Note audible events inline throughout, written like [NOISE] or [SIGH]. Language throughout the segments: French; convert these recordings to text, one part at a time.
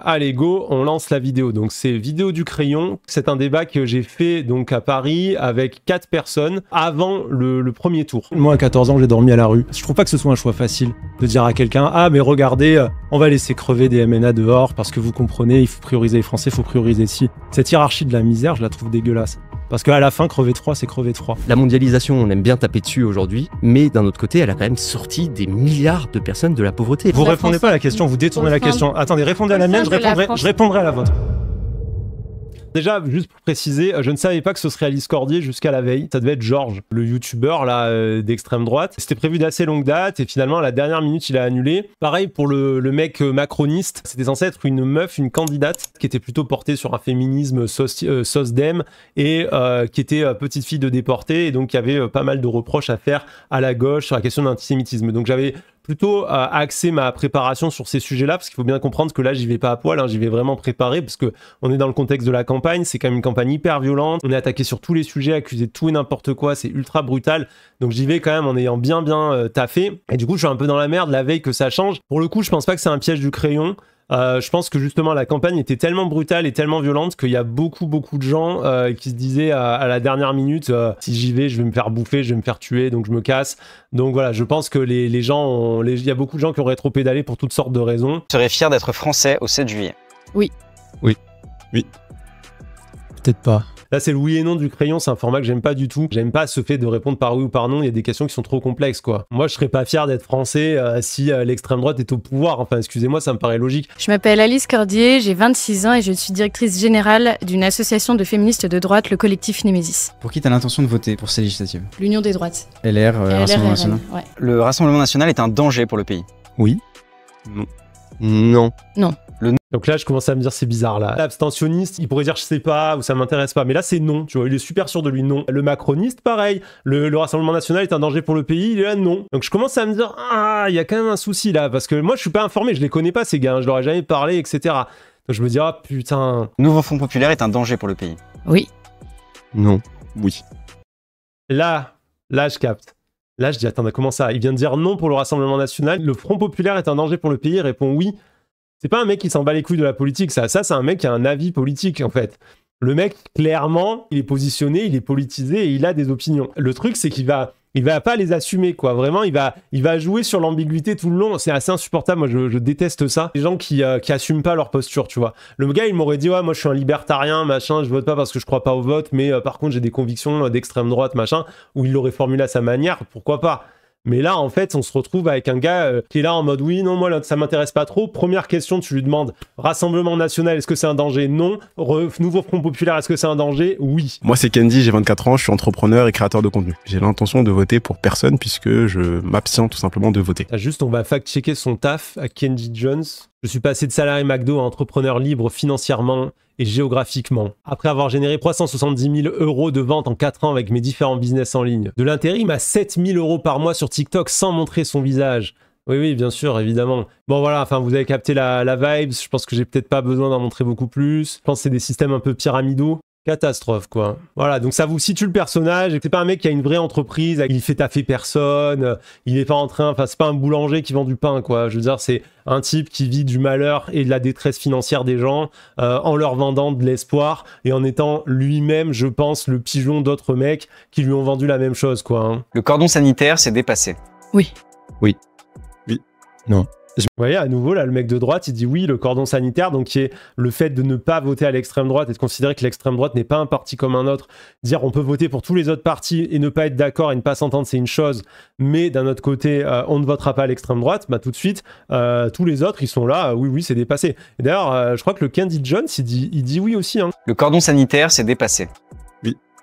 Allez go, on lance la vidéo. Donc c'est vidéo du crayon. C'est un débat que j'ai fait donc à Paris avec quatre personnes avant le, premier tour. Moi à 14 ans j'ai dormi à la rue. Je trouve pas que ce soit un choix facile de dire à quelqu'un ah mais regardez euh, on va laisser crever des MNA dehors parce que vous comprenez il faut prioriser les Français, il faut prioriser si. Cette hiérarchie de la misère je la trouve dégueulasse. Parce qu'à la fin, crever de froid, c'est crever de froid. La mondialisation, on aime bien taper dessus aujourd'hui, mais d'un autre côté, elle a quand même sorti des milliards de personnes de la pauvreté. Vous répondez pas à la question, vous détournez la question. Attendez, répondez à la mienne, je répondrai, je répondrai à la vôtre. Déjà, juste pour préciser, euh, je ne savais pas que ce serait Alice Cordier jusqu'à la veille. Ça devait être Georges, le youtubeur là euh, d'extrême droite. C'était prévu d'assez longue date et finalement à la dernière minute il a annulé. Pareil pour le, mec euh, macroniste, c'était censé être une meuf, une candidate qui était plutôt portée sur un féminisme sosdem et qui était petite fille de déportée et donc qui avait pas mal de reproches à faire à la gauche sur la question de l'antisémitisme. Donc j'avais plutôt euh, axer ma préparation sur ces sujets-là, parce qu'il faut bien comprendre que là, j'y vais pas à poil, hein, j'y vais vraiment préparer, parce que on est dans le contexte de la campagne, c'est quand même une campagne hyper violente, on est attaqué sur tous les sujets, accusé de tout et n'importe quoi, c'est ultra brutal, donc j'y vais quand même en ayant bien bien euh, taffé, et du coup, je suis un peu dans la merde la veille que ça change. Pour le coup, je pense pas que c'est un piège du crayon, euh, je pense que justement la campagne était tellement brutale et tellement violente qu'il y a beaucoup beaucoup de gens euh, qui se disaient à, la dernière minute euh, si j'y vais je vais me faire bouffer, je vais me faire tuer donc je me casse. Donc voilà, je pense que les, les gens, il y a beaucoup de gens qui auraient trop pédalé pour toutes sortes de raisons. Je serais fier d'être français au 7 juillet. Oui. Oui. Oui. Peut-être pas. Là, c'est le oui et non du crayon, c'est un format que j'aime pas du tout. J'aime pas ce fait de répondre par oui ou par non, il y a des questions qui sont trop complexes, quoi. Moi, je serais pas fier d'être français euh, si euh, l'extrême droite est au pouvoir. Enfin, excusez-moi, ça me paraît logique. Je m'appelle Alice Cordier, j'ai 26 ans et je suis directrice générale d'une association de féministes de droite, le collectif Némésis. Pour qui t'as l'intention de voter pour ces législatives L'Union des droites. LR, euh, Rassemblement National. Le Rassemblement National est un danger pour le pays. Oui. Non. Non. Non. Donc là, je commence à me dire c'est bizarre là. L'abstentionniste, il pourrait dire je sais pas ou ça m'intéresse pas, mais là c'est non. Tu vois, il est super sûr de lui non. Le macroniste, pareil. Le, Rassemblement national est un danger pour le pays, il est là non. Donc je commence à me dire ah, il y a quand même un souci là parce que moi je suis pas informé, je les connais pas ces gars, hein. je leur ai jamais parlé, etc. Donc je me dis ah putain. Nouveau Front populaire est un danger pour le pays. Oui. Non. Oui. Là, là je capte. Là, je dis, attends, comment ça Il vient de dire non pour le Rassemblement national. Le Front populaire est un danger pour le pays. Il répond oui. C'est pas un mec qui s'en bat les couilles de la politique, ça. Ça, c'est un mec qui a un avis politique, en fait. Le mec, clairement, il est positionné, il est politisé et il a des opinions. Le truc, c'est qu'il va il va pas les assumer quoi vraiment il va il va jouer sur l'ambiguïté tout le long c'est assez insupportable moi je, déteste ça les gens qui euh, qui assument pas leur posture tu vois le gars il m'aurait dit ouais moi je suis un libertarien machin je vote pas parce que je crois pas au vote mais euh, par contre j'ai des convictions euh, d'extrême droite machin où il l'aurait formulé à sa manière pourquoi pas mais là, en fait, on se retrouve avec un gars euh, qui est là en mode oui, non, moi, ça m'intéresse pas trop. Première question, tu lui demandes Rassemblement national, est-ce que c'est un danger Non. nouveau Front populaire, est-ce que c'est un danger Oui. Moi, c'est Candy, j'ai 24 ans, je suis entrepreneur et créateur de contenu. J'ai l'intention de voter pour personne puisque je m'abstiens tout simplement de voter. juste, on va fact-checker son taf à Candy Jones je suis passé de salarié McDo à entrepreneur libre financièrement et géographiquement. Après avoir généré 370 000 euros de ventes en 4 ans avec mes différents business en ligne. De l'intérim à 7 000 euros par mois sur TikTok sans montrer son visage. Oui, oui, bien sûr, évidemment. Bon, voilà, enfin, vous avez capté la, la vibe. Je pense que j'ai peut-être pas besoin d'en montrer beaucoup plus. Je pense que c'est des systèmes un peu pyramidaux. Catastrophe, quoi. Voilà, donc ça vous situe le personnage. C'est pas un mec qui a une vraie entreprise, il fait taffer personne, euh, il n'est pas en train, enfin, c'est pas un boulanger qui vend du pain, quoi. Je veux dire, c'est un type qui vit du malheur et de la détresse financière des gens euh, en leur vendant de l'espoir et en étant lui-même, je pense, le pigeon d'autres mecs qui lui ont vendu la même chose, quoi. Hein. Le cordon sanitaire s'est dépassé. Oui. Oui. Oui. Non. Vous voyez, à nouveau, là, le mec de droite, il dit oui, le cordon sanitaire, donc qui est le fait de ne pas voter à l'extrême droite et de considérer que l'extrême droite n'est pas un parti comme un autre. Dire on peut voter pour tous les autres partis et ne pas être d'accord et ne pas s'entendre, c'est une chose, mais d'un autre côté, euh, on ne votera pas à l'extrême droite, bah tout de suite, euh, tous les autres, ils sont là, euh, oui, oui, c'est dépassé. D'ailleurs, je crois que le Candy Jones, il dit, il dit oui aussi. Hein. Le cordon sanitaire, c'est dépassé.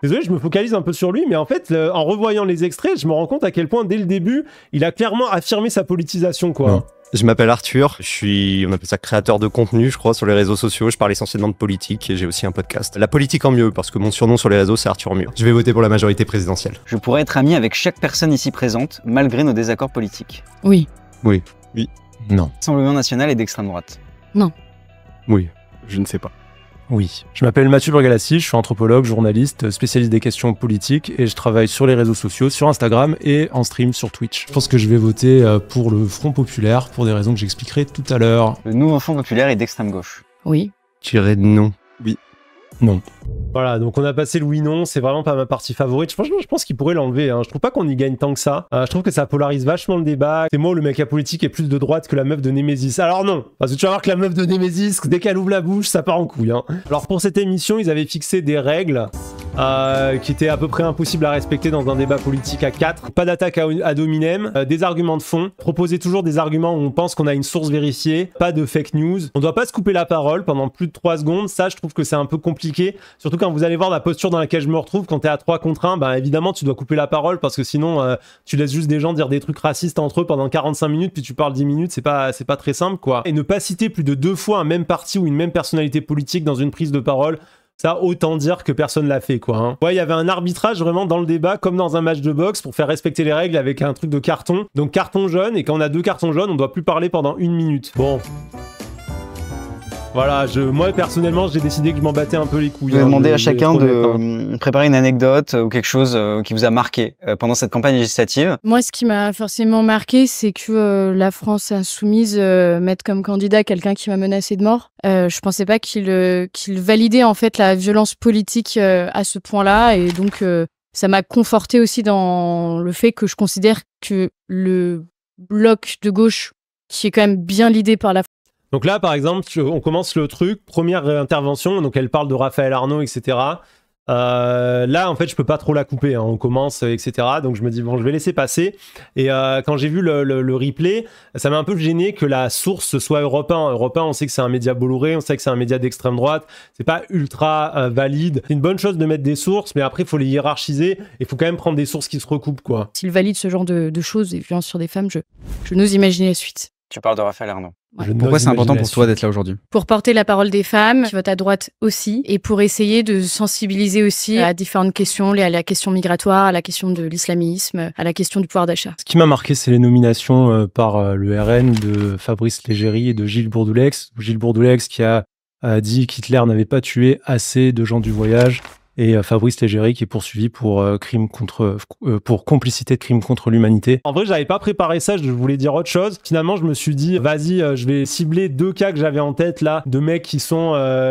Désolé, je me focalise un peu sur lui, mais en fait, en revoyant les extraits, je me rends compte à quel point, dès le début, il a clairement affirmé sa politisation, quoi. Je m'appelle Arthur, je suis, on appelle ça créateur de contenu, je crois, sur les réseaux sociaux. Je parle essentiellement de politique et j'ai aussi un podcast. La politique en mieux, parce que mon surnom sur les réseaux, c'est Arthur Mur. Je vais voter pour la majorité présidentielle. Je pourrais être ami avec chaque personne ici présente, malgré nos désaccords politiques. Oui. Oui. Oui. Non. Rassemblement national et d'extrême droite. Non. Oui. Je ne sais pas. Oui, je m'appelle Mathieu Bergalassi. je suis anthropologue, journaliste, spécialiste des questions politiques et je travaille sur les réseaux sociaux, sur Instagram et en stream sur Twitch. Je pense que je vais voter euh, pour le Front Populaire pour des raisons que j'expliquerai tout à l'heure. Le nouveau Front Populaire est d'extrême gauche. Oui. Tu de non. Non. Voilà, donc on a passé le oui non, c'est vraiment pas ma partie favorite. Franchement, je pense qu'il pourrait l'enlever. Hein. Je trouve pas qu'on y gagne tant que ça. Euh, je trouve que ça polarise vachement le débat. C'est moi le mec à politique est plus de droite que la meuf de Nemesis. Alors non, parce que tu vas voir que la meuf de Nemesis, dès qu'elle ouvre la bouche, ça part en couille. Hein. Alors pour cette émission, ils avaient fixé des règles. Euh, qui était à peu près impossible à respecter dans un débat politique à 4. Pas d'attaque à, dominem, euh, des arguments de fond, proposer toujours des arguments où on pense qu'on a une source vérifiée, pas de fake news. On doit pas se couper la parole pendant plus de 3 secondes, ça je trouve que c'est un peu compliqué, surtout quand vous allez voir la posture dans laquelle je me retrouve, quand t'es à 3 contre 1, bah évidemment tu dois couper la parole parce que sinon euh, tu laisses juste des gens dire des trucs racistes entre eux pendant 45 minutes, puis tu parles 10 minutes, c'est pas, c'est pas très simple quoi. Et ne pas citer plus de deux fois un même parti ou une même personnalité politique dans une prise de parole, ça, autant dire que personne l'a fait, quoi. Hein. Ouais, il y avait un arbitrage vraiment dans le débat, comme dans un match de boxe, pour faire respecter les règles avec un truc de carton. Donc carton jaune, et quand on a deux cartons jaunes, on doit plus parler pendant une minute. Bon. Voilà, je, moi personnellement, j'ai décidé que je m'en battais un peu les couilles. Je hein, vais à chacun de préparer une anecdote euh, ou quelque chose euh, qui vous a marqué euh, pendant cette campagne législative. Moi, ce qui m'a forcément marqué, c'est que la France insoumise mette comme candidat quelqu'un qui m'a menacé de mort. je pensais pas qu'il qu'il validait en fait la violence politique à ce point-là, et donc ça m'a conforté aussi dans le fait que je considère que le bloc de gauche qui est quand même bien l'idée par la donc là, par exemple, on commence le truc, première intervention, donc elle parle de Raphaël Arnaud, etc. Euh, là, en fait, je peux pas trop la couper. Hein. On commence, etc. Donc, je me dis bon, je vais laisser passer. Et euh, quand j'ai vu le, replay, ça m'a un peu gêné que la source soit Europe Europe on sait que c'est un média Bolloré, on sait que c'est un média d'extrême droite. C'est pas ultra euh, valide. C'est une bonne chose de mettre des sources, mais après, il faut les hiérarchiser. Il faut quand même prendre des sources qui se recoupent, quoi. S'il valide ce genre de, choses et violences sur des femmes, je, je n'ose imaginer la suite. Tu parles de Raphaël Arnaud. Pourquoi c'est important pour toi d'être là aujourd'hui Pour porter la parole des femmes qui votent à droite aussi et pour essayer de sensibiliser aussi à différentes questions, à la question migratoire, à la question de l'islamisme, à la question du pouvoir d'achat. Ce qui m'a marqué, c'est les nominations euh, par euh, le RN de Fabrice Légéry et de Gilles Bourdoulex. Gilles Bourdoulex qui a dit qu'Hitler n'avait pas tué assez de gens du voyage et euh, Fabrice Tégéry qui est poursuivi pour euh, crime contre euh, pour complicité de crime contre l'humanité. En vrai, j'avais pas préparé ça, je voulais dire autre chose. Finalement, je me suis dit vas-y, je vais cibler deux cas que j'avais en tête là, de mecs qui sont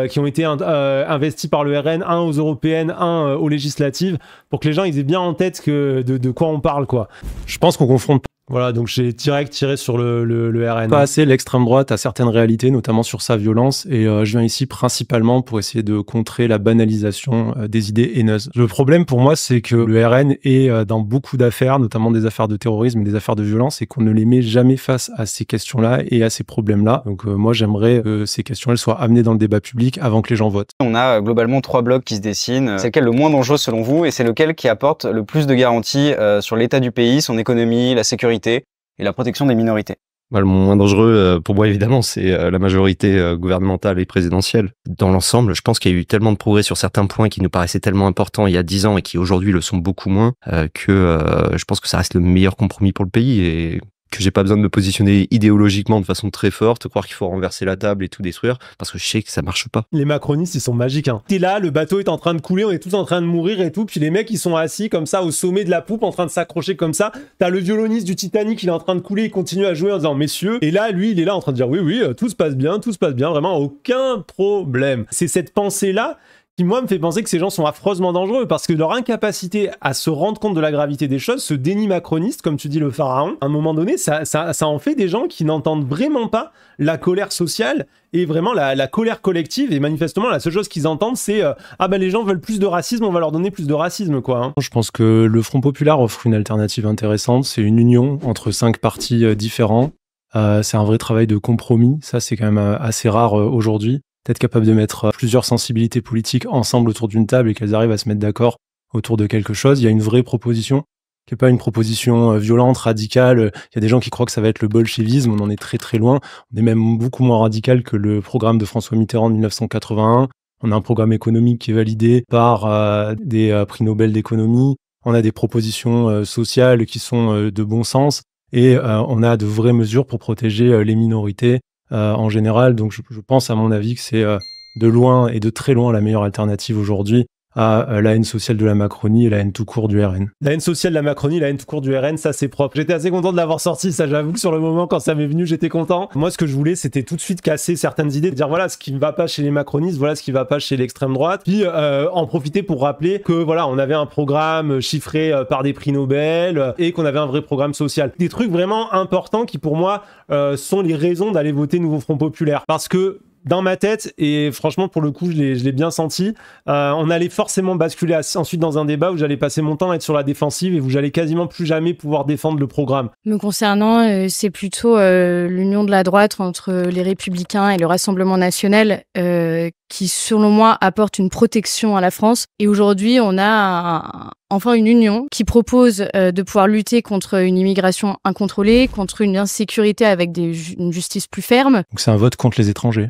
qui ont été investis par le RN, un aux européennes, un aux législatives pour que les gens ils aient bien en tête que de, de quoi on parle quoi. Je pense qu'on confronte voilà, donc j'ai direct tiré sur le, RN. Pas assez, l'extrême droite a certaines réalités, notamment sur sa violence, et euh, je viens ici principalement pour essayer de contrer la banalisation euh, des idées haineuses. Le problème pour moi, c'est que le RN est euh, dans beaucoup d'affaires, notamment des affaires de terrorisme et des affaires de violence, et qu'on ne les met jamais face à ces questions-là et à ces problèmes-là. Donc moi, j'aimerais que ces questions-là soient amenées dans le débat public avant que les gens votent. On a globalement trois blocs qui se dessinent. C'est lequel le moins dangereux selon vous, et c'est lequel qui apporte le plus de garanties sur l'état du pays, son économie, la sécurité et la protection des minorités. Bah, le moins dangereux euh, pour moi, évidemment, c'est euh, la majorité euh, gouvernementale et présidentielle. Dans l'ensemble, je pense qu'il y a eu tellement de progrès sur certains points qui nous paraissaient tellement importants il y a dix ans et qui aujourd'hui le sont beaucoup moins, que je pense que ça reste le meilleur compromis pour le pays que j'ai pas besoin de me positionner idéologiquement de façon très forte, croire qu'il faut renverser la table et tout détruire, parce que je sais que ça marche pas. Les macronistes, ils sont magiques. Hein. T'es là, le bateau est en train de couler, on est tous en train de mourir et tout, puis les mecs, ils sont assis comme ça au sommet de la poupe, en train de s'accrocher comme ça. T'as le violoniste du Titanic, il est en train de couler, il continue à jouer en disant messieurs. Et là, lui, il est là en train de dire oui, oui, euh, tout se passe bien, tout se passe bien, vraiment aucun problème. C'est cette pensée-là moi me fait penser que ces gens sont affreusement dangereux parce que leur incapacité à se rendre compte de la gravité des choses, ce déni macroniste, comme tu dis le pharaon, à un moment donné, ça, en fait des gens qui n'entendent vraiment pas la colère sociale et vraiment la, colère collective. Et manifestement, la seule chose qu'ils entendent, c'est euh, ah ben les gens veulent plus de racisme, on va leur donner plus de racisme, quoi. Hein. Je pense que le Front populaire offre une alternative intéressante. C'est une union entre cinq partis euh, différents. Euh, c'est un vrai travail de compromis. Ça, c'est quand même assez rare aujourd'hui d'être être capable de mettre euh, plusieurs sensibilités politiques ensemble autour d'une table et qu'elles arrivent à se mettre d'accord autour de quelque chose. Il y a une vraie proposition qui n'est pas une proposition euh, violente, radicale. Il y a des gens qui croient que ça va être le bolchevisme, on en est très très loin. On est même beaucoup moins radical que le programme de François Mitterrand de 1981. On a un programme économique qui est validé par euh, des prix Nobel d'économie. On a des propositions sociales qui sont de bon sens et on a de vraies mesures pour protéger les minorités, euh, en général. Donc je, je, pense à mon avis que c'est euh, de loin et de très loin la meilleure alternative aujourd'hui à euh, la haine sociale de la Macronie et la haine tout court du RN. La haine sociale de la Macronie, la haine tout court du RN, ça c'est propre. J'étais assez content de l'avoir sorti, ça j'avoue, que sur le moment quand ça m'est venu, j'étais content. Moi ce que je voulais c'était tout de suite casser certaines idées, dire voilà ce qui ne va pas chez les macronistes, voilà ce qui ne va pas chez l'extrême droite, puis euh, en profiter pour rappeler que voilà, on avait un programme chiffré euh, par des prix Nobel et qu'on avait un vrai programme social. Des trucs vraiment importants qui pour moi sont les raisons d'aller voter Nouveau Front Populaire. Parce que dans ma tête, et franchement, pour le coup, je l'ai bien senti. Euh, on allait forcément basculer ensuite dans un débat où j'allais passer mon temps à être sur la défensive et où j'allais quasiment plus jamais pouvoir défendre le programme. Me concernant, euh, c'est plutôt euh, l'union de la droite entre les Républicains et le Rassemblement national qui, selon moi, apporte une protection à la France. Et aujourd'hui, on a enfin une union qui propose euh, de pouvoir lutter contre une immigration incontrôlée, contre une insécurité avec une justice plus ferme. Donc c'est un vote contre les étrangers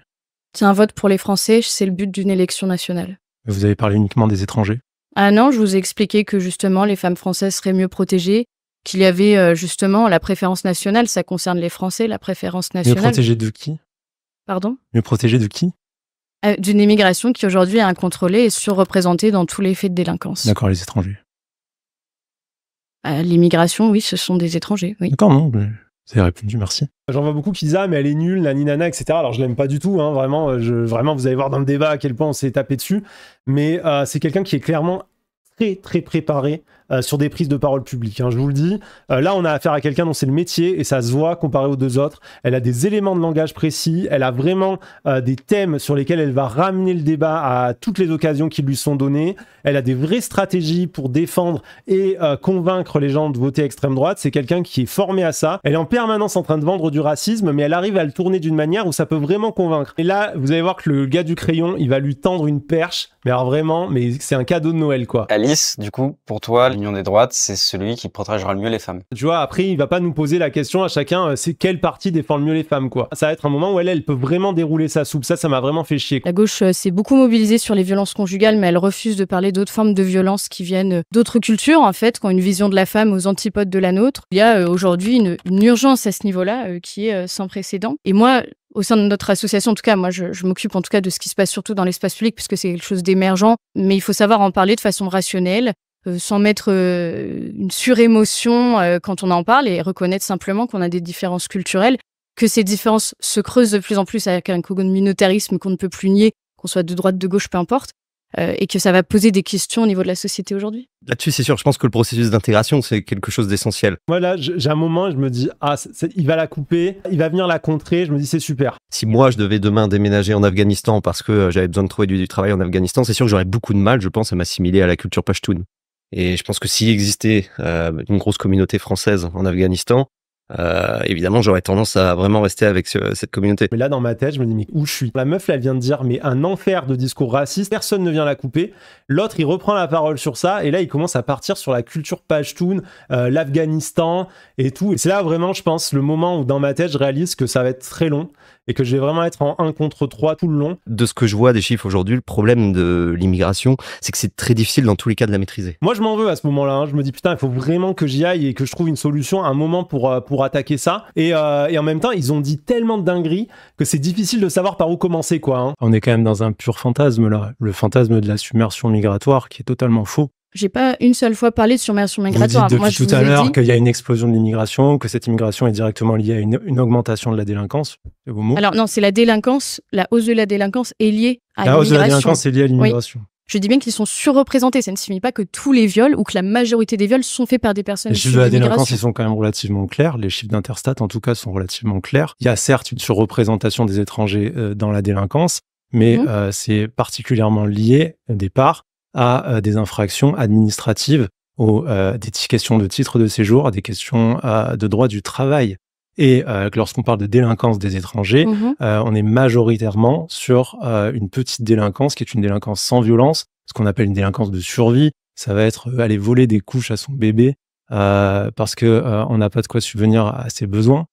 C'est un vote pour les Français, c'est le but d'une élection nationale. Vous avez parlé uniquement des étrangers Ah non, je vous ai expliqué que justement les femmes françaises seraient mieux protégées, qu'il y avait euh, justement la préférence nationale, ça concerne les Français, la préférence nationale. Mieux protégées de qui Pardon Mieux protégées de qui euh, D'une immigration qui aujourd'hui est incontrôlée et surreprésentée dans tous les faits de délinquance. D'accord, les étrangers. Euh, l'immigration, oui, ce sont des étrangers. Oui. D'accord, non. Mais... répondu, merci. J'en vois beaucoup qui disent ah mais elle est nulle, nani nana, etc. Alors je l'aime pas du tout, hein, vraiment. Euh, je, vraiment, vous allez voir dans le débat à quel point on s'est tapé dessus. Mais euh, c'est quelqu'un qui est clairement très très préparé euh, sur des prises de parole publiques, hein, je vous le dis. Euh, là, on a affaire à quelqu'un dont c'est le métier et ça se voit comparé aux deux autres. Elle a des éléments de langage précis, elle a vraiment euh, des thèmes sur lesquels elle va ramener le débat à toutes les occasions qui lui sont données. Elle a des vraies stratégies pour défendre et convaincre les gens de voter extrême droite. C'est quelqu'un qui est formé à ça. Elle est en permanence en train de vendre du racisme, mais elle arrive à le tourner d'une manière où ça peut vraiment convaincre. Et là, vous allez voir que le gars du crayon, il va lui tendre une perche. Mais alors vraiment, mais c'est un cadeau de Noël, quoi. Alice, du coup, pour toi, l'Union des droites, c'est celui qui protégera le mieux les femmes. Tu vois, après, il va pas nous poser la question à chacun, euh, c'est quel parti défend le mieux les femmes, quoi. Ça va être un moment où elle, elle peut vraiment dérouler sa soupe. Ça, ça m'a vraiment fait chier. La gauche euh, s'est beaucoup mobilisée sur les violences conjugales, mais elle refuse de parler d'autres formes de violences qui viennent euh, d'autres cultures, en fait, qui ont une vision de la femme aux antipodes de la nôtre. Il y a aujourd'hui une, urgence à ce niveau-là qui est sans précédent. Et moi, au sein de notre association, en tout cas, moi, je, je m'occupe en tout cas de ce qui se passe surtout dans l'espace public, puisque c'est quelque chose d'émergent. Mais il faut savoir en parler de façon rationnelle, euh, sans mettre euh, une surémotion euh, quand on en parle et reconnaître simplement qu'on a des différences culturelles, que ces différences se creusent de plus en plus avec un communautarisme qu'on ne peut plus nier, qu'on soit de droite, de gauche, peu importe. et que ça va poser des questions au niveau de la société aujourd'hui Là-dessus, c'est sûr, je pense que le processus d'intégration, c'est quelque chose d'essentiel. Moi, là, j'ai un moment, je me dis, ah, il va la couper, il va venir la contrer, je me dis, c'est super. Si moi, je devais demain déménager en Afghanistan parce que j'avais besoin de trouver du, travail en Afghanistan, c'est sûr que j'aurais beaucoup de mal, je pense, à m'assimiler à la culture pashtoun. Et je pense que s'il existait euh, une grosse communauté française en Afghanistan, euh, évidemment, j'aurais tendance à vraiment rester avec cette communauté. Mais là, dans ma tête, je me dis, mais où je suis La meuf, elle vient de dire, mais un enfer de discours raciste, personne ne vient la couper. L'autre, il reprend la parole sur ça, et là, il commence à partir sur la culture Pashtun, euh, l'Afghanistan et tout. c'est là vraiment, je pense, le moment où, dans ma tête, je réalise que ça va être très long et que je vais vraiment être en 1 contre 3 tout le long. De ce que je vois des chiffres aujourd'hui, le problème de l'immigration, c'est que c'est très difficile dans tous les cas de la maîtriser. Moi, je m'en veux à ce moment-là. Hein. Je me dis, putain, il faut vraiment que j'y aille et que je trouve une solution, un moment pour euh, attaquer ça. Euh, et, en même temps, ils ont dit tellement de dingueries que c'est difficile de savoir par où commencer, quoi. Hein. On est quand même dans un pur fantasme, là. Le fantasme de la submersion migratoire qui est totalement faux. J'ai pas une seule fois parlé de submersion migratoire. depuis tout à l'heure qu'il y a une explosion de l'immigration, que cette immigration est directement liée à une, augmentation de la délinquance. Alors non, c'est la délinquance, la hausse de la délinquance est liée à l'immigration. La hausse de la délinquance est liée à l'immigration. Je dis bien qu'ils sont surreprésentés. Ça ne signifie pas que tous les viols ou que la majorité des viols sont faits par des personnes. Les chiffres de la délinquance, ils sont quand même relativement clairs. Les chiffres d'Interstat, en tout cas, sont relativement clairs. Il y a certes une surreprésentation des étrangers euh, dans la délinquance, mais mhm. euh, c'est particulièrement lié, au départ, à euh, des infractions administratives, aux, des questions de titre de séjour, à des questions de droit du travail. Et euh, lorsqu'on parle de délinquance des étrangers, mhm. euh, on est majoritairement sur euh, une petite délinquance qui est une délinquance sans violence, ce qu'on appelle une délinquance de survie. Ça va être aller voler des couches à son bébé parce qu'on n'a pas de quoi subvenir à ses besoins.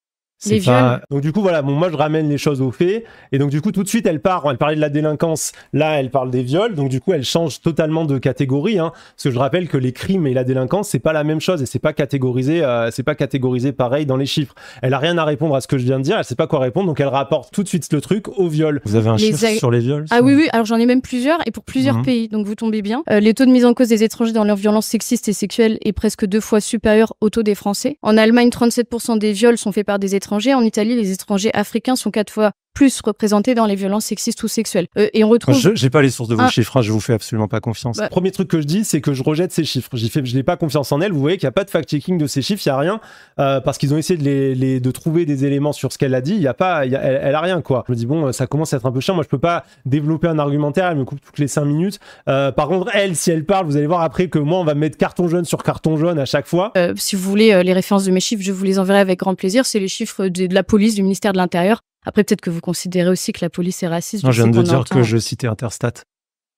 Les viols Donc du coup voilà, bon, moi je ramène les choses aux faits et donc du coup tout de suite elle part, elle parlait de la délinquance, là elle parle des viols, donc du coup elle change totalement de catégorie, hein, parce que je rappelle que les crimes et la délinquance c'est pas la même chose et c'est pas catégorisé, euh, c'est pas catégorisé pareil dans les chiffres. Elle a rien à répondre à ce que je viens de dire, elle sait pas quoi répondre, donc elle rapporte tout de suite le truc au viol. Vous avez un chiffre sur les viols Ah oui oui, alors j'en ai même plusieurs et pour plusieurs mhm. pays, donc vous tombez bien. Euh, les taux de mise en cause des étrangers dans leur violence sexiste et sexuelle est presque deux fois supérieur au taux des Français. En Allemagne, 37% des viols sont faits par des étrangers en Italie, les étrangers africains sont quatre fois plus représentés dans les violences sexistes ou sexuelles. Euh, et on retrouve. Je n'ai pas les sources de vos ah. chiffres, hein, je vous fais absolument pas confiance. Le bah. Premier truc que je dis, c'est que je rejette ces chiffres. J'ai fait, je n'ai pas confiance en elles. Vous voyez qu'il n'y a pas de fact-checking de ces chiffres, il n'y a rien euh, parce qu'ils ont essayé de, les, de trouver des éléments sur ce qu'elle a dit. Il y a pas, elle, a rien quoi. Je me dis bon, euh, ça commence à être un peu chiant. Moi, je peux pas développer un argumentaire. Elle me coupe toutes les cinq minutes. par contre, elle, si elle parle, vous allez voir après que moi, on va mettre carton jaune sur carton jaune à chaque fois. si vous voulez les références de mes chiffres, je vous les enverrai avec grand plaisir. C'est les chiffres de, de la police, du ministère de l'Intérieur. Après, peut-être que vous considérez aussi que la police est raciste. je viens de dire que je citais Interstat.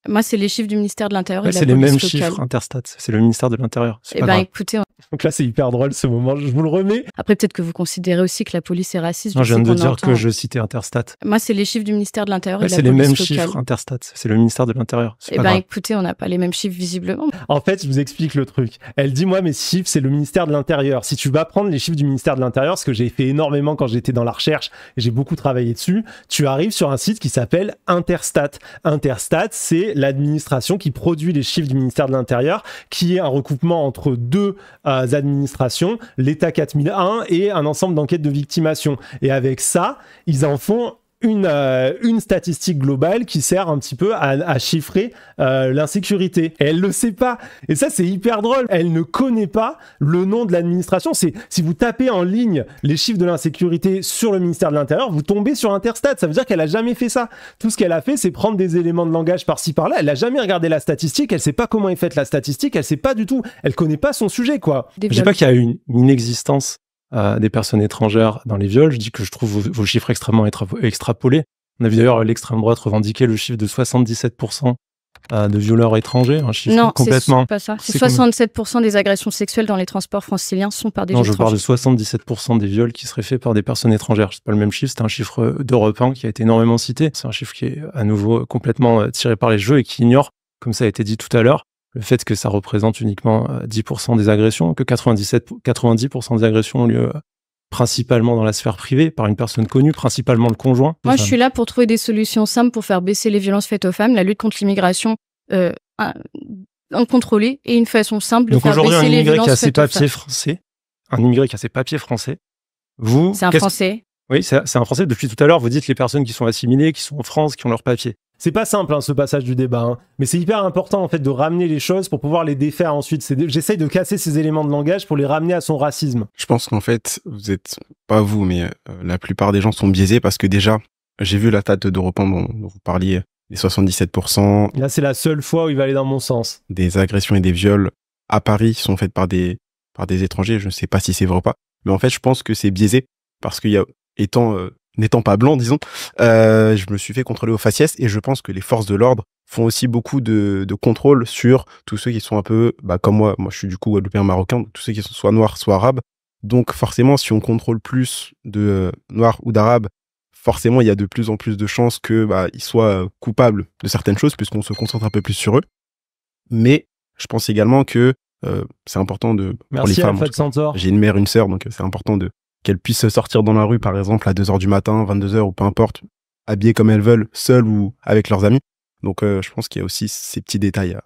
Moi, c'est les chiffres du ministère de l'Intérieur. Ouais, bah, c'est les mêmes chiffres, Interstat. C'est le ministère de l'Intérieur. Eh ben, écoutez. Donc là, c'est hyper drôle ce moment. Je vous le remets. Après, peut-être que vous considérez aussi que la police est raciste. Non, je viens de dire que je citais Interstat. Moi, c'est les chiffres du ministère de l'Intérieur. Bah, c'est les mêmes chiffres, Interstat. C'est le ministère de l'Intérieur. Eh pas ben, écoutez, on n'a pas les mêmes chiffres visiblement. En fait, je vous explique le truc. Elle dit moi, mes chiffres, c'est le ministère de l'Intérieur. Si tu vas prendre les chiffres du ministère de l'Intérieur, ce que j'ai fait énormément quand j'étais dans la recherche, j'ai beaucoup travaillé dessus. Tu arrives sur un site qui s'appelle Interstat. Interstat, c'est l'administration qui produit les chiffres du ministère de l'Intérieur, qui est un recoupement entre deux euh, administrations, l'État 4001 et un ensemble d'enquêtes de victimation. Et avec ça, ils en font une, euh, une statistique globale qui sert un petit peu à, chiffrer euh, l'insécurité. elle le sait pas. Et ça, c'est hyper drôle. Elle ne connaît pas le nom de l'administration. C'est si vous tapez en ligne les chiffres de l'insécurité sur le ministère de l'Intérieur, vous tombez sur Interstat. Ça veut dire qu'elle a jamais fait ça. Tout ce qu'elle a fait, c'est prendre des éléments de langage par-ci par-là. Elle a jamais regardé la statistique. Elle sait pas comment est faite la statistique. Elle sait pas du tout. Elle connaît pas son sujet, quoi. Je sais pas qu'il y a une inexistence des personnes étrangères dans les viols. Je dis que je trouve vos, chiffres extrêmement extrapolés. On a vu d'ailleurs l'extrême droite revendiquer le chiffre de 77% euh, de violeurs étrangers, un chiffre non, complètement. Non, pas ça. C'est 67% des agressions sexuelles dans les transports franciliens sont par des non, étrangers. Non, je parle de 77% des viols qui seraient faits par des personnes étrangères. C'est pas le même chiffre, c'est un chiffre d'Europe 1 qui a été énormément cité. C'est un chiffre qui est à nouveau complètement euh, tiré par les jeux et qui ignore, comme ça a été dit tout à l'heure, le fait que ça représente uniquement 10% euh, des agressions, que 97, 90% des agressions ont lieu euh, principalement dans la sphère privée, par une personne connue, principalement le conjoint. Moi, je suis là pour trouver des solutions simples pour faire baisser les violences faites aux femmes. La lutte contre l'immigration incontrôlée euh, et une façon simple de faire baisser les violences Donc aujourd'hui, un qui a ses papiers français, un immigré qui a ses papiers français, vous... C'est un Français oui, c'est un français. Depuis tout à l'heure, vous dites les personnes qui sont assimilées, qui sont en France, qui ont leur papier. C'est pas simple hein, ce passage du débat, hein. mais c'est hyper important en fait de ramener les choses pour pouvoir les défaire ensuite. J'essaye de casser ces éléments de langage pour les ramener à son racisme. Je pense qu'en fait, vous êtes pas vous, mais euh, la plupart des gens sont biaisés parce que déjà, j'ai vu la tâte d'Europe dont vous parliez, les 77%. Là, c'est la seule fois où il va aller dans mon sens. Des agressions et des viols à Paris sont faites par des par des étrangers. Je ne sais pas si c'est vrai ou pas, mais en fait, je pense que c'est biaisé parce qu'il y a étant euh, n'étant pas blanc, disons, euh, je me suis fait contrôler au faciès et je pense que les forces de l'ordre font aussi beaucoup de, contrôle sur tous ceux qui sont un peu, bah, comme moi, moi je suis du coup guadeloupéen marocain, tous ceux qui sont soit noirs, soit arabes. Donc forcément, si on contrôle plus de euh, noirs ou d'arabes, forcément il y a de plus en plus de chances que bah, ils soient coupables de certaines choses puisqu'on se concentre un peu plus sur eux. Mais je pense également que c'est important de Merci pour les J'ai une mère, une sœur, donc c'est important de qu'elles puissent sortir dans la rue, par exemple, à 2h du matin, 22h ou peu importe, habillées comme elles veulent, seules ou avec leurs amis. Donc, euh, je pense qu'il y a aussi ces petits détails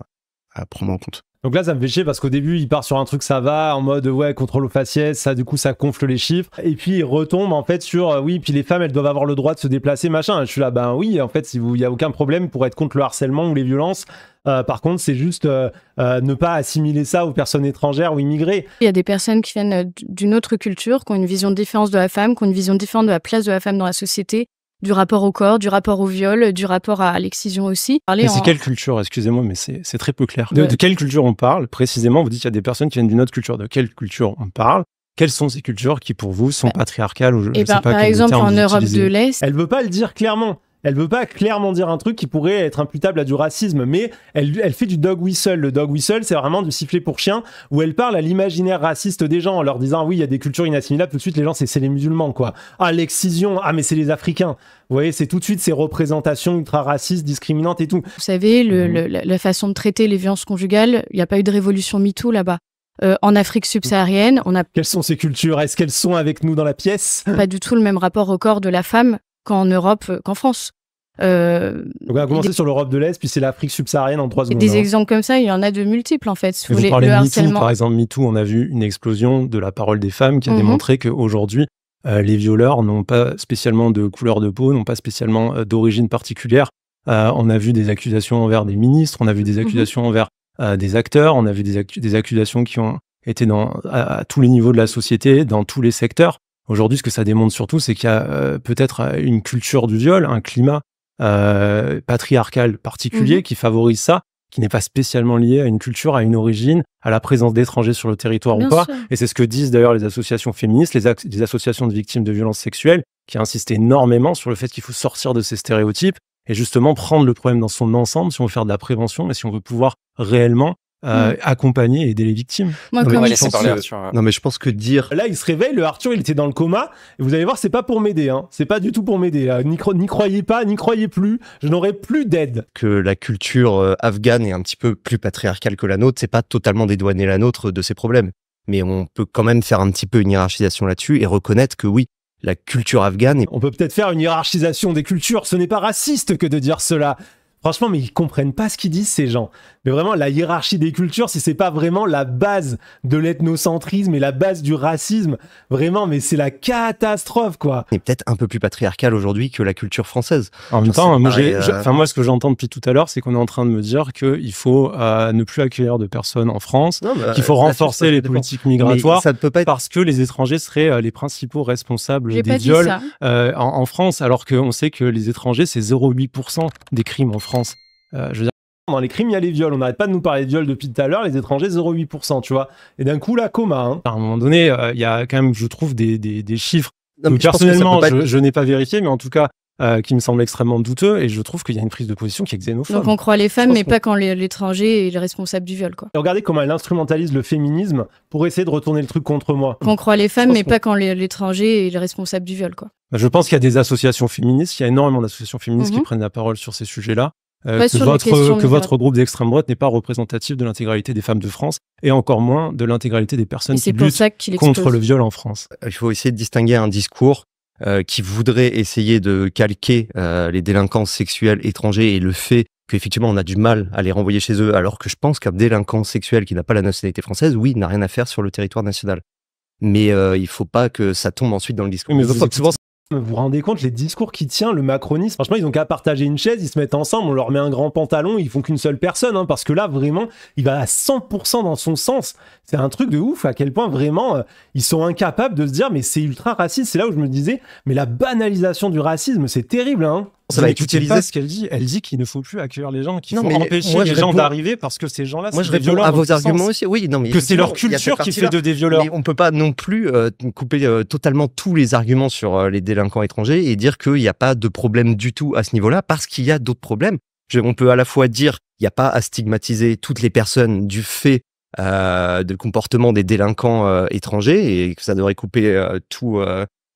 à prendre en compte. Donc là, ça me fait chier parce qu'au début, il part sur un truc, ça va, en mode ouais, contrôle aux faciès, ça du coup, ça gonfle les chiffres. Et puis il retombe en fait sur euh, oui, puis les femmes, elles doivent avoir le droit de se déplacer, machin. je suis là, ben oui, en fait, il n'y a aucun problème pour être contre le harcèlement ou les violences. Euh, par contre, c'est juste euh, ne pas assimiler ça aux personnes étrangères ou immigrées. Il y a des personnes qui viennent d'une autre culture, qui ont une vision différente de la femme, qui ont une vision différente de la place de la femme dans la société, du rapport au corps, du rapport au viol, du rapport à l'excision aussi. Parler mais c'est quelle culture Excusez-moi, mais c'est très peu clair. De, quelle culture on parle Précisément, vous dites qu'il y a des personnes qui viennent d'une autre culture. De quelle culture on parle quelles sont ces cultures qui, pour vous, sont bah, patriarcales je, eh ben, par, exemple, en Europe de l'Est. Elle ne veut pas le dire clairement elle veut pas clairement dire un truc qui pourrait être imputable à du racisme, mais elle, elle fait du dog whistle. Le dog whistle, c'est vraiment du sifflet pour chien, où elle parle à l'imaginaire raciste des gens en leur disant, ah oui, il y a des cultures inassimilables, tout de suite, les gens, c'est les musulmans, quoi. Ah, l'excision, ah, mais c'est les Africains. Vous voyez, c'est tout de suite ces représentations ultra racistes, discriminantes et tout. Vous savez, mmh. la façon de traiter les violences conjugales, il n'y a pas eu de révolution MeToo là-bas. Euh, en Afrique subsaharienne, on a... Quelles sont ces cultures Est-ce qu'elles sont avec nous dans la pièce Pas du tout le même rapport au corps de la femme qu'en Europe, euh, qu'en France. Euh, on va commencer sur l'Europe de l'Est, puis c'est l'Afrique subsaharienne en trois secondes. Des hein. exemples comme ça, il y en a de multiples en fait. vous, voulez, parlez de par exemple, MeToo, on a vu une explosion de la parole des femmes qui a mhm. démontré qu'aujourd'hui, euh, les violeurs n'ont pas spécialement de couleur de peau, n'ont pas spécialement d'origine particulière. on a vu des accusations envers des ministres, on a vu des mhm. accusations envers des acteurs, on a vu des, accusations qui ont été dans, à tous les niveaux de la société, dans tous les secteurs. Aujourd'hui, ce que ça démontre surtout, c'est qu'il y a euh, peut-être euh, une culture du viol, un climat euh, patriarcal particulier mhm. qui favorise ça, qui n'est pas spécialement lié à une culture, à une origine, à la présence d'étrangers sur le territoire ou pas. Et c'est ce que disent d'ailleurs les associations féministes, les, les associations de victimes de violences sexuelles, qui insistent énormément sur le fait qu'il faut sortir de ces stéréotypes et justement prendre le problème dans son ensemble si on veut faire de la prévention et si on veut pouvoir réellement euh, mm. accompagner et aider les victimes. Moi, non, mais je pense que... dire là il se réveille, le Arthur il était dans le coma et vous allez voir c'est pas pour m'aider hein. c'est pas du tout pour m'aider n'y croyez pas, n'y croyez plus, je n'aurai plus d'aide. Que la culture euh, afghane est un petit peu plus patriarcale que la nôtre, c'est pas totalement dédouaner la nôtre de ses problèmes, mais on peut quand même faire un petit peu une hiérarchisation là-dessus et reconnaître que oui, la culture afghane. On peut peut-être faire une hiérarchisation des cultures, ce n'est pas raciste que de dire cela. Franchement, mais ils comprennent pas ce qu'ils disent ces gens. Mais vraiment, la hiérarchie des cultures, si c'est pas vraiment la base de l'ethnocentrisme et la base du racisme, vraiment, mais c'est la catastrophe, quoi. Et peut-être un peu plus patriarcal aujourd'hui que la culture française. En même temps, euh, moi, ce que j'entends depuis tout à l'heure, c'est qu'on est en train de me dire qu'il faut euh, ne plus accueillir de personnes en France, bah, qu'il faut euh, renforcer les politiques migratoires, ça peut pas être... parce que les étrangers seraient les principaux responsables des viols en, en France, alors qu'on sait que les étrangers, c'est 0,8% des crimes en France. France. Euh, je veux dire, dans les crimes, il y a les viols. On n'arrête pas de nous parler de viols depuis tout à l'heure. Les étrangers, 0,8%, tu vois. Et d'un coup, là, coma. Hein. À un moment donné, euh, il y a quand même, je trouve, des, des, chiffres personnellement, je, n'ai pas vérifié, mais en tout cas, euh, qui me semble extrêmement douteux et je trouve qu'il y a une prise de position qui est xénophobe. Donc on croit les femmes, mais pas quand l'étranger est le responsable du viol. Quoi. regardez comment elle instrumentalise le féminisme pour essayer de retourner le truc contre moi. on croit les femmes, mais pas quand l'étranger est le responsable du viol. Quoi. Je pense qu'il y a des associations féministes, il y a énormément d'associations féministes qui mhm. prennent la parole sur ces sujets-là. Euh, que, votre, que votre groupe d'extrême droite n'est pas représentatif de l'intégralité des femmes de France et encore moins de l'intégralité des personnes qui luttent contre le viol en France. Euh, il faut essayer de distinguer un discours euh, qui voudrait essayer de calquer les délinquances sexuelles étrangers et le fait qu'effectivement on a du mal à les renvoyer chez eux, alors que je pense qu'un délinquant sexuel qui n'a pas la nationalité française, oui, n'a rien à faire sur le territoire national. Mais il ne faut pas que ça tombe ensuite dans le discours. Vous vous rendez compte, les discours qui tient, le macronisme, franchement, ils ont qu'à partager une chaise, ils se mettent ensemble, on leur met un grand pantalon, ils font qu'une seule personne, hein, parce que là, vraiment, il va à 100% dans son sens. C'est un truc de ouf, à quel point vraiment, euh, ils sont incapables de se dire, mais c'est ultra raciste. C'est là où je me disais, mais la banalisation du racisme, c'est terrible, hein ça va ce qu'elle dit, elle dit qu'il ne faut plus accueillir les gens, qui faut empêcher les gens d'arriver parce que ces gens-là, moi je réponds à vos arguments aussi. Oui, non mais que c'est leur culture qui fait de des violeurs. Mais on peut pas non plus euh, couper euh, totalement tous les arguments sur euh, les délinquants étrangers et dire qu'il n'y a pas de problème du tout à ce niveau-là parce qu'il y a d'autres problèmes. on peut à la fois dire il n'y a pas à stigmatiser toutes les personnes du fait du de comportement des délinquants étrangers et que ça devrait couper tout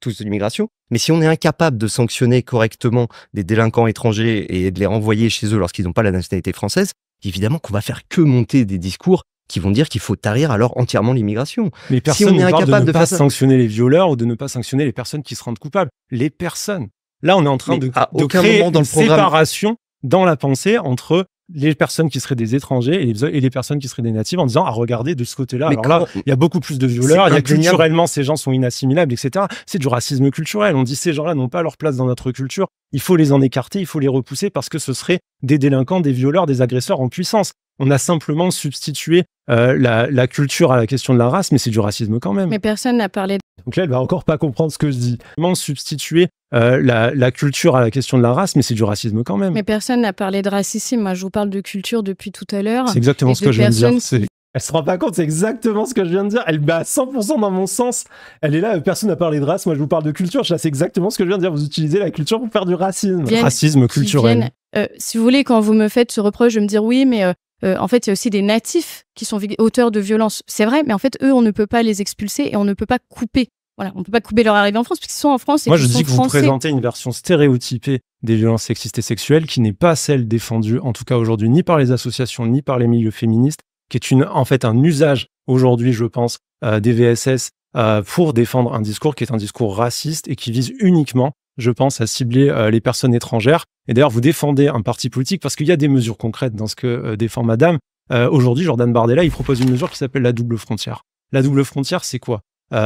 tous de l'immigration. Mais si on est incapable de sanctionner correctement des délinquants étrangers et de les renvoyer chez eux lorsqu'ils n'ont pas la nationalité française, évidemment qu'on va faire que monter des discours qui vont dire qu'il faut tarir alors entièrement l'immigration. Mais personne si on est incapable de ne pas sanctionner les violeurs ou de ne pas sanctionner les personnes qui se rendent coupables. Les personnes. Là, on est en train de, créer une séparation dans la pensée entre les personnes qui seraient des étrangers et les, personnes qui seraient des natives en disant ah regardez de ce côté-là alors là il y a beaucoup plus de violeurs il y ces gens sont inassimilables etc c'est du racisme culturel on dit ces gens-là n'ont pas leur place dans notre culture il faut les en écarter il faut les repousser parce que ce seraient des délinquants des violeurs des agresseurs en puissance on a simplement substitué euh, la, culture à la question de la race, mais c'est du racisme quand même. Mais personne n'a parlé. Donc là, elle va encore pas comprendre ce que je dis. Comment substituer euh, la, la, culture à la question de la race, mais c'est du racisme quand même. Mais personne n'a parlé de racisme. Moi, je vous parle de culture depuis tout à l'heure. C'est exactement ce que je viens de dire. Elle se rend pas compte, c'est exactement ce que je viens de dire. Elle bat 100% dans mon sens. Elle est là, euh, personne n'a parlé de race. Moi, je vous parle de culture. C'est exactement ce que je viens de dire. Vous utilisez la culture pour faire du racisme. racisme culturel. si vous voulez, quand vous me faites ce reproche, je vais me dire oui, mais euh, en fait, il y a aussi des natifs qui sont auteurs de violences. C'est vrai, mais en fait, eux, on ne peut pas les expulser et on ne peut pas couper. Voilà, on ne peut pas couper leur arrivée en France puisqu'ils sont en France. Et Moi, je dis que vous présentez une version stéréotypée des violences sexistes et sexuelles qui n'est pas celle défendue, en tout cas aujourd'hui, ni par les associations, ni par les milieux féministes, qui est une, en fait un usage aujourd'hui, je pense, euh, des VSS euh, pour défendre un discours qui est un discours raciste et qui vise uniquement je pense, à cibler euh, les personnes étrangères. Et d'ailleurs, vous défendez un parti politique parce qu'il y a des mesures concrètes dans ce que euh, défend Madame. Euh, aujourd'hui, Jordan Bardella, il propose une mesure qui s'appelle la double frontière. La double frontière, c'est quoi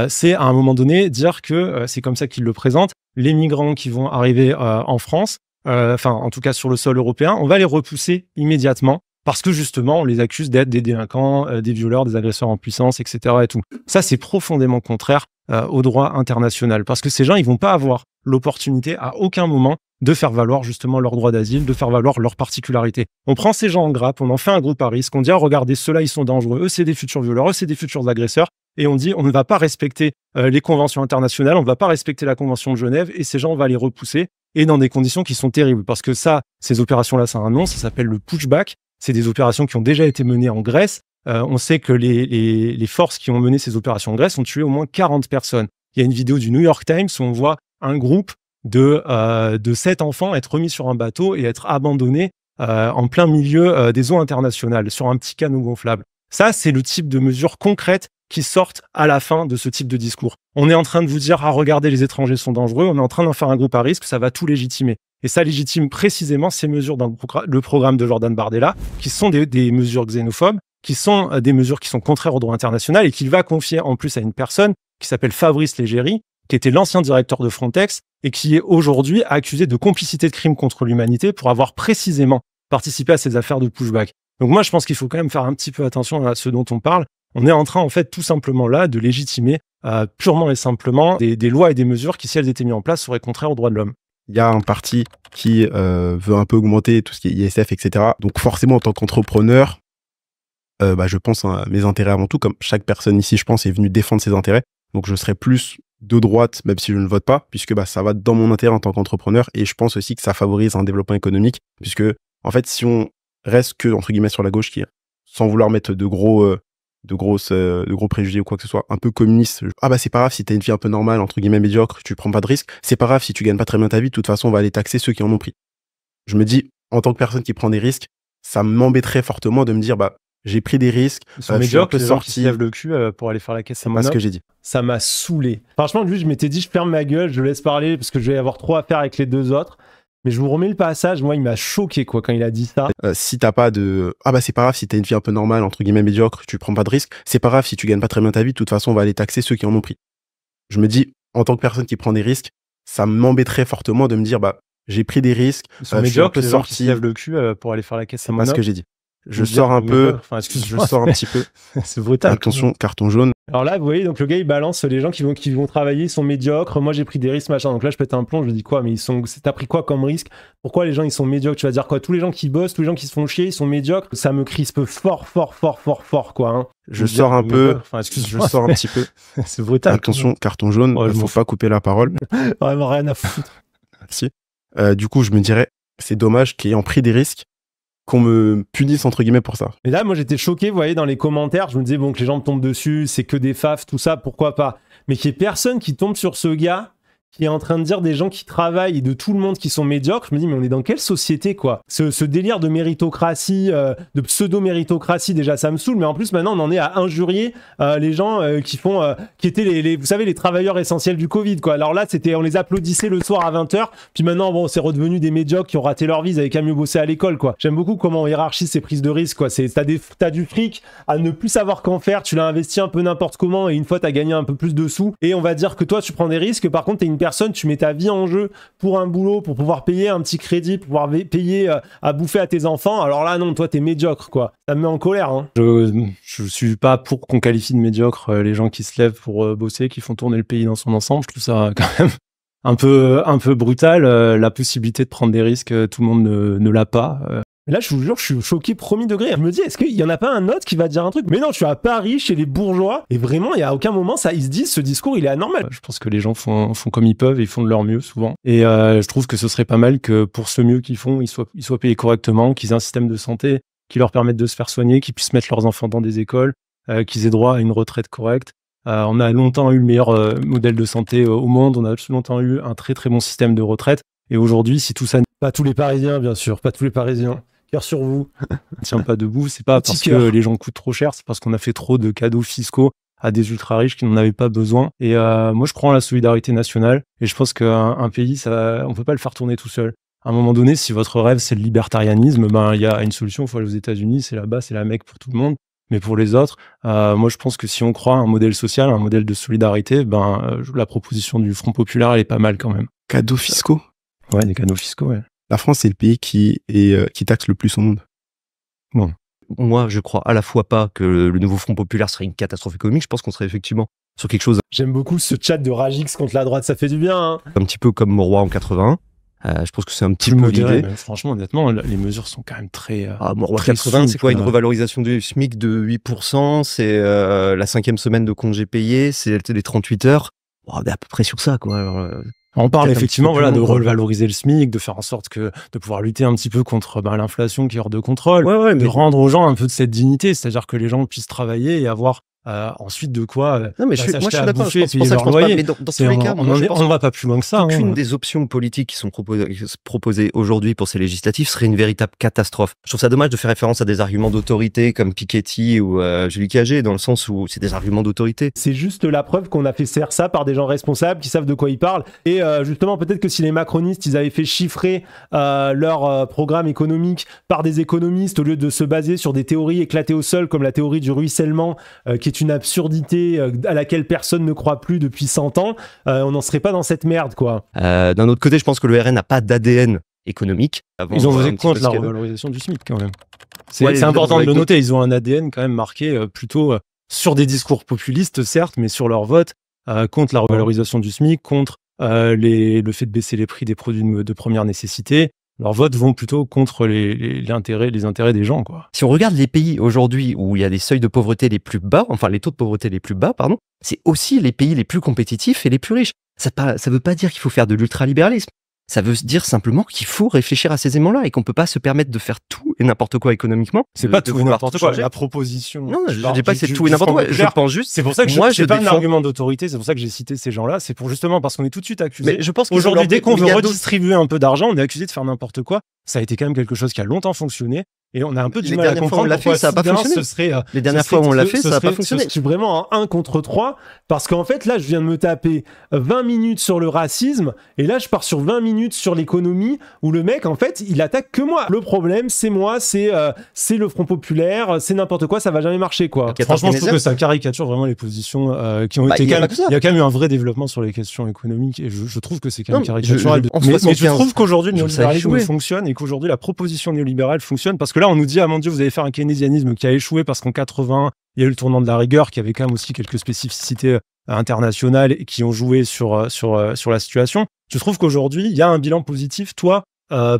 C'est à un moment donné dire que, c'est comme ça qu'il le présente, les migrants qui vont arriver en France, enfin en tout cas sur le sol européen, on va les repousser immédiatement parce que justement, on les accuse d'être des délinquants, des violeurs, des agresseurs en puissance, etc. Et tout. Ça, c'est profondément contraire euh, au droit international. Parce que ces gens, ils vont pas avoir l'opportunité à aucun moment de faire valoir justement leur droit d'asile, de faire valoir leur particularité. On prend ces gens en grappe, on en fait un groupe à risque, on dit ah, regardez, ceux-là, ils sont dangereux, eux, c'est des futurs violeurs, eux, c'est des futurs agresseurs, et on dit on ne va pas respecter euh, les conventions internationales, on ne va pas respecter la Convention de Genève, et ces gens, on va les repousser, et dans des conditions qui sont terribles. Parce que ça, ces opérations-là, ça a un nom, ça s'appelle le pushback, c'est des opérations qui ont déjà été menées en Grèce, euh, on sait que les, forces qui ont mené ces opérations en Grèce ont tué au moins 40 personnes. Il y a une vidéo du New York Times où on voit un groupe de, 7 euh, enfants être remis sur un bateau et être abandonnés euh, en plein milieu des eaux internationales, sur un petit canot gonflable. Ça, c'est le type de mesures concrètes qui sortent à la fin de ce type de discours. On est en train de vous dire, ah, regardez, les étrangers sont dangereux, on est en train d'en faire un groupe à risque, ça va tout légitimer. Et ça légitime précisément ces mesures dans le, programme de Jordan Bardella, qui sont des mesures xénophobes, qui sont euh, des mesures qui sont contraires au droit international et qu'il va confier en plus à une personne qui s'appelle Fabrice Légéry, qui était l'ancien directeur de Frontex et qui est aujourd'hui accusé de complicité de crimes contre l'humanité pour avoir précisément participé à ces affaires de pushback. Donc moi, je pense qu'il faut quand même faire un petit peu attention à ce dont on parle. On est en train, en fait, tout simplement là, de légitimer euh, purement et simplement des, lois et des mesures qui, si elles étaient mises en place, seraient contraires aux droits de l'homme. Il y a un parti qui euh, veut un peu augmenter tout ce qui est ISF, etc. Donc forcément, en tant qu'entrepreneur, euh, bah, je pense hein, à mes intérêts avant tout, comme chaque personne ici, je pense, est venue défendre ses intérêts. Donc je serai plus de droite, même si je ne vote pas, puisque bah, ça va dans mon intérêt en tant qu'entrepreneur. Et je pense aussi que ça favorise un développement économique, puisque en fait, si on reste que, entre guillemets, sur la gauche, qui, sans vouloir mettre de gros... Euh, de grosses euh, de gros préjugés ou quoi que ce soit un peu communiste ah bah c'est pas grave si t'as une vie un peu normale entre guillemets médiocre tu prends pas de risques c'est pas grave si tu gagnes pas très bien ta vie de toute façon on va aller taxer ceux qui en ont pris je me dis en tant que personne qui prend des risques ça m'embêterait fortement de me dire bah j'ai pris des risques. Sur euh, je gens qui le cul euh, pour aller faire la caisse. C'est pas ce que j'ai dit. Ça m'a saoulé. Franchement, lui, je m'étais dit, je ferme ma gueule, je laisse parler parce que je vais avoir trop à faire avec les deux autres. Mais je vous remets le passage. Moi, il m'a choqué quoi quand il a dit ça. Euh, si t'as pas de ah bah c'est pas grave si t'as une vie un peu normale entre guillemets médiocre, tu prends pas de risques. C'est pas grave si tu gagnes pas très bien ta vie. De toute façon, on va aller taxer ceux qui en ont pris. Je me dis en tant que personne qui prend des risques, ça m'embêterait fortement de me dire bah j'ai pris des risques. Sur euh, je le cul euh, pour aller faire la caisse. C'est ce que j'ai dit. Je sors un peu, je sors un petit peu. [LAUGHS] c'est brutal. Attention, carton jaune. Alors là, vous voyez, donc le gars il balance les gens qui vont, qui vont travailler, ils sont médiocres. Moi j'ai pris des risques, machin. Donc là, je pète un plomb, je me dis quoi, mais ils sont, t'as pris quoi comme risque Pourquoi les gens ils sont médiocres Tu vas dire quoi Tous les gens qui bossent, tous les gens qui se font chier, ils sont médiocres. Ça me crispe fort, fort, fort, fort, fort, quoi. Hein. Je, sors un peu, je sors un petit peu. [LAUGHS] c'est brutal. Attention, carton jaune. il oh, faut pas couper la parole. [LAUGHS] Vraiment rien à foutre. si. Euh, du coup, je me dirais, c'est dommage qu'ayant pris des risques, qu'on me punisse entre guillemets pour ça. Et là, moi, j'étais choqué, vous voyez, dans les commentaires, je me disais bon que les gens tombent dessus, c'est que des faf, tout ça, pourquoi pas. Mais qu'il n'y ait personne qui tombe sur ce gars qui est en train de dire des gens qui travaillent et de tout le monde qui sont médiocres, je me dis mais on est dans quelle société quoi ce, ce, délire de méritocratie, euh, de pseudo-méritocratie déjà ça me saoule, mais en plus maintenant on en est à injurier euh, les gens euh, qui font, qui étaient les, vous savez les travailleurs essentiels du Covid quoi. Alors là c'était, on les applaudissait le soir à 20h, puis maintenant bon c'est redevenu des médiocres qui ont raté leur vie, ils avaient qu'à mieux bosser à l'école quoi. J'aime beaucoup comment on hiérarchise ces prises de risques quoi, c'est t'as, des, t'as du fric à ne plus savoir qu'en faire, tu l'as investi un peu n'importe comment et une fois t'as gagné un peu plus de sous et on va dire que toi tu prends des risques, par contre t'es une personne, tu mets ta vie en jeu pour un boulot, pour pouvoir payer un petit crédit, pour pouvoir payer euh, à bouffer à tes enfants. Alors là, non, toi, t'es médiocre, quoi. Ça me met en colère. Hein. Je, je suis pas pour qu'on qualifie de médiocre euh, les gens qui se lèvent pour euh, bosser, qui font tourner le pays dans son ensemble. Je trouve ça [LAUGHS] quand même un peu, un peu brutal. La possibilité de prendre des risques, tout le monde ne l'a pas. Là, je vous jure, je suis choqué premier degré. Je me dis, est-ce qu'il y en a pas un autre qui va dire un truc Mais non, je suis à Paris, chez les bourgeois, et vraiment, il y a aucun moment, ça, ils se disent, ce discours, il est anormal. Je pense que les gens font, font comme ils peuvent et ils font de leur mieux souvent. Et euh, je trouve que ce serait pas mal que pour ce mieux qu'ils font, ils soient, soient payés correctement, qu'ils aient un système de santé qui leur permette de se faire soigner, qu'ils puissent mettre leurs enfants dans des écoles, euh, qu'ils aient droit à une retraite correcte. Euh, on a longtemps eu le meilleur modèle de santé au monde, on a longtemps eu un très très bon système de retraite. Et aujourd'hui, si tout ça... Pas tous les Parisiens, bien sûr, pas tous les Parisiens sur vous. tiens pas debout. C'est pas parce que les gens coûtent trop cher, c'est parce qu'on a fait trop de cadeaux fiscaux à des ultra riches qui n'en avaient pas besoin. Et euh, moi, je crois en la solidarité nationale. Et je pense qu'un un pays, ça, on peut pas le faire tourner tout seul. À un moment donné, si votre rêve c'est le libertarianisme, ben il y a une solution. Il faut aller aux États-Unis, c'est là-bas, c'est la mec pour tout le monde. Mais pour les autres, euh, moi je pense que si on croit à un modèle social, un modèle de solidarité, ben euh, la proposition du Front populaire elle est pas mal quand même. Cadeaux fiscaux. Ouais, des cadeaux fiscaux. Ouais la France, c'est le pays qui, est, euh, qui taxe le plus au monde. Bon. Moi, je crois à la fois pas que le nouveau Front populaire serait une catastrophe économique. Je pense qu'on serait effectivement sur quelque chose. J'aime beaucoup ce chat de Rajix contre la droite, ça fait du bien. Hein. Un petit peu comme Moroy en 81. Euh, je pense que c'est un petit peu Franchement, honnêtement, les mesures sont quand même très. Euh, ah, Moroy 80, c'est quoi Une revalorisation du SMIC de 8%, c'est euh, la cinquième semaine de congés payés. c'est les 38 heures. on est à peu près sur ça, quoi. On parle effectivement voilà, de revaloriser le SMIC, de faire en sorte que de pouvoir lutter un petit peu contre bah, l'inflation qui est hors de contrôle, de rendre aux gens un peu de cette dignité, c'est-à-dire que les gens puissent travailler et avoir euh, ensuite, de quoi euh, Non, mais je bah, moi, je suis d'accord. Je pense, ça, pas, mais dans, tous les cas, on, ne va pas plus loin que ça. Hein. Aucune des options politiques qui sont proposées, aujourd'hui pour ces législatives serait une véritable catastrophe. Je trouve ça dommage de faire référence à des arguments d'autorité comme Piketty ou euh, Julie Cagé, dans le sens où c'est des arguments d'autorité. C'est juste la preuve qu'on a fait faire ça par des gens responsables qui savent de quoi ils parlent. Et justement, peut-être que si les macronistes, ils avaient fait chiffrer leur programme économique par des économistes au lieu de se baser sur des théories éclatées au sol comme la théorie du ruissellement qui est une absurdité euh, à laquelle personne ne croit plus depuis 100 ans, euh, on n'en serait pas dans cette merde, quoi. Euh, d'un autre côté, je pense que le RN n'a pas d'ADN économique. ils ont voté contre la revalorisation du SMIC quand même. C'est important de le noter, ils ont un ADN quand même marqué plutôt sur des discours populistes, certes, mais sur leur vote contre la revalorisation du SMIC, contre le fait de baisser les prix des produits de première nécessité, leurs votes vont plutôt contre les, les intérêts des gens. Quoi. Si on regarde les pays aujourd'hui où il y a des seuils de pauvreté les plus bas, enfin les taux de pauvreté les plus bas, pardon, c'est aussi les pays les plus compétitifs et les plus riches. Ça ne veut pas dire qu'il faut faire de l'ultralibéralisme ça veut dire simplement qu'il faut réfléchir à ces éléments-là et qu'on peut pas se permettre de faire tout et n'importe quoi économiquement. C'est pas euh, tout et n'importe quoi. La proposition. Non, je, dis pas que c'est tout et n'importe quoi. Je pense juste. C'est pour ça que moi, j'ai pas un d'autorité. C'est pour ça que j'ai cité ces gens-là. C'est pour justement parce qu'on est tout de suite accusé. Mais je pense qu'aujourd'hui, dès qu'on veut redistribuer un peu d'argent, on est accusé de faire n'importe quoi. Ça a été quand même quelque chose qui a longtemps fonctionné. Et on a un peu du mal à comprendre on ça pas fonctionné. Ce serait, les dernières fois où on l'a fait, ça n'a pas fonctionné. Je suis vraiment un 1 contre 3 parce qu'en fait, là, je viens de me taper 20 euh, minutes sur le racisme et là, je pars sur 20 minutes sur l'économie où le mec, en fait, il attaque que moi. Le problème, c'est moi, c'est euh, c'est le Front Populaire, euh, c'est n'importe quoi, ça va jamais marcher, quoi. Franchement, je trouve que ça caricature vraiment les positions qui ont bah, été Il y a quand même eu un vrai développement sur les questions économiques et je, trouve que c'est quand même caricatural. mais, je trouve qu'aujourd'hui, le néolibéralisme fonctionne et qu'aujourd'hui, la proposition néolibérale fonctionne parce que là, on nous dit, ah mon Dieu, vous allez faire un keynésianisme qui a échoué parce qu'en 80, il y a eu le tournant de la rigueur qui avait quand même aussi quelques spécificités euh, internationales et qui ont joué sur, euh, sur, euh, sur la situation. Tu trouves qu'aujourd'hui, il y a un bilan positif, toi,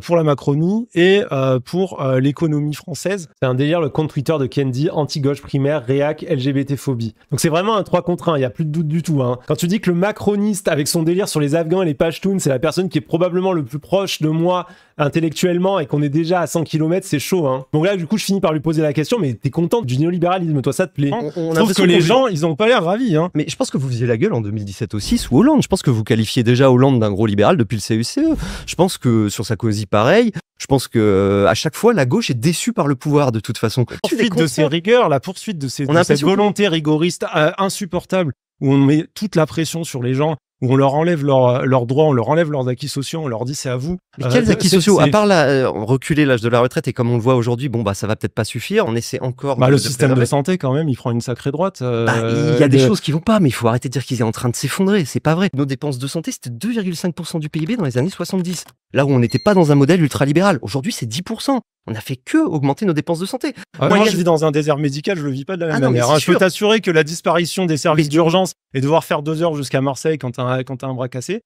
pour la Macronie et pour l'économie française. C'est un délire le compte Twitter de Kendi, anti-gauche primaire, réac, LGBT-phobie. Donc c'est vraiment un 3 contre 1, il n'y a plus de doute du tout. Hein. Quand tu dis que le macroniste, avec son délire sur les Afghans et les Pashtuns, c'est la personne qui est probablement le plus proche de moi intellectuellement et qu'on est déjà à 100 km, c'est chaud. Hein. Donc là, du coup, je finis par lui poser la question, mais t'es content du néolibéralisme, toi, ça te plaît on, que les gens, ils ont pas l'air ravis. Hein. Mais je pense que vous faisiez la gueule en 2017 aussi sous Hollande. Je pense que vous qualifiez déjà Hollande d'un gros libéral depuis le CUCE. E. Je pense que sur sa causie, pareil. Je pense que euh, à chaque fois, la gauche est déçue par le pouvoir de toute façon. La poursuite de ces rigueurs, la poursuite de, ses, on rigoristes a volonté rigoriste euh, insupportable où on met toute la pression sur les gens, où on leur enlève euh, leurs droits, on leur enlève leurs acquis sociaux, on leur dit c'est à vous. Mais quels acquis sociaux À part là, euh, reculer l'âge de la retraite et comme on le voit aujourd'hui, bon bah ça va peut-être pas suffire. On essaie encore. Bah, le système de santé quand même, il prend une sacrée droite. Euh, bah, il y a des choses qui vont pas, mais il faut arrêter de dire qu'il est en train de s'effondrer. C'est pas vrai. Nos dépenses de santé c'était 2,5% du PIB dans les années 70. Là où on n'était pas dans un modèle ultralibéral. Aujourd'hui c'est 10%. On a fait que augmenter nos dépenses de santé. Ah, moi, je vis dans un désert médical, je le vis pas de la ah même manière. Hein. je peux t'assurer que la disparition des services d'urgence et devoir faire deux heures jusqu'à Marseille quand t'as un bras cassé,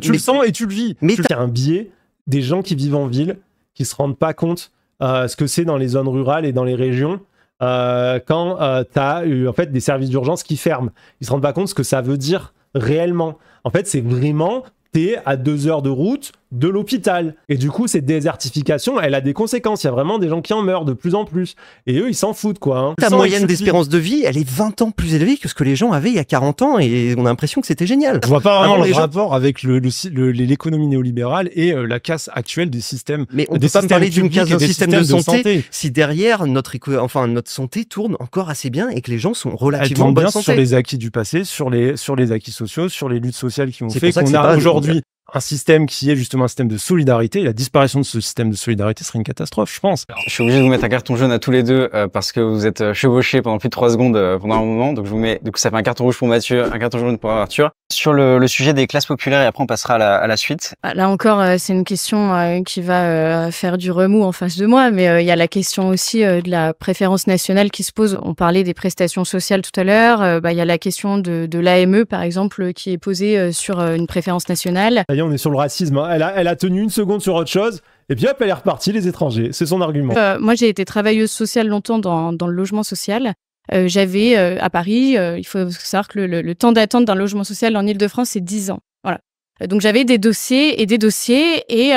tu, le sens et tu le vis. Mais tu as un biais des gens qui vivent en ville, qui se rendent pas compte euh, ce que c'est dans les zones rurales et dans les régions. Euh, quand euh, tu as eu en fait des services d'urgence qui ferment, ils se rendent pas compte ce que ça veut dire réellement. En fait, c'est vraiment tu es à deux heures de route de l'hôpital. Et du coup, cette désertification, elle a des conséquences. Il y a vraiment des gens qui en meurent de plus en plus. Et eux, ils s'en foutent, quoi. la hein. Ta moyenne d'espérance de vie, elle est 20 ans plus élevée que ce que les gens avaient il y a 40 ans. Et on a l'impression que c'était génial. Je vois pas vraiment ah le rapport avec l'économie le, néolibérale et euh, la casse actuelle des systèmes. Mais on peut pas parler d'une casse système, de, santé, si derrière notre, enfin, notre santé tourne encore assez bien et que les gens sont relativement en bonne bien sur les acquis du passé, sur les, sur les acquis sociaux, sur les luttes sociales qui ont fait qu'on a aujourd'hui un système qui est justement un système de solidarité. La disparition de ce système de solidarité serait une catastrophe, je pense. je suis obligé de vous mettre un carton jaune à tous les deux euh, parce que vous êtes euh, chevauchés pendant plus de trois secondes euh, pendant un moment. Donc, je vous mets, coup, ça fait un carton rouge pour Mathieu, un carton jaune pour Arthur. Sur le, sujet des classes populaires, et après on passera à la, suite. Bah, là encore, c'est une question qui va faire du remous en face de moi, mais il y a la question aussi de la préférence nationale qui se pose. On parlait des prestations sociales tout à l'heure. Bah, il y a la question de, l'AME, par exemple, qui est posée sur une préférence nationale on est sur le racisme. Hein. Elle, a, tenu une seconde sur autre chose. Et puis hop, elle est repartie, les étrangers. C'est son argument. Euh, moi, j'ai été travailleuse sociale longtemps dans, le logement social. Euh, j'avais euh, à Paris, il faut savoir que le, temps d'attente d'un logement social en Ile-de-France, c'est 10 ans. Voilà. Donc j'avais des dossiers et des dossiers et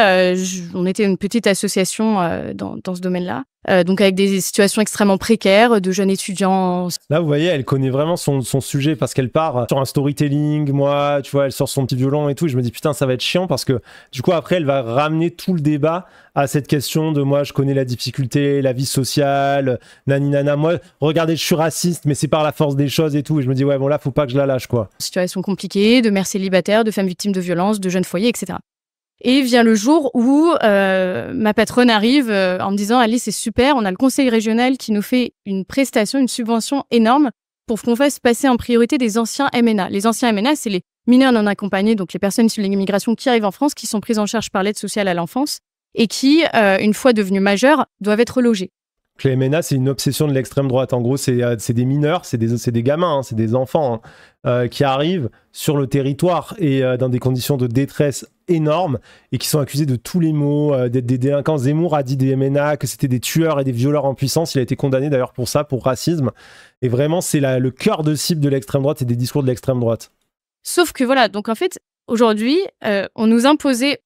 on était une petite association dans, ce domaine-là. Euh, donc avec des situations extrêmement précaires de jeunes étudiants. Là, vous voyez, elle connaît vraiment son, son sujet parce qu'elle part sur un storytelling, moi, tu vois, elle sort son petit violon et tout. Et je me dis, putain, ça va être chiant parce que du coup, après, elle va ramener tout le débat à cette question de moi, je connais la difficulté, la vie sociale, nani nana. Moi, regardez, je suis raciste, mais c'est par la force des choses et tout. Et je me dis, ouais, bon, là, faut pas que je la lâche, quoi. Situation compliquée de mères célibataires, de femmes victimes de violences, de jeunes foyers, etc. Et vient le jour où euh, ma patronne arrive euh, en me disant Allez, c'est super, on a le conseil régional qui nous fait une prestation, une subvention énorme pour qu'on fasse passer en priorité des anciens MNA. Les anciens MNA, c'est les mineurs non accompagnés, donc les personnes sur l'immigration qui arrivent en France, qui sont prises en charge par l'aide sociale à l'enfance et qui, euh, une fois devenus majeurs, doivent être logés. Les MNA, c'est une obsession de l'extrême droite. En gros, c'est des mineurs, c'est des, des, gamins, hein, c'est des enfants hein, qui arrivent sur le territoire et dans des conditions de détresse énormes et qui sont accusés de tous les maux, euh, d'être des délinquants. Zemmour a dit des MNA que c'était des tueurs et des violeurs en puissance. Il a été condamné d'ailleurs pour ça, pour racisme. Et vraiment, c'est le cœur de cible de l'extrême droite et des discours de l'extrême droite. Sauf que voilà, donc en fait, aujourd'hui, euh, on nous imposait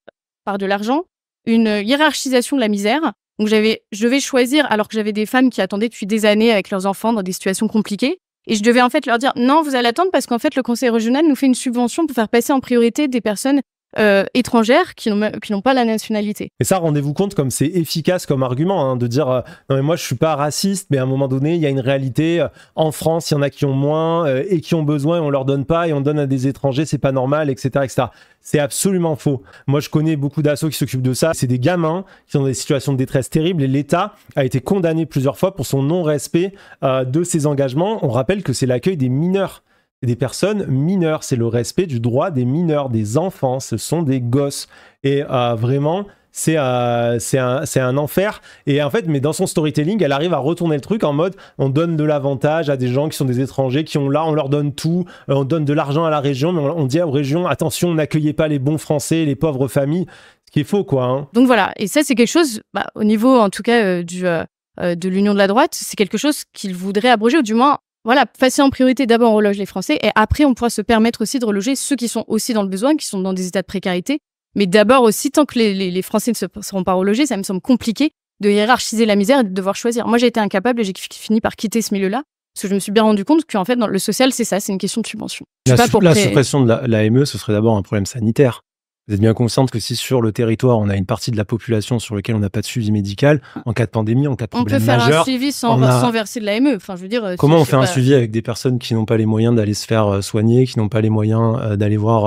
par de l'argent une hiérarchisation de la misère. Donc j'avais, je vais choisir, alors que j'avais des femmes qui attendaient depuis des années avec leurs enfants dans des situations compliquées, et je devais en fait leur dire non, vous allez attendre parce qu'en fait le conseil régional nous fait une subvention pour faire passer en priorité des personnes euh, étrangères qui n'ont pas la nationalité. Et ça, rendez-vous compte comme c'est efficace comme argument hein, de dire euh, non mais moi je suis pas raciste, mais à un moment donné il y a une réalité. Euh, en France, il y en a qui ont moins et qui ont besoin et on leur donne pas et on donne à des étrangers, c'est pas normal, etc., etc. C'est absolument faux. Moi je connais beaucoup d'assos qui s'occupent de ça. C'est des gamins qui sont dans des situations de détresse terribles et l'État a été condamné plusieurs fois pour son non-respect de ses engagements. On rappelle que c'est l'accueil des mineurs des personnes mineures. C'est le respect du droit des mineurs, des enfants. Ce sont des gosses. Et euh, vraiment, euh, c'est un, enfer. Et en fait, mais dans son storytelling, elle arrive à retourner le truc en mode on donne de l'avantage à des gens qui sont des étrangers, qui ont là, on leur donne tout, euh, on donne de l'argent à la région, mais on, dit aux régions attention, n'accueillez pas les bons Français, les pauvres familles. Ce qui est faux, quoi. Hein. Donc voilà, et ça, c'est quelque chose, bah, au niveau en tout cas du, de l'union de la droite, c'est quelque chose qu'il voudrait abroger, ou du moins voilà, passer en priorité d'abord on reloge les Français et après on pourra se permettre aussi de reloger ceux qui sont aussi dans le besoin, qui sont dans des états de précarité. Mais d'abord aussi, tant que les, Français ne seront pas relogés, ça me semble compliqué de hiérarchiser la misère et de devoir choisir. Moi, j'ai été incapable et j'ai fini par quitter ce milieu-là parce que je me suis bien rendu compte qu'en fait, dans le social, c'est ça, c'est une question de subvention. La, pour la suppression de l'AME, la, e, ce serait d'abord un problème sanitaire. Vous êtes bien consciente que si sur le territoire, on a une partie de la population sur laquelle on n'a pas de suivi médical, en cas de pandémie, en cas de problème majeur... On peut faire un suivi sans, verser de l'AME. Enfin, veux euh, Comment on fait un suivi avec des personnes qui n'ont pas les moyens d'aller se faire euh, soigner, qui n'ont pas les moyens euh, d'aller voir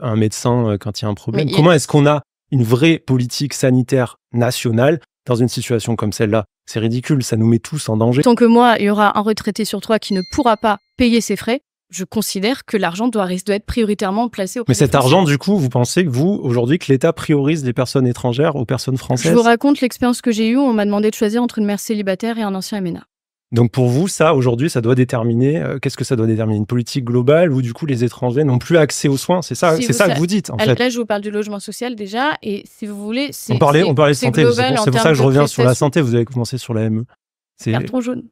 un médecin quand il y a un problème Comment est-ce qu'on a une vraie politique sanitaire nationale dans une situation comme celle-là C'est ridicule, ça nous met tous en danger. Tant que moi, il y aura un retraité sur trois qui ne pourra pas payer ses frais, je considère que l'argent doit, être prioritairement placé au Mais cet argent, du coup, vous pensez que vous, aujourd'hui, que l'État priorise les personnes étrangères aux personnes françaises Je vous raconte l'expérience que j'ai eue. On m'a demandé de choisir entre une mère célibataire et un ancien MNA. Donc pour vous, ça, aujourd'hui, ça doit déterminer, euh, qu'est-ce que ça doit déterminer Une politique globale où du coup les étrangers n'ont plus accès aux soins C'est ça, c'est ça que vous dites en fait. Là, je vous parle du logement social déjà, et si vous voulez, c'est On parlait, on parlait de santé, c'est pour, ça que je reviens sur la santé, vous avez commencé sur la ME. C'est carton jaune.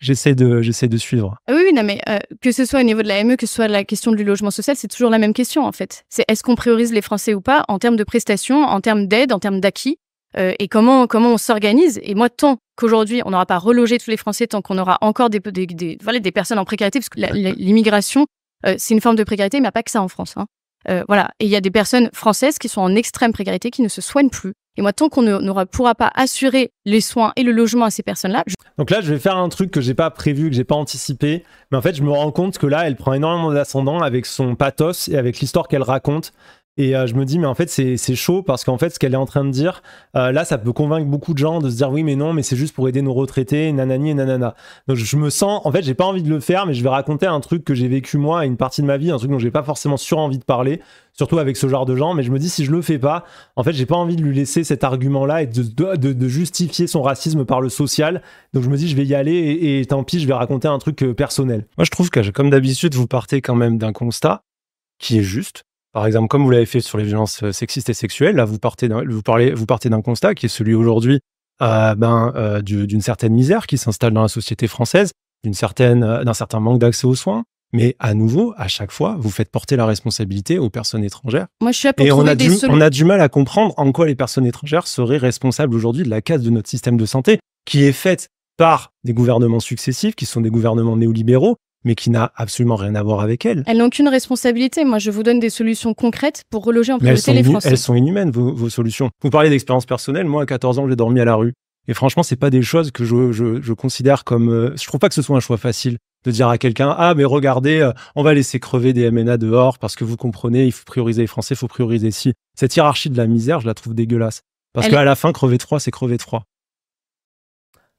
J'essaie de, j'essaie de suivre. Ah oui, non, mais euh, que ce soit au niveau de la ME que ce soit la question du logement social, c'est toujours la même question en fait. C'est est-ce qu'on priorise les Français ou pas en termes de prestations, en termes d'aide, en termes d'acquis euh, et comment, comment on s'organise. Et moi, tant qu'aujourd'hui, on n'aura pas relogé tous les Français, tant qu'on aura encore des, des, voilà, des personnes en précarité, parce que l'immigration, euh, c'est une forme de précarité, mais pas que ça en France. Hein. voilà. Et il y a des personnes françaises qui sont en extrême précarité, qui ne se soignent plus, et moi, tant qu'on ne pourra pas assurer les soins et le logement à ces personnes-là. Donc là, je vais faire un truc que j'ai pas prévu, que j'ai pas anticipé. Mais en fait, je me rends compte que là, elle prend énormément d'ascendant avec son pathos et avec l'histoire qu'elle raconte. Et euh, je me dis, mais en fait, c'est chaud parce qu'en fait, ce qu'elle est en train de dire, euh, là, ça peut convaincre beaucoup de gens de se dire oui, mais non, mais c'est juste pour aider nos retraités, nanani et nanana. Donc, je me sens, en fait, j'ai pas envie de le faire, mais je vais raconter un truc que j'ai vécu moi, une partie de ma vie, un truc dont j'ai pas forcément sûr envie de parler, surtout avec ce genre de gens. Mais je me dis, si je le fais pas, en fait, j'ai pas envie de lui laisser cet argument-là et de, justifier son racisme par le social. Donc, je me dis, je vais y aller et, et tant pis, je vais raconter un truc euh, personnel. Moi, je trouve que, comme d'habitude, vous partez quand même d'un constat qui est juste par exemple, comme vous l'avez fait sur les violences euh, sexistes et sexuelles, là, vous partez d'un, vous partez d'un constat qui est celui aujourd'hui euh, ben, euh, d'une certaine misère qui s'installe dans la société française, d'un certain manque d'accès aux soins. Mais à nouveau, à chaque fois, vous faites porter la responsabilité aux personnes étrangères. Moi, je suis Et on a, on a du mal à comprendre en quoi les personnes étrangères seraient responsables aujourd'hui de la casse de notre système de santé, qui est faite par des gouvernements successifs, qui sont des gouvernements néolibéraux, mais qui n'a absolument rien à voir avec elle. Elles n'ont qu'une responsabilité. Moi, je vous donne des solutions concrètes pour reloger en priorité les Français. Elles sont inhumaines, vos, solutions. Vous parlez d'expérience personnelle. Moi, à 14 ans, j'ai dormi à la rue. Et franchement, c'est pas des choses que je, je, je considère comme. Euh, je trouve pas que ce soit un choix facile de dire à quelqu'un ah mais regardez euh, on va laisser crever des MNA dehors parce que vous comprenez il faut prioriser les Français il faut prioriser si cette hiérarchie de la misère je la trouve dégueulasse parce qu'à la fin crever trois, c'est crever trois.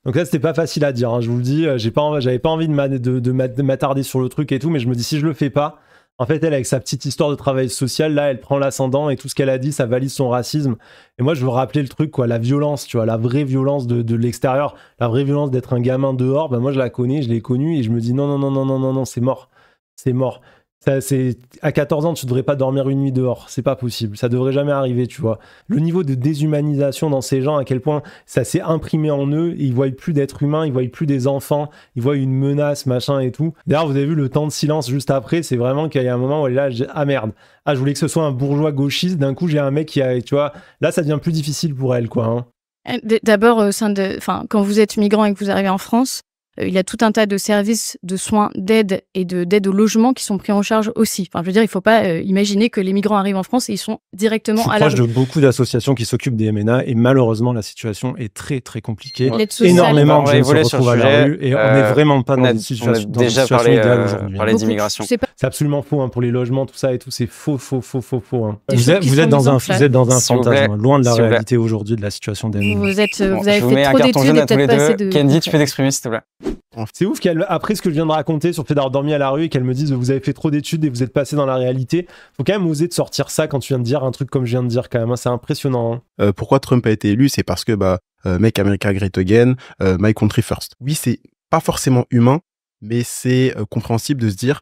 Donc là, c'était pas facile à dire, hein. je vous le dis. Euh, j'avais pas envie de, m'attarder sur le truc et tout, mais je me dis si je le fais pas, en fait, elle avec sa petite histoire de travail social, là, elle prend l'ascendant et tout ce qu'elle a dit, ça valide son racisme. Et moi, je veux rappeler le truc, quoi, la violence, tu vois, la vraie violence de, l'extérieur, la vraie violence d'être un gamin dehors. Ben moi, je la connais, je l'ai connue et je me dis non, non, non, non, non, non, non, c'est mort, c'est mort c'est à 14 ans, tu devrais pas dormir une nuit dehors, c'est pas possible, ça devrait jamais arriver, tu vois. Le niveau de déshumanisation dans ces gens, à quel point ça s'est imprimé en eux, ils voient plus d'êtres humains, ils voient plus des enfants, ils voient une menace, machin et tout. D'ailleurs, vous avez vu le temps de silence juste après, c'est vraiment qu'il y a un moment où là, ah merde, ah je voulais que ce soit un bourgeois gauchiste, d'un coup j'ai un mec qui a, tu vois, là ça devient plus difficile pour elle, quoi. Hein. Eh, d'abord, euh, enfin, quand vous êtes migrant et que vous arrivez en France, euh, il y a tout un tas de services de soins, d'aide et de d'aide au logement qui sont pris en charge aussi. Enfin, je veux dire, il ne faut pas euh, imaginer que les migrants arrivent en France et ils sont directement je suis à proche de beaucoup d'associations qui s'occupent des MNA et malheureusement la situation est très très compliquée. Énormément de gens se retrouvent à la rue et on euh, n'est vraiment pas dans, une situation, déjà parlé, idéale Parler d'immigration, c'est absolument faux hein, pour les logements, tout ça et tout, c'est faux, faux, faux, faux, faux. Hein. Vous, êtes, vous, êtes dans un, vous êtes dans un fantasme, hein, loin de la réalité aujourd'hui de la situation des MNA. Vous avez fait trop d'études et peut-être pas de. tu peux t'exprimer s'il te c'est ouf qu'elle, ce que je viens de raconter sur le fait d'avoir dormi à la rue et qu'elle me dise vous avez fait trop d'études et vous êtes passé dans la réalité. Faut quand même oser de sortir ça quand tu viens de dire un truc comme je viens de dire quand même. Hein. C'est impressionnant. Hein. Euh, pourquoi Trump a été élu C'est parce que bah euh, mec, Make America Great Again, euh, My Country First. Oui, c'est pas forcément humain, mais c'est compréhensible de se dire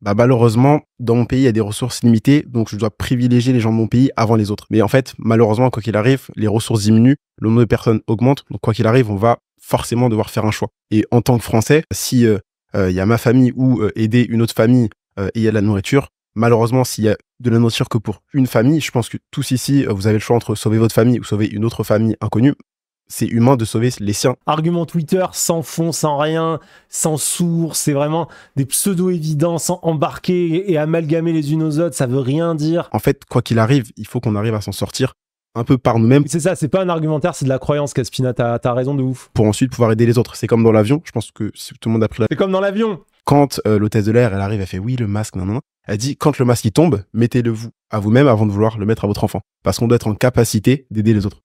bah malheureusement dans mon pays il y a des ressources limitées donc je dois privilégier les gens de mon pays avant les autres. Mais en fait malheureusement quoi qu'il arrive les ressources diminuent, le nombre de personnes augmente donc quoi qu'il arrive on va forcément devoir faire un choix. Et en tant que Français, si euh, euh, il y a ma famille ou euh, aider une autre famille et il y a de la nourriture, malheureusement, s'il y a de la nourriture que pour une famille, je pense que tous ici, vous avez le choix entre sauver votre famille ou sauver une autre famille inconnue. C'est humain de sauver les siens. Argument Twitter sans fond, sans rien, sans source, c'est vraiment des pseudo-évidences embarquées et amalgamées les unes aux autres, ça veut rien dire. En fait, quoi qu'il arrive, il faut qu'on arrive à s'en sortir un peu par nous-mêmes. C'est ça, c'est pas un argumentaire, c'est de la croyance, Caspina, t'as as raison de ouf. Pour ensuite pouvoir aider les autres. C'est comme dans l'avion, je pense que tout le monde a pris la... C'est comme dans l'avion Quand euh, l'hôtesse de l'air, elle arrive, elle fait oui, le masque, non, non, non. Elle dit, quand le masque il tombe, mettez-le vous à vous-même avant de vouloir le mettre à votre enfant. Parce qu'on doit être en capacité d'aider les autres.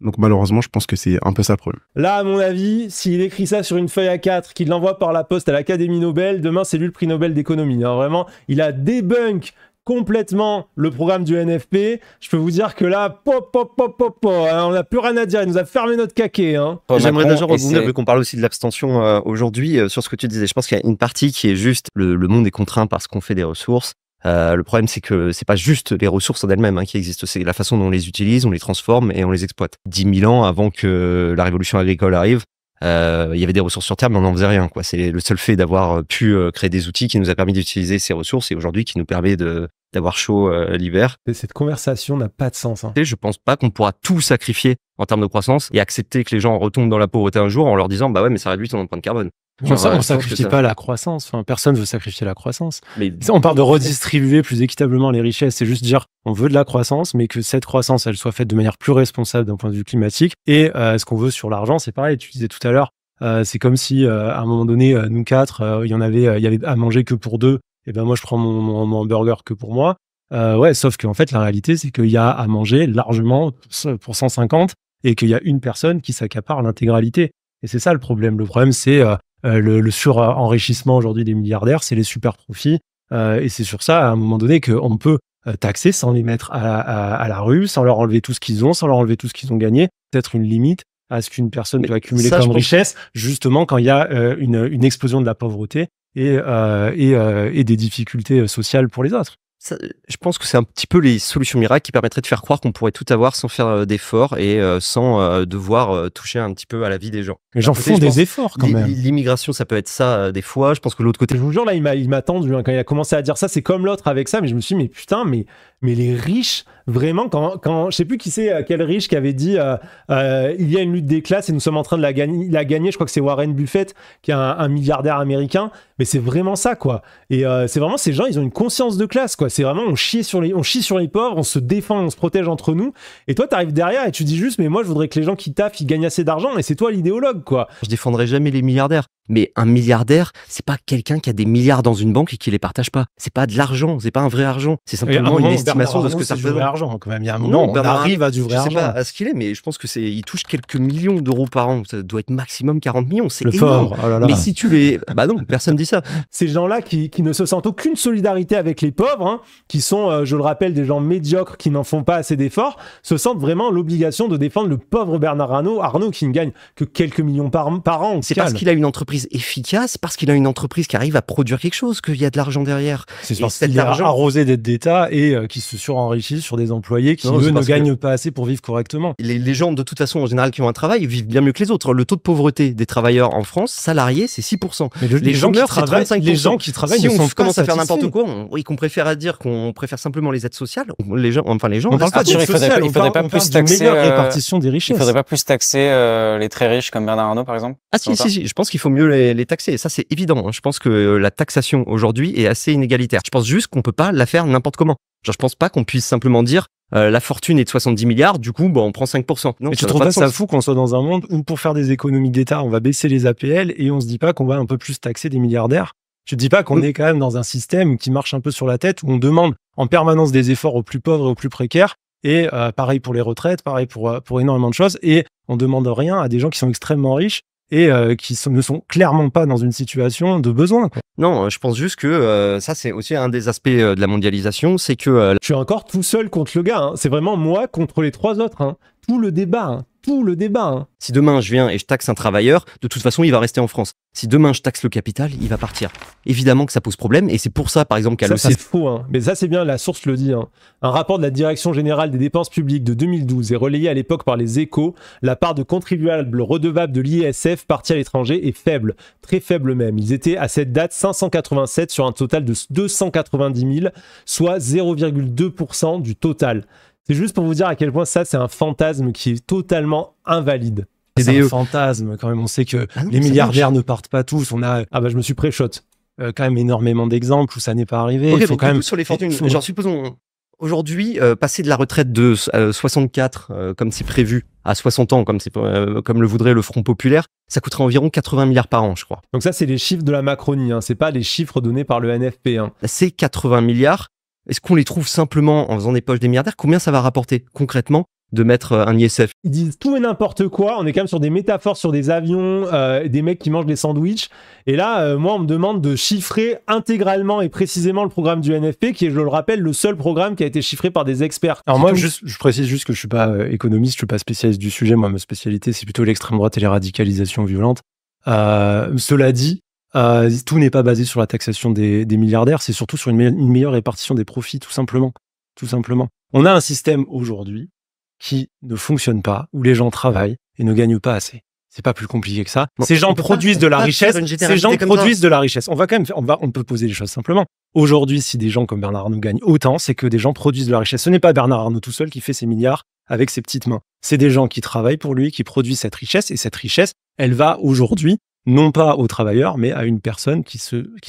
Donc malheureusement, je pense que c'est un peu ça le problème. Là, à mon avis, s'il écrit ça sur une feuille A4, qu'il l'envoie par la poste à l'Académie Nobel, demain c'est lui le prix Nobel d'économie. Non hein. Vraiment, il a débunk complètement le programme du NFP. Je peux vous dire que là, pop, pop, pop, pop, hein, on n'a plus rien à dire. Il nous a fermé notre caquet. Hein. J'aimerais déjà vu qu'on parle aussi de l'abstention euh, aujourd'hui, euh, sur ce que tu disais. Je pense qu'il y a une partie qui est juste le, monde est contraint parce qu'on fait des ressources. Euh, le problème, c'est que c'est pas juste les ressources en elles-mêmes hein, qui existent, c'est la façon dont on les utilise, on les transforme et on les exploite. 10 000 ans avant que la révolution agricole arrive, euh, il y avait des ressources sur Terre, mais on n'en faisait rien. Quoi. C'est le seul fait d'avoir euh, pu euh, créer des outils qui nous a permis d'utiliser ces ressources et aujourd'hui qui nous permet de, d'avoir chaud euh, l'hiver. Cette conversation n'a pas de sens. Je hein. ne je pense pas qu'on pourra tout sacrifier en termes de croissance et accepter que les gens retombent dans la pauvreté un jour en leur disant bah ouais mais ça réduit ton empreinte carbone. on ne sacrifie pas la croissance. Personne personne veut sacrifier la croissance. Mais... On parle de redistribuer plus équitablement les richesses. C'est juste dire, on veut de la croissance, mais que cette croissance, elle soit faite de manière plus responsable d'un point de vue climatique. Et euh, ce qu'on veut sur l'argent, c'est pareil. Tu disais tout à l'heure, euh, c'est comme si à un moment donné, nous quatre, il y en avait, il y avait à manger que pour deux, et eh ben moi je prends mon, mon, burger que pour moi. Euh, ouais, sauf qu'en fait, la réalité, c'est qu'il y a à manger largement pour 150 et qu'il y a une personne qui s'accapare l'intégralité. Et c'est ça le problème. Le problème, c'est euh, euh, le, sur surenrichissement aujourd'hui des milliardaires, c'est les super profits. et c'est sur ça, à un moment donné, qu'on peut taxer sans les mettre à, la rue, sans leur enlever tout ce qu'ils ont, sans leur enlever tout ce qu'ils ont gagné. Peut-être une limite à ce qu'une personne peut accumuler comme richesse, justement quand il y a une explosion de la pauvreté et, euh, euh, et, des difficultés euh, sociales pour les autres. je pense que c'est un petit peu les solutions miracles qui permettraient de faire croire qu'on pourrait tout avoir sans faire d'efforts et sans devoir toucher un petit peu à la vie des gens. Les gens font des efforts quand même. L'immigration, ça peut être ça des fois. Je pense que l'autre côté. Je vous là, il m'a hein, quand il a commencé à dire ça, c'est comme l'autre avec ça. Mais je me suis dit, mais putain, mais, mais les riches vraiment, quand, quand je sais plus qui c'est, euh, quel riche qui avait dit euh, euh, il y a une lutte des classes et nous sommes en train de la, gagner, la gagner. Je crois que c'est Warren Buffett qui est un, milliardaire américain, mais c'est vraiment ça, quoi. Et c'est vraiment ces gens, ils ont une conscience de classe, quoi. C'est vraiment on chie sur les, on chie sur les pauvres, on se défend, on se protège entre nous. Et toi, tu arrives derrière et tu dis juste, mais moi, je voudrais que les gens qui taffent, ils gagnent assez d'argent. Et c'est toi l'idéologue, quoi. Je défendrai jamais les milliardaires. Mais un milliardaire, c'est pas quelqu'un qui a des milliards dans une banque et qui les partage pas. C'est pas de l'argent, c'est pas un vrai argent. C'est simplement une estimation de ce que ça vrai argent quand même. Il y a un non, Bernard, arrive à du vrai je sais Pas à ce qu'il est, mais je pense que c'est, il touche quelques millions d'euros par an. Ça doit être maximum 40 millions. C'est énorme. Fort, oh Mais si tu les, bah non, personne dit ça. [LAUGHS] Ces gens-là qui, qui, ne se sentent aucune solidarité avec les pauvres, hein, qui sont, euh, je le rappelle, des gens médiocres qui n'en font pas assez d'efforts, se sentent vraiment l'obligation de défendre le pauvre Bernard Arnault, Arnaud, qui ne gagne que quelques millions par, par an. C'est parce qu'il a une entreprise efficace parce qu'il a une entreprise qui arrive à produire quelque chose, qu'il y a de l'argent derrière. C'est qu'il argent arrosé d'aides d'État et euh, qui se surenrichit sur des employés qui, eux, ne gagnent pas assez pour vivre correctement. Les, gens, de toute façon, en général, qui ont un travail, vivent bien mieux que les autres. Le taux de pauvreté des travailleurs en France, salariés, c'est 6%. les, gens Les gens qui travaillent, si on commence à faire n'importe quoi, on, oui, qu'on préfère à dire qu'on préfère simplement les aides sociales, les gens, enfin les gens. On parle pas de meilleure pas plus taxer. répartition des richesses. pas plus taxer les très riches comme Bernard Arnault, par exemple. Ah si, si, si, je pense qu'il faut mieux les, taxer. Et ça, c'est évident. Hein. Je pense que euh, la taxation aujourd'hui est assez inégalitaire. Je pense juste qu'on peut pas la faire n'importe comment. Genre, je pense pas qu'on puisse simplement dire euh, la fortune est de 70 milliards, du coup, bon, on prend 5%. Non, Mais tu trouves ça fou qu'on soit dans un monde où pour faire des économies d'État, on va baisser les APL et on se dit pas qu'on va un peu plus taxer des milliardaires Tu te dis pas qu'on mm. est quand même dans un système qui marche un peu sur la tête où on demande en permanence des efforts aux plus pauvres et aux plus précaires et euh, pareil pour les retraites, pareil pour, pour énormément de choses et on demande rien à des gens qui sont extrêmement riches et euh, qui ne sont clairement pas dans une situation de besoin. Non, euh, je pense juste que euh, ça, c'est aussi un des aspects de la mondialisation, c'est que... Je suis encore tout seul contre le gars, hein. c'est vraiment moi contre les trois autres. Hein. Tout le débat, hein le débat. Hein. Si demain je viens et je taxe un travailleur, de toute façon il va rester en France. Si demain je taxe le capital, il va partir. Évidemment que ça pose problème et c'est pour ça par exemple qu'à Ça C'est faux, hein. mais ça c'est bien, la source le dit. Hein. Un rapport de la Direction Générale des Dépenses Publiques de 2012 est relayé à l'époque par les échos. La part de contribuables redevables de l'ISF partie à l'étranger est faible, très faible même. Ils étaient à cette date 587 sur un total de 290 000, soit 0,2% du total. C'est juste pour vous dire à quel point ça, c'est un fantasme qui est totalement invalide. C'est un fantasme quand même. On sait que ah les milliardaires ne partent pas tous. On a ah bah je me suis préchote euh, quand même énormément d'exemples où ça n'est pas arrivé. Il faut quand même sur les fortunes. Genre supposons aujourd'hui euh, passer de la retraite de 64 euh, comme c'est prévu à 60 ans comme c'est comme le voudrait le Front populaire, ça coûterait environ 80 milliards par an, je crois. Donc ça c'est les chiffres de la Macronie. Hein. C'est pas les chiffres donnés par le NFP. 1 hein. C'est 80 milliards. Est-ce qu'on les trouve simplement en faisant des poches des milliardaires Combien ça va rapporter concrètement de mettre euh, un ISF. Ils disent tout et n'importe quoi. On est quand même sur des métaphores sur des avions, euh, des mecs qui mangent des sandwichs. Et là, euh, moi, on me demande de chiffrer intégralement et précisément le programme du NFP, qui est, je le rappelle, le seul programme qui a été chiffré par des experts. Alors moi, je précise juste que je ne suis pas économiste, je ne suis pas spécialiste du sujet. Moi, ma spécialité, c'est plutôt l'extrême droite et les radicalisations violentes. cela dit, euh, tout n'est pas basé sur la taxation des, milliardaires, c'est surtout sur une, meilleure répartition des profits, tout simplement. Tout simplement. On a un système aujourd'hui qui ne fonctionne pas, où les gens travaillent et ne gagnent pas assez. C'est pas plus compliqué que ça. ces gens produisent de la richesse. Ces gens produisent de la richesse. On va quand même, on va, on peut poser les choses simplement. Aujourd'hui, si des gens comme Bernard Arnault gagnent autant, c'est que des gens produisent de la richesse. Ce n'est pas Bernard Arnault tout seul qui fait ses milliards avec ses petites mains. C'est des gens qui travaillent pour lui, qui produisent cette richesse, et cette richesse, elle va aujourd'hui non pas aux travailleurs, mais à une personne qui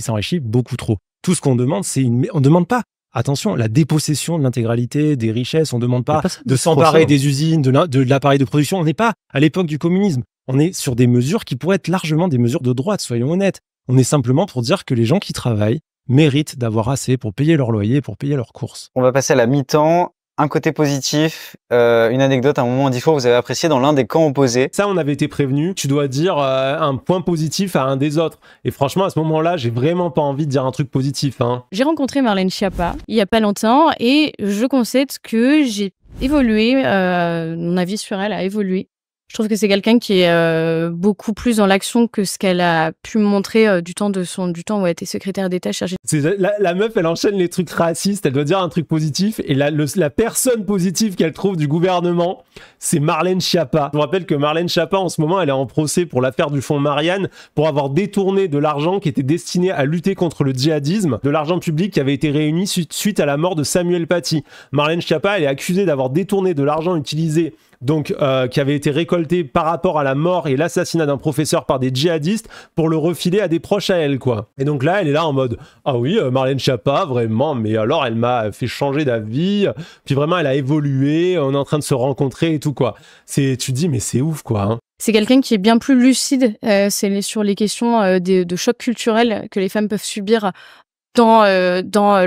s'enrichit beaucoup trop. Tout ce qu'on demande, c'est une. On ne demande pas attention, la dépossession de l'intégralité des richesses. On ne demande pas, de s'emparer des usines, de l'appareil de, de production. On n'est pas à l'époque du communisme. On est sur des mesures qui pourraient être largement des mesures de droite, soyons honnêtes. On est simplement pour dire que les gens qui travaillent méritent d'avoir assez pour payer leur loyer, pour payer leurs courses. On va passer à la mi-temps un côté positif, euh, une anecdote, un moment, dix fois vous avez apprécié dans l'un des camps opposés. Ça, on avait été prévenu. Tu dois dire euh, un point positif à un des autres. Et franchement, à ce moment-là, j'ai vraiment pas envie de dire un truc positif. Hein. J'ai rencontré Marlène Schiappa il y a pas longtemps et je concède que j'ai évolué, euh, mon avis sur elle a évolué je trouve que c'est quelqu'un qui est euh, beaucoup plus dans l'action que ce qu'elle a pu montrer euh, du temps de son du temps où elle était secrétaire d'État chargée. La, la, meuf, elle enchaîne les trucs racistes. Elle doit dire un truc positif et la, la personne positive qu'elle trouve du gouvernement, c'est Marlène Schiappa. Je vous rappelle que Marlène Schiappa, en ce moment, elle est en procès pour l'affaire du fonds Marianne pour avoir détourné de l'argent qui était destiné à lutter contre le djihadisme, de l'argent public qui avait été réuni suite à la mort de Samuel Paty. Marlène Schiappa, elle est accusée d'avoir détourné de l'argent utilisé donc euh, qui avait été récolté par rapport à la mort et l'assassinat d'un professeur par des djihadistes pour le refiler à des proches à elle, quoi. Et donc là, elle est là en mode Ah oui, euh, Marlène Chapa, vraiment, mais alors elle m'a fait changer d'avis, puis vraiment, elle a évolué, on est en train de se rencontrer et tout, quoi. C'est, tu dis, mais c'est ouf, quoi. Hein. c'est quelqu'un qui est bien plus lucide euh, sur les questions de, choc culturel que les femmes peuvent subir dans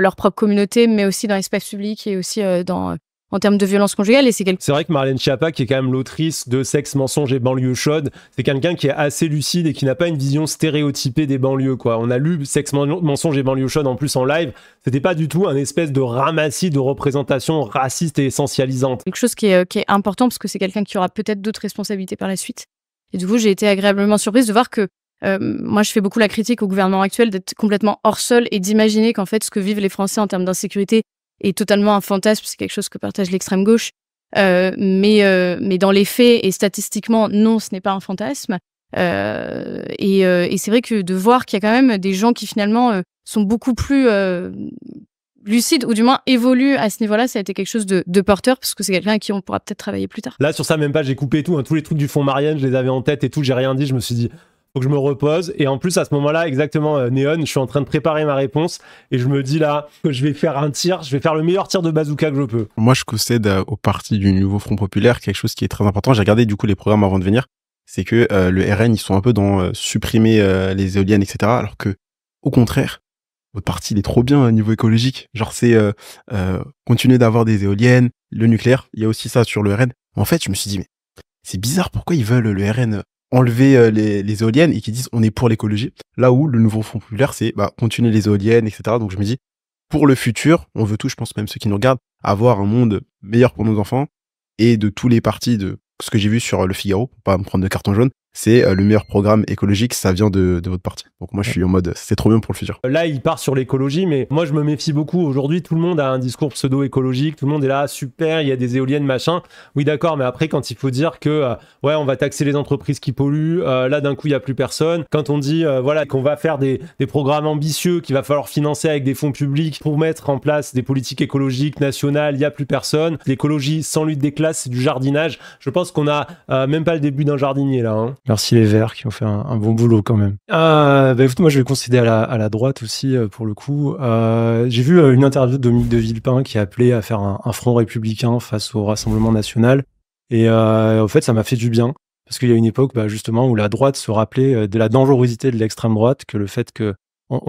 leur propre communauté, mais aussi dans l'espace public et aussi dans en termes de violence conjugale. Et c'est c'est vrai que Marlène Schiappa, qui est quand même l'autrice de Sexe, mensonge et banlieue chaude, c'est quelqu'un qui est assez lucide et qui n'a pas une vision stéréotypée des banlieues. Quoi. On a lu Sexe, mensonge et banlieue chaude en plus en live. C'était pas du tout un espèce de ramassis de représentations racistes et essentialisantes. Quelque chose qui est, euh, important parce que c'est quelqu'un qui aura peut-être d'autres responsabilités par la suite. Et du coup, j'ai été agréablement surprise de voir que euh, moi, je fais beaucoup la critique au gouvernement actuel d'être complètement hors sol et d'imaginer qu'en fait, ce que vivent les Français en termes d'insécurité, est totalement un fantasme, c'est quelque chose que partage l'extrême gauche. Euh, mais, euh, mais dans les faits et statistiquement, non, ce n'est pas un fantasme. Euh, et, et c'est vrai que de voir qu'il y a quand même des gens qui finalement sont beaucoup plus lucides ou du moins évoluent à ce niveau-là, ça a été quelque chose de, porteur parce que c'est quelqu'un à qui on pourra peut-être travailler plus tard. Là, sur ça, même pas, j'ai coupé tout. Hein. tous les trucs du fond Marianne, je les avais en tête et tout, j'ai rien dit. Je me suis dit, faut que je me repose. Et en plus, à ce moment-là, exactement, euh, Néon, je suis en train de préparer ma réponse et je me dis là que [LAUGHS] je vais faire un tir, je vais faire le meilleur tir de bazooka que je peux. Moi, je concède euh, au parti du nouveau Front Populaire quelque chose qui est très important. J'ai regardé du coup les programmes avant de venir. C'est que euh, le RN, ils sont un peu dans supprimer les éoliennes, etc. Alors que, au contraire, votre parti, il est trop bien au niveau écologique. Genre, c'est continuer d'avoir des éoliennes, le nucléaire. Il y a aussi ça sur le RN. En fait, je me suis dit, mais c'est bizarre pourquoi ils veulent le RN enlever euh, les, éoliennes et qui disent on est pour l'écologie. Là où le nouveau fonds populaire, c'est bah, continuer les éoliennes, etc. Donc je me dis, pour le futur, on veut tout je pense même ceux qui nous regardent, avoir un monde meilleur pour nos enfants et de tous les partis de ce que j'ai vu sur le Figaro, pas me prendre de carton jaune, c'est euh, le meilleur programme écologique, ça vient de, votre parti. Donc moi, je suis en mode, c'est trop bien pour le futur. Là, il part sur l'écologie, mais moi, je me méfie beaucoup. Aujourd'hui, tout le monde a un discours pseudo-écologique, tout le monde est là, super, il y a des éoliennes, machin. Oui, d'accord, mais après, quand il faut dire que, euh, ouais, on va taxer les entreprises qui polluent, euh, là, d'un coup, il n'y a plus personne. Quand on dit, voilà, qu'on va faire des, des programmes ambitieux, qu'il va falloir financer avec des fonds publics pour mettre en place des politiques écologiques nationales, il n'y a plus personne. L'écologie sans lutte des classes, c'est du jardinage. Je pense qu'on a même pas le début d'un jardinier là. Hein. Merci les Verts qui ont fait un, bon boulot quand même. Euh, moi, je vais concéder à la, droite aussi euh, pour le coup. Euh, j'ai vu euh, une interview de Dominique de Villepin qui appelait à faire un, front républicain face au Rassemblement national. Et en fait, ça m'a fait du bien parce qu'il y a une époque bah, justement où la droite se rappelait de la dangerosité de l'extrême droite, que le fait que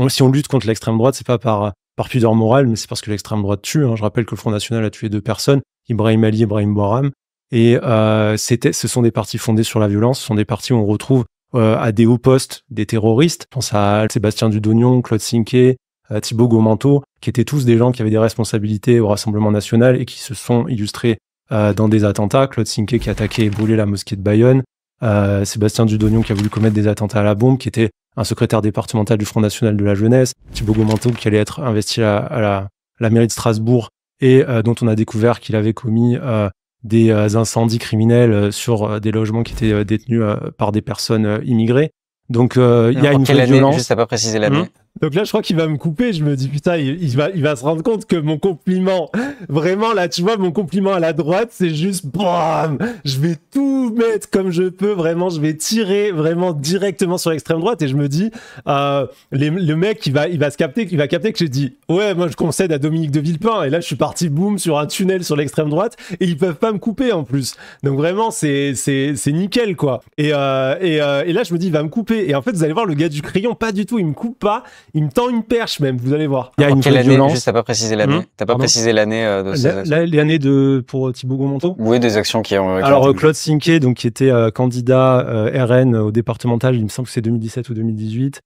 si on lutte contre l'extrême droite, c'est pas par par pudeur morale, mais c'est parce que l'extrême droite tue. Hein. Je rappelle que le Front National a tué deux personnes, Ibrahim Ali et Ibrahim boram et euh, ce sont des partis fondés sur la violence, ce sont des partis où on retrouve euh, à des hauts postes des terroristes. Je pense à Sébastien Dudonion, Claude Sinquet, euh, Thibaut Gomanteau, qui étaient tous des gens qui avaient des responsabilités au Rassemblement national et qui se sont illustrés euh, dans des attentats. Claude Sinquet qui a attaqué et brûlé la mosquée de Bayonne, euh, Sébastien Dudonion qui a voulu commettre des attentats à la bombe, qui était un secrétaire départemental du Front National de la Jeunesse, Thibaut Gomanteau qui allait être investi à, la, mairie de Strasbourg et dont on a découvert qu'il avait commis euh, des euh, incendies criminels euh, sur euh, des logements qui étaient détenus par des personnes immigrées. Donc il y a une quelle année, violence. Juste à pas préciser l'année. date. Hum. Donc là, je crois qu'il va me couper. Je me dis, putain, il, va, il va se rendre compte que mon compliment, vraiment, là, tu vois, mon compliment à la droite, c'est juste, bam, je vais tout mettre comme je peux, vraiment, je vais tirer vraiment directement sur l'extrême droite. Et je me dis, euh, le mec, il va, il va se capter, il va capter que j'ai dit, ouais, moi, je concède à Dominique de Villepin. Et là, je suis parti, boum, sur un tunnel sur l'extrême droite. Et ils peuvent pas me couper, en plus. Donc vraiment, c'est, c'est, nickel, quoi. Et, euh, et, euh, et là, je me dis, il va me couper. Et en fait, vous allez voir, le gars du crayon, pas du tout, il me coupe pas il me tend une perche même, vous allez voir. Il y a une quelle année, violence. Juste, hum t'as pas précisé l'année. T'as pas précisé l'année de ces L'année de pour euh, Thibaut Gomonto. Oui, des actions qui ont. Euh, Alors euh, Claude Cinquet, donc qui était candidat RN au départemental, il me semble que c'est 2017 ou 2018.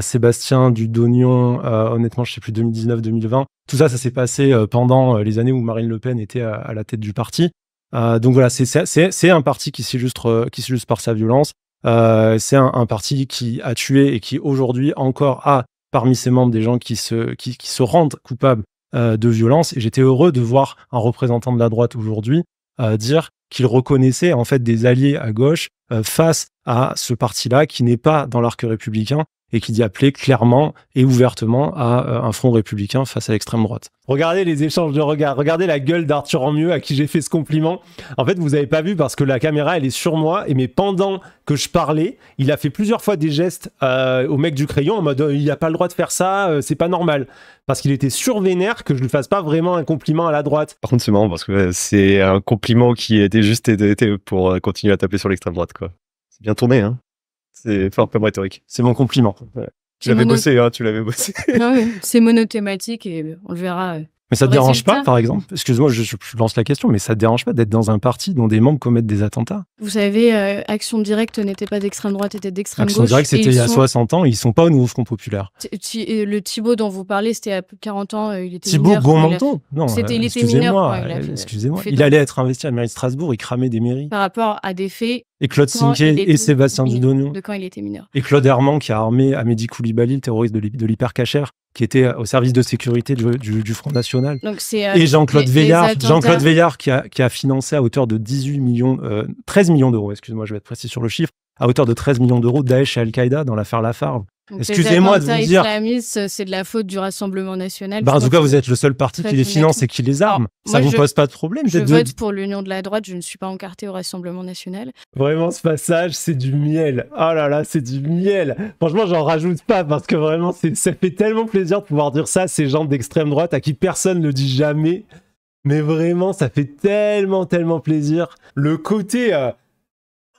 Sébastien Dudonion, honnêtement, je sais plus 2019-2020. Tout ça, ça s'est passé pendant les années où Marine Le Pen était à, la tête du parti. donc voilà, c'est un parti qui s'illustre qui s'illustre par sa violence euh, c'est un, parti qui a tué et qui aujourd'hui encore a parmi ses membres des gens qui se, qui, se rendent coupables euh, de violence. Et j'étais heureux de voir un représentant de la droite aujourd'hui euh, dire qu'il reconnaissait en fait des alliés à gauche face à ce parti-là qui n'est pas dans l'arc républicain et qui dit appeler clairement et ouvertement à euh, un front républicain face à l'extrême droite. Regardez les échanges de regards, regardez la gueule d'Arthur mieux à qui j'ai fait ce compliment. En fait, vous n'avez pas vu parce que la caméra, elle est sur moi, et mais pendant que je parlais, il a fait plusieurs fois des gestes euh, au mec du crayon en mode euh, il n'a pas le droit de faire ça, c'est pas normal. Parce qu'il était survénère que je ne lui fasse pas vraiment un compliment à la droite. Par contre, c'est marrant parce que c'est un compliment qui était juste pour continuer à taper sur l'extrême droite. quoi. C'est bien tourné, hein c'est fort peu rhétorique. C'est mon compliment. Hein, tu l'avais bossé, tu l'avais bossé. c'est monothématique et on le verra. Euh, mais ça te dérange pas, par exemple Excuse-moi, je, lance la question, mais ça te dérange pas d'être dans un parti dont des membres commettent des attentats Vous savez, euh, Action Directe n'était pas d'extrême droite, était d'extrême gauche. Action Directe, c'était il y a 60 ans, ils sont pas au Nouveau Front Populaire. le Thibault dont vous parlez, c'était à 40 ans, euh, il était Thibault mineur. Non, il Excusez-moi, il allait être investi à la mairie de Strasbourg, il cramait des mairies. Par rapport à des faits et Claude Sinquet et Sébastien Dudonio. De quand il était mineur. Et Claude Herman qui a armé Amédi Koulibaly, le terroriste de l'hypercachère, qui était euh, au service de sécurité du, Front National. Euh, et Jean-Claude Veillard, Jean-Claude Veillard qui a, financé à hauteur de 18 millions, 13 euh, millions d'euros, excuse-moi, je vais être précis sur le chiffre, à hauteur de 13 millions d'euros Daesh et Al-Qaïda dans l'affaire Lafarve. Excusez-moi de vous dire. Euh, c'est de la faute du Rassemblement national. Bah, en tout cas, vous êtes le seul parti qui les finance et qui les arme. ça vous pose pas de problème. Je vote pour l'Union de la droite. Je ne suis pas encarté au Rassemblement national. Vraiment, ce passage, c'est du miel. Oh là là, c'est du miel. Franchement, j'en rajoute pas parce que vraiment, ça fait tellement plaisir de pouvoir dire ça à ces gens d'extrême droite à qui personne ne dit jamais. Mais vraiment, ça fait tellement, tellement plaisir. Le côté euh,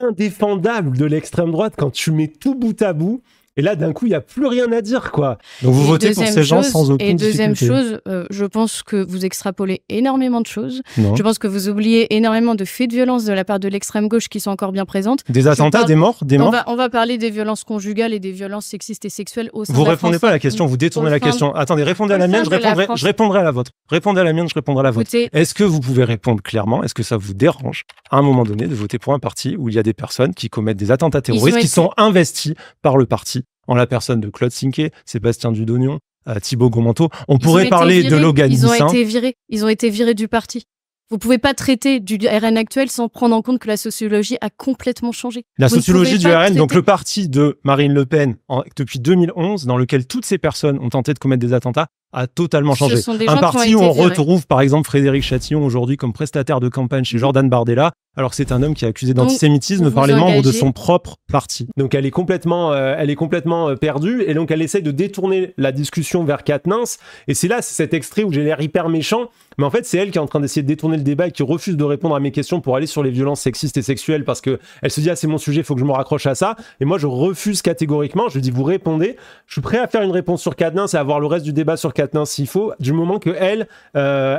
indéfendable de l'extrême droite quand tu mets tout bout à bout et là, d'un coup, il n'y a plus rien à dire, quoi. Donc vous votez pour ces gens sans aucune Et deuxième chose, euh, je pense que vous extrapolez énormément de choses. Je pense que vous oubliez énormément de faits de violence de la part de l'extrême gauche qui sont encore bien présentes. Des attentats, des morts, des morts. On va, parler des violences conjugales et des violences sexistes et sexuelles au sein Vous ne répondez pas à la question, vous détournez la question. Attendez, répondez à la mienne, je répondrai, je répondrai à la vôtre. Répondez à la mienne, je répondrai à la vôtre. Est-ce que vous pouvez répondre clairement Est-ce que ça vous dérange à un moment donné de voter pour un parti où il y a des personnes qui commettent des attentats terroristes, qui sont investis par le parti en la personne de Claude Sinquet, Sébastien Dudonion, euh, Thibaut Gomanteau. On pourrait parler de Logan Ils ont été virés. Ils ont été virés du parti. Vous ne pouvez pas traiter du RN actuel sans prendre en compte que la sociologie a complètement changé. La sociologie du RN, donc le parti de Marine Le Pen depuis 2011, dans lequel toutes ces personnes ont tenté de commettre des attentats, a totalement changé. Un parti où on retrouve par exemple Frédéric Chatillon aujourd'hui comme prestataire de campagne chez mhm. Jordan Bardella, alors c'est un homme qui est accusé d'antisémitisme par les membres de son propre parti. Donc elle est complètement, euh, elle est complètement euh, perdue et donc elle essaye de détourner la discussion vers Katnins. Et c'est là, cet extrait où j'ai l'air hyper méchant, mais en fait c'est elle qui est en train d'essayer de détourner le débat et qui refuse de répondre à mes questions pour aller sur les violences sexistes et sexuelles parce que elle se dit ah c'est mon sujet, faut que je me raccroche à ça. Et moi je refuse catégoriquement. Je dis vous répondez. Je suis prêt à faire une réponse sur Katnins et à avoir le reste du débat sur Katnins maintenant, s'il faut, du moment que euh, elle,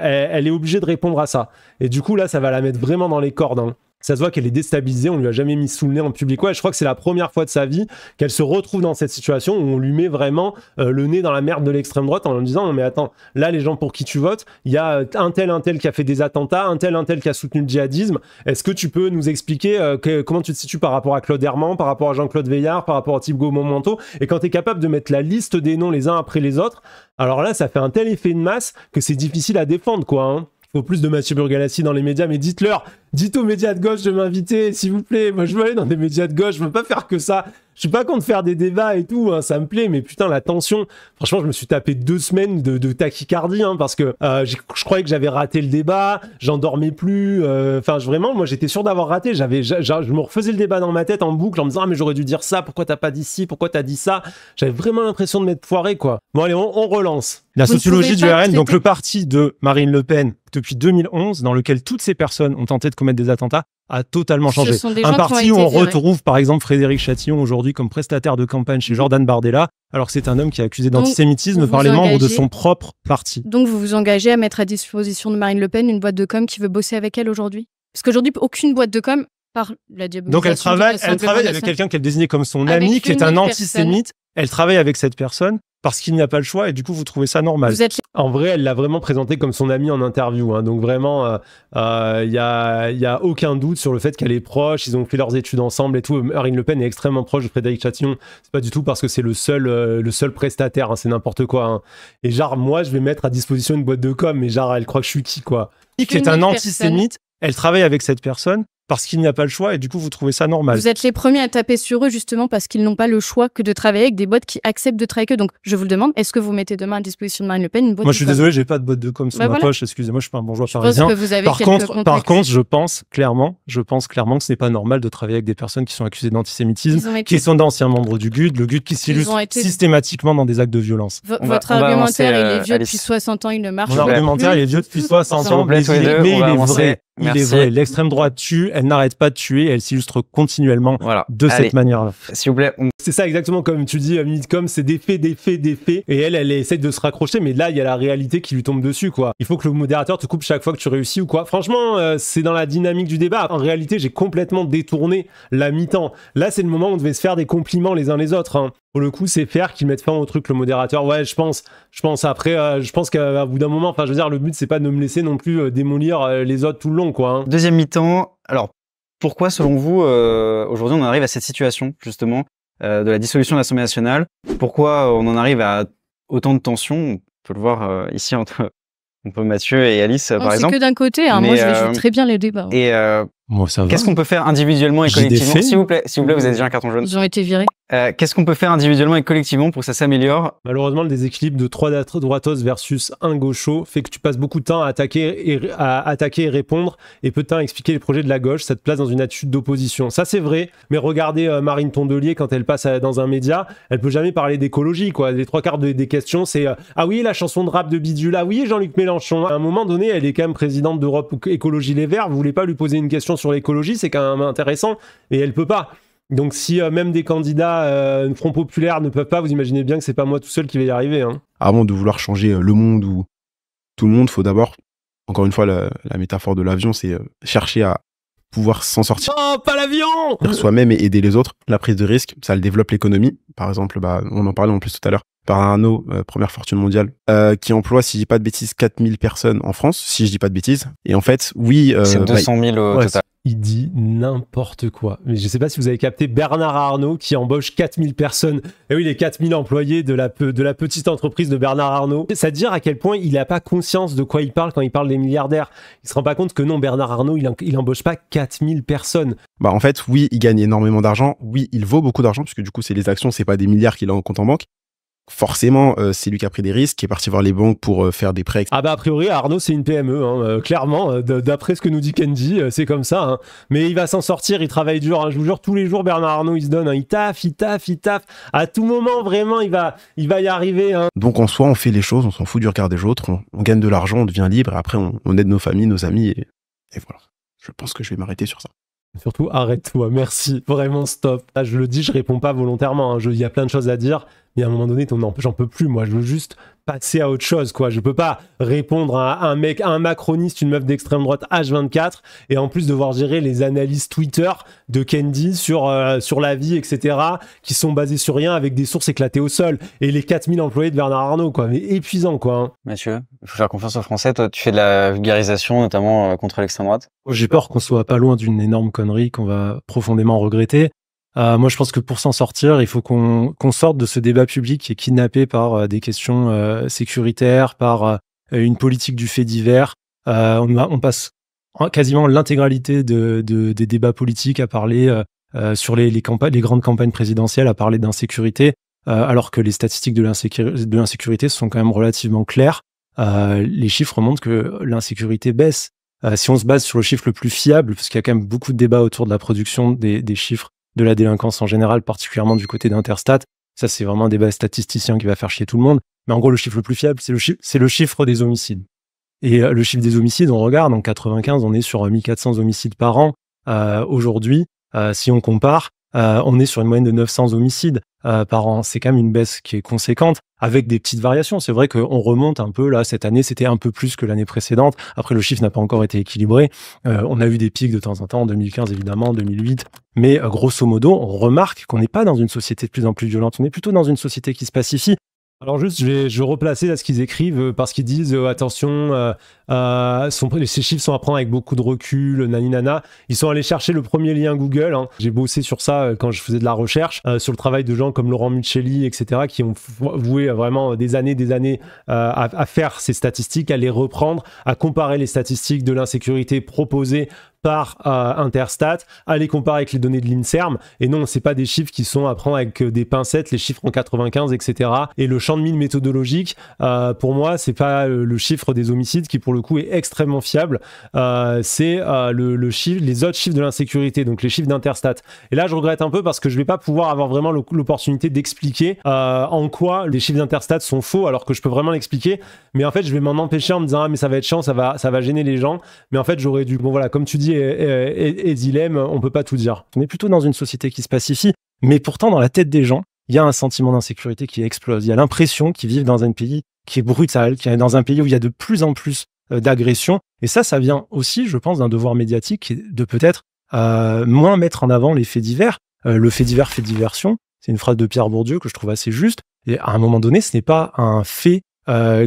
elle, est obligée de répondre à ça. Et du coup, là, ça va la mettre vraiment dans les cordes. Hein. Ça se voit qu'elle est déstabilisée, on lui a jamais mis sous le nez en public. Ouais, je crois que c'est la première fois de sa vie qu'elle se retrouve dans cette situation où on lui met vraiment euh, le nez dans la merde de l'extrême droite en lui disant non mais attends, là les gens pour qui tu votes, il y a un tel un tel qui a fait des attentats, un tel un tel qui a soutenu le djihadisme. Est-ce que tu peux nous expliquer euh, comment tu te situes par rapport à Claude Herman, par rapport à Jean-Claude Veillard, par rapport à Thibaut Momento ?» Et quand tu es capable de mettre la liste des noms les uns après les autres, alors là ça fait un tel effet de masse que c'est difficile à défendre quoi. Hein faut plus de Mathieu Burgalassi dans les médias, mais dites-leur, dites aux médias de gauche de m'inviter, s'il vous plaît. Moi, je veux aller dans des médias de gauche, je veux pas faire que ça. Je suis pas contre faire des débats et tout, hein, ça me plaît, mais putain, la tension. Franchement, je me suis tapé deux semaines de, de tachycardie, hein, parce que euh, je croyais que j'avais raté le débat, j'en dormais plus. Euh, enfin, vraiment, moi, j'étais sûr d'avoir raté. J'avais, je me refaisais le débat dans ma tête en boucle en me disant, ah, mais j'aurais dû dire ça, pourquoi t'as pas dit ci, pourquoi t'as dit ça. J'avais vraiment l'impression de m'être foiré, quoi. Bon, allez, on, relance. La sociologie du RN, donc le parti de Marine Le Pen, depuis 2011, dans lequel toutes ces personnes ont tenté de commettre des attentats, a totalement changé. Un parti où on retrouve par exemple Frédéric Chatillon aujourd'hui comme prestataire de campagne chez mm-hmm. Jordan Bardella, alors que c'est un homme qui est accusé d'antisémitisme par les membres de son propre parti. Donc vous vous engagez à mettre à disposition de Marine Le Pen une boîte de com qui veut bosser avec elle aujourd'hui Parce qu'aujourd'hui, aucune boîte de com par la Donc elle travaille, avec quelqu'un qu'elle désignait comme son ami, qui est un antisémite. Elle travaille avec cette personne parce qu'il n'y a pas le choix et du coup vous trouvez ça normal. En vrai, elle l'a vraiment présenté comme son amie en interview, hein. donc vraiment il euh, n'y euh, a, y a aucun doute sur le fait qu'elle est proche. Ils ont fait leurs études ensemble et tout. Marine Le Pen est extrêmement proche de Frédéric Chatillon. C'est pas du tout parce que c'est le seul euh, le seul prestataire, hein. c'est n'importe quoi. Hein. Et genre moi je vais mettre à disposition une boîte de com, mais genre elle croit que je suis qui quoi. C'est un antisémite. Elle travaille avec cette personne parce qu'il n'y a pas le choix et du coup vous trouvez ça normal. Vous êtes les premiers à taper sur eux justement parce qu'ils n'ont pas le choix que de travailler avec des boîtes qui acceptent de travailler avec eux. Donc je vous le demande, est-ce que vous mettez demain à disposition de Marine Le Pen une boîte Moi je suis désolé, j'ai pas de boîte de com sur bah, ma poche, excusez-moi, je suis pas un bourgeois parisien. par contre, par contre, je pense clairement, je pense clairement que ce n'est pas normal de travailler avec des personnes qui sont accusées d'antisémitisme, qui sont d'anciens membres du GUD, le GUD qui s'illustre systématiquement dans des actes de violence. votre euh, argumentaire, il est vieux depuis 60 ans, il ne marche pas. Votre argumentaire, il est vieux depuis 60 ans, mais il est vrai. Il est vrai, l'extrême droite tue, elle n'arrête pas de tuer, elle s'illustre continuellement de cette manière-là. S'il vous plaît. C'est ça exactement comme tu dis à Minitcom, c'est des faits, des faits, des faits, et elle, elle essaie de se raccrocher, mais là, il y a la réalité qui lui tombe dessus, quoi. Il faut que le modérateur te coupe chaque fois que tu réussis ou quoi. Franchement, euh, c'est dans la dynamique du débat. En réalité, j'ai complètement détourné la mi-temps. Là, c'est le moment où on devait se faire des compliments les uns les autres. Hein pour le coup, c'est faire qu'ils mettent fin au truc, le modérateur. Ouais, je pense. Je pense. Après, euh, je pense qu'à bout d'un moment, enfin, je veux dire, le but, c'est pas de me laisser non plus euh, démolir euh, les autres tout le long, quoi. Hein. Deuxième mi-temps. Alors, pourquoi, selon vous, aujourd'hui, on arrive à cette situation, justement, de la dissolution de l'Assemblée nationale Pourquoi on en arrive à autant de tensions On peut le voir ici entre on Mathieu et Alice, par exemple. C'est que d'un côté. Hein. moi, je, vois très bien les débats. Et Qu'est-ce qu'on peut faire individuellement et collectivement S'il vous plaît, vous plaît, vous avez déjà un carton jaune. J'aurais été viré. Euh, qu'est-ce qu'on peut faire individuellement et collectivement pour que ça s'améliore Malheureusement, le déséquilibre de trois droitos versus un gaucho fait que tu passes beaucoup de temps à attaquer et, à attaquer et répondre et peu de temps à expliquer les projets de la gauche. Ça te place dans une attitude d'opposition. Ça, c'est vrai, mais regardez euh, Marine Tondelier quand elle passe euh, dans un média, elle peut jamais parler d'écologie. quoi. Les trois quarts des questions, c'est Ah oui, la chanson de rap de Bidula, ah oui, Jean-Luc Mélenchon. À un moment donné, elle est quand même présidente d'Europe Écologie Les Verts. Vous voulez pas lui poser une question sur l'écologie, c'est quand même intéressant, et elle peut pas. Donc si euh, même des candidats euh, Front Populaire ne peuvent pas, vous imaginez bien que c'est pas moi tout seul qui vais y arriver. Hein. Avant de vouloir changer euh, le monde ou tout le monde, faut d'abord, encore une fois, la, métaphore de l'avion, c'est euh, chercher à pouvoir s'en sortir. Oh, pas l'avion Soi-même et aider les autres. La prise de risque, ça développe l'économie. Par exemple, bah, on en parlait en plus tout à l'heure, par Arnaud, première fortune mondiale, qui emploie, si je dis pas de bêtises, 4000 personnes en France, si je dis pas de bêtises. Et en fait, oui... c'est 200 bah, 000 au total il dit n'importe quoi. Mais je ne sais pas si vous avez capté Bernard Arnault qui embauche 4000 personnes. Et eh oui, les 4000 employés de la, petite entreprise de Bernard Arnault. C'est à dire à quel point il n'a pas conscience de quoi il parle quand il parle des milliardaires. Il se rend pas compte que non, Bernard Arnault, il, il embauche pas 4000 personnes. Bah en fait, oui, il gagne énormément d'argent. Oui, il vaut beaucoup d'argent puisque du coup, c'est les actions, c'est pas des milliards qu'il a en compte en banque forcément, euh, c'est lui qui a pris des risques, qui est parti voir les banques pour euh, faire des prêts. Ah bah a priori, Arnaud, c'est une PME, hein, euh, clairement, d'après ce que nous dit Candy, c'est comme ça. Hein. Mais il va s'en sortir, il travaille dur, hein. je vous jure, tous les jours, Bernard Arnaud, il se donne, il taffe, il taffe, il taffe. À tout moment, vraiment, il va, il va y arriver. Donc en soi, on fait les choses, on s'en fout du regard des autres, on, gagne de l'argent, on devient libre, et après, on, aide nos familles, nos amis, et, voilà. Je pense que je vais m'arrêter sur ça. Surtout, arrête-toi, merci, vraiment stop. Ah, je le dis, je réponds pas volontairement, il y a plein de choses à dire il y a un moment donné, j'en peux plus, moi, je veux juste passer à autre chose, quoi. Je peux pas répondre à un mec, un macroniste, une meuf d'extrême droite H24, et en plus devoir gérer les analyses Twitter de Candy sur, euh, sur la vie, etc., qui sont basées sur rien avec des sources éclatées au sol, et les 4000 employés de Bernard Arnault, quoi. Mais épuisant, quoi. Hein. il faut faire confiance aux Français. Toi, tu fais de la vulgarisation, notamment euh, contre l'extrême droite. Oh, j'ai peur qu'on soit pas loin d'une énorme connerie qu'on va profondément regretter. Euh, moi, je pense que pour s'en sortir, il faut qu'on sorte de ce débat public qui est kidnappé par euh, des questions euh, sécuritaires, par euh, une politique du fait divers. On, on, passe quasiment l'intégralité de, de, des débats politiques à parler sur les, les, les, grandes campagnes présidentielles, à parler d'insécurité, alors que les statistiques de l'insécurité sont quand même relativement claires. les chiffres montrent que l'insécurité baisse. si on se base sur le chiffre le plus fiable, parce qu'il y a quand même beaucoup de débats autour de la production des, des chiffres de la délinquance en général, particulièrement du côté d'Interstat. Ça, c'est vraiment un débat statisticien qui va faire chier tout le monde. Mais en gros, le chiffre le plus fiable, c'est le, chiffre des homicides. Et euh, le chiffre des homicides, on regarde, en 95, on est sur 1400 euh, homicides par an. Euh, aujourd'hui, si on compare, euh, on est sur une moyenne de 900 homicides euh, par an. C'est quand même une baisse qui est conséquente, avec des petites variations. C'est vrai qu'on remonte un peu, là, cette année, c'était un peu plus que l'année précédente. Après, le chiffre n'a pas encore été équilibré. Euh, on a eu des pics de temps en temps, en 2015 évidemment, en 2008. Mais grosso modo, on remarque qu'on n'est pas dans une société de plus en plus violente, on est plutôt dans une société qui se pacifie. Alors juste, je vais, replacer là ce qu'ils écrivent euh, parce qu'ils disent euh, attention, euh, ces chiffres sont à prendre avec beaucoup de recul, nani nana. Ils sont allés chercher le premier lien Google. Hein. J'ai bossé sur ça quand je faisais de la recherche, sur le travail de gens comme Laurent Michelli, etc., qui ont voué vraiment des années, des années à, à, faire ces statistiques, à les reprendre, à comparer les statistiques de l'insécurité proposées par euh, Interstat, à comparer avec les données de l'INSERM. Et non, c'est pas des chiffres qui sont à prendre avec euh, des pincettes, les chiffres en 95, etc. Et le champ de mine méthodologique, euh, pour moi, c'est pas le chiffre des homicides qui, pour le coup, est extrêmement fiable. c'est le, chiffre, les autres chiffres de l'insécurité, donc les chiffres d'Interstat. Et là, je regrette un peu parce que je vais pas pouvoir avoir vraiment l'opportunité d'expliquer en quoi les chiffres d'Interstat sont faux, alors que je peux vraiment l'expliquer. Mais en fait, je vais m'en empêcher en me disant ah, mais ça va être chiant, ça va, ça va gêner les gens. Mais en fait, j'aurais dû. Bon voilà, comme tu dis et, et, dilemme, on peut pas tout dire. On est plutôt dans une société qui se pacifie, mais pourtant dans la tête des gens, il y a un sentiment d'insécurité qui explose. Il y a l'impression qu'ils vivent dans un pays qui est brutal, qui est dans un pays où il y a de plus en plus euh, d'agressions. Et ça, ça vient aussi, je pense, d'un devoir médiatique de peut-être euh, moins mettre en avant les faits divers. Euh, le fait divers fait diversion. C'est une phrase de Pierre Bourdieu que je trouve assez juste. Et à un moment donné, ce n'est pas un fait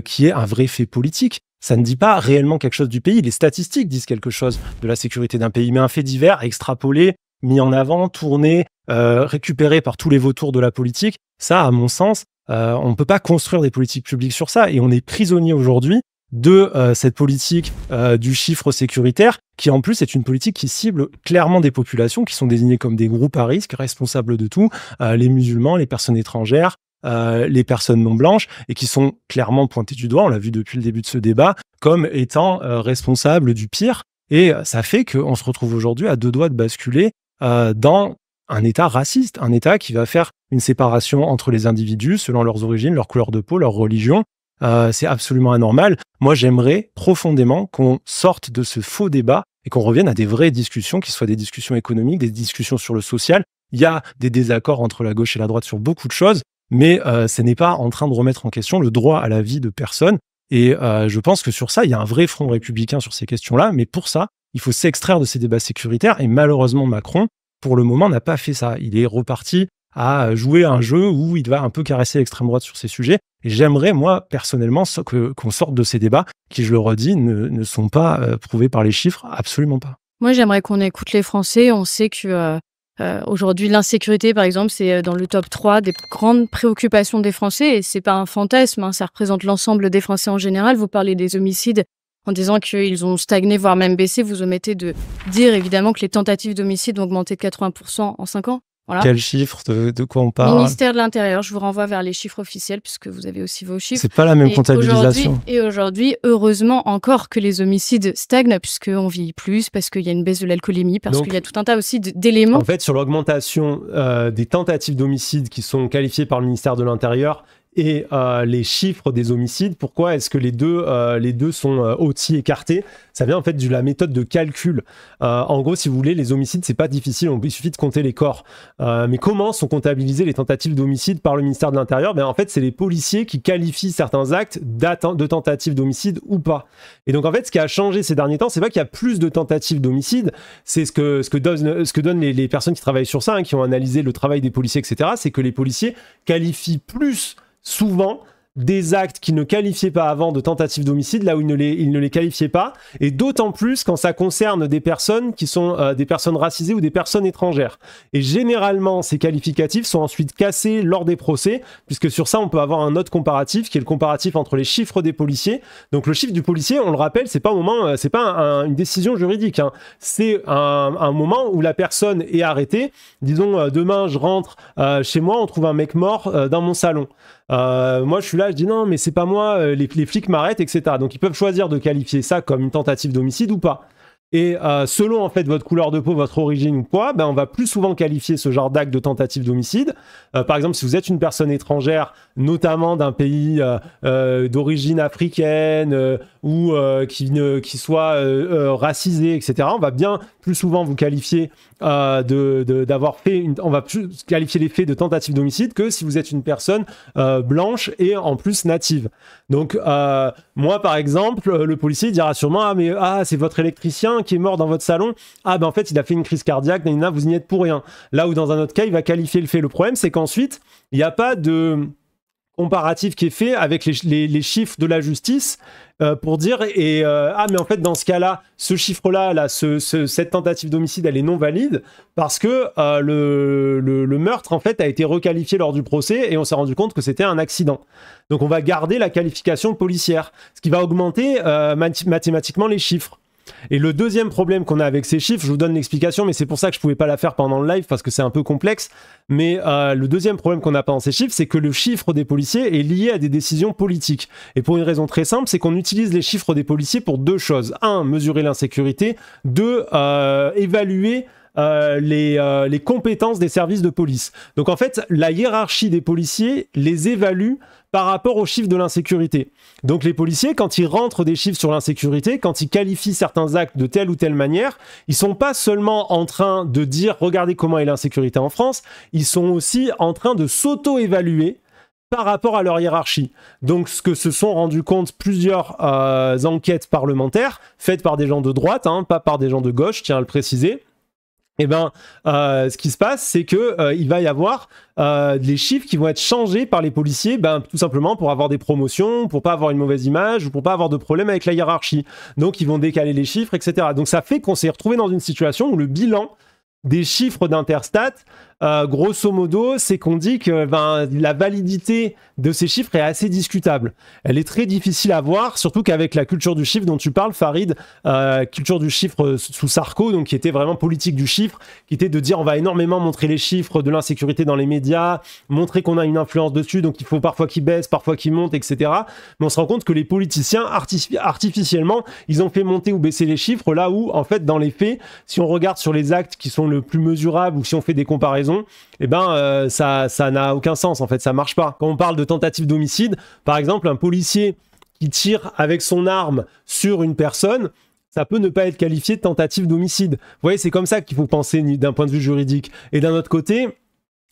qui est un vrai fait politique ça ne dit pas réellement quelque chose du pays. Les statistiques disent quelque chose de la sécurité d'un pays, mais un fait divers extrapolé, mis en avant, tourné, euh, récupéré par tous les vautours de la politique, ça, à mon sens, euh, on ne peut pas construire des politiques publiques sur ça. Et on est prisonnier aujourd'hui de euh, cette politique du chiffre sécuritaire, qui en plus est une politique qui cible clairement des populations qui sont désignées comme des groupes à risque, responsables de tout, les musulmans, les personnes étrangères, euh, les personnes non blanches et qui sont clairement pointées du doigt, on l'a vu depuis le début de ce débat, comme étant euh, responsables du pire. Et euh, ça fait qu'on se retrouve aujourd'hui à deux doigts de basculer dans un État raciste, un État qui va faire une séparation entre les individus selon leurs origines, leur couleur de peau, leur religion. c'est absolument anormal. Moi, j'aimerais profondément qu'on sorte de ce faux débat et qu'on revienne à des vraies discussions, qui soient des discussions économiques, des discussions sur le social. Il y a des désaccords entre la gauche et la droite sur beaucoup de choses, mais euh, ce n'est pas en train de remettre en question le droit à la vie de personne. Et euh, je pense que sur ça, il y a un vrai front républicain sur ces questions-là, mais pour ça, il faut s'extraire de ces débats sécuritaires. Et malheureusement, Macron, pour le moment, n'a pas fait ça. Il est reparti à jouer un jeu où il va un peu caresser l'extrême droite sur ces sujets. Et j'aimerais, moi, personnellement, que, qu'on sorte de ces débats qui, je le redis, ne, sont pas euh, prouvés par les chiffres, absolument pas. Moi, j'aimerais qu'on écoute les Français. On sait que euh, aujourd'hui, l'insécurité, par exemple, c'est euh, dans le top 3 des grandes préoccupations des Français. Et c'est pas un fantasme, hein, ça représente l'ensemble des Français en général. Vous parlez des homicides en disant qu'ils ont stagné, voire même baissé. Vous omettez de dire, évidemment, que les tentatives d'homicide ont augmenté de 80% en 5 ans. Quels Quel chiffre de, quoi on parle Ministère de l'Intérieur, je vous renvoie vers les chiffres officiels puisque vous avez aussi vos chiffres. C'est pas la même comptabilisation. et aujourd'hui, heureusement encore que les homicides stagnent puisqu'on vieillit plus, parce qu'il y a une baisse de l'alcoolémie, parce qu'il y a tout un tas aussi d'éléments. En fait, sur l'augmentation euh, des tentatives d'homicide qui sont qualifiées par le ministère de l'Intérieur, et euh, les chiffres des homicides. Pourquoi est-ce que les deux, euh, les deux sont euh, aussi écartés Ça vient en fait de la méthode de calcul. Euh, en gros, si vous voulez, les homicides, c'est pas difficile, il suffit de compter les corps. Euh, mais comment sont comptabilisées les tentatives d'homicide par le ministère de l'Intérieur ben, En fait, c'est les policiers qui qualifient certains actes de tentatives d'homicide ou pas. Et donc, en fait, ce qui a changé ces derniers temps, c'est pas qu'il y a plus de tentatives d'homicide, c'est ce que, ce que donnent, ce que donnent les, les personnes qui travaillent sur ça, hein, qui ont analysé le travail des policiers, etc. C'est que les policiers qualifient plus souvent des actes qui ne qualifiaient pas avant de tentative d'homicide, là où il ne, les, il ne les qualifiait pas, et d'autant plus quand ça concerne des personnes qui sont euh, des personnes racisées ou des personnes étrangères. Et généralement, ces qualificatifs sont ensuite cassés lors des procès, puisque sur ça, on peut avoir un autre comparatif, qui est le comparatif entre les chiffres des policiers. Donc le chiffre du policier, on le rappelle, c'est pas, un moment, euh, c'est pas une décision juridique, hein. c'est un, moment où la personne est arrêtée. Disons, euh, demain, je rentre chez moi, on trouve un mec mort dans mon salon. Euh, moi, je suis là, je dis non, mais c'est pas moi, euh, les, flics m'arrêtent, etc. Donc, ils peuvent choisir de qualifier ça comme une tentative d'homicide ou pas. Et euh, selon en fait votre couleur de peau, votre origine ou quoi, ben, on va plus souvent qualifier ce genre d'acte de tentative d'homicide. par exemple, si vous êtes une personne étrangère, notamment d'un pays d'origine africaine ou qui, qui soit racisé, etc., on va bien plus souvent vous qualifiez euh, d'avoir fait, une, on va plus qualifier les faits de tentative d'homicide que si vous êtes une personne euh, blanche et en plus native. Donc euh, moi par exemple, le policier dira sûrement ah mais ah c'est votre électricien qui est mort dans votre salon. Ah ben en fait il a fait une crise cardiaque, Nina vous n'y êtes pour rien. Là où dans un autre cas il va qualifier le fait. Le problème c'est qu'ensuite il n'y a pas de comparatif qui est fait avec les, chiffres de la justice euh, pour dire et euh, ah mais en fait dans ce cas-là ce chiffre-là là cette tentative d'homicide elle est non valide parce que euh, le, le, meurtre en fait a été requalifié lors du procès et on s'est rendu compte que c'était un accident donc on va garder la qualification policière ce qui va augmenter mathématiquement les chiffres et le deuxième problème qu'on a avec ces chiffres, je vous donne l'explication, mais c'est pour ça que je ne pouvais pas la faire pendant le live parce que c'est un peu complexe. Mais euh, le deuxième problème qu'on a pendant ces chiffres, c'est que le chiffre des policiers est lié à des décisions politiques. Et pour une raison très simple, c'est qu'on utilise les chiffres des policiers pour deux choses. Un, mesurer l'insécurité. Deux, euh, évaluer euh, les, compétences des services de police. Donc en fait, la hiérarchie des policiers les évalue par rapport aux chiffres de l'insécurité. Donc les policiers, quand ils rentrent des chiffres sur l'insécurité, quand ils qualifient certains actes de telle ou telle manière, ils sont pas seulement en train de dire regardez comment est l'insécurité en France, ils sont aussi en train de s'auto-évaluer par rapport à leur hiérarchie. Donc ce que se sont rendus compte plusieurs euh, enquêtes parlementaires faites par des gens de droite, hein, pas par des gens de gauche, tiens à le préciser eh ben, euh, ce qui se passe, c'est que euh, il va y avoir euh, des les chiffres qui vont être changés par les policiers, ben, tout simplement pour avoir des promotions, pour pas avoir une mauvaise image ou pour pas avoir de problème avec la hiérarchie. Donc, ils vont décaler les chiffres, etc. Donc, ça fait qu'on s'est retrouvé dans une situation où le bilan des chiffres d'Interstat euh, grosso modo, c'est qu'on dit que ben, la validité de ces chiffres est assez discutable. Elle est très difficile à voir, surtout qu'avec la culture du chiffre dont tu parles, Farid, euh, culture du chiffre sous Sarko, donc qui était vraiment politique du chiffre, qui était de dire on va énormément montrer les chiffres de l'insécurité dans les médias, montrer qu'on a une influence dessus, donc il faut parfois qu'ils baissent, parfois qu'ils montent, etc. Mais on se rend compte que les politiciens, artificiellement, ils ont fait monter ou baisser les chiffres, là où, en fait, dans les faits, si on regarde sur les actes qui sont le plus mesurables ou si on fait des comparaisons, et eh ben, euh, ça ça n'a aucun sens, en fait, ça marche pas. Quand on parle de tentative d'homicide, par exemple, un policier qui tire avec son arme sur une personne, ça peut ne pas être qualifié de tentative d'homicide. Vous voyez, c'est comme ça qu'il faut penser d'un point de vue juridique. Et d'un autre côté,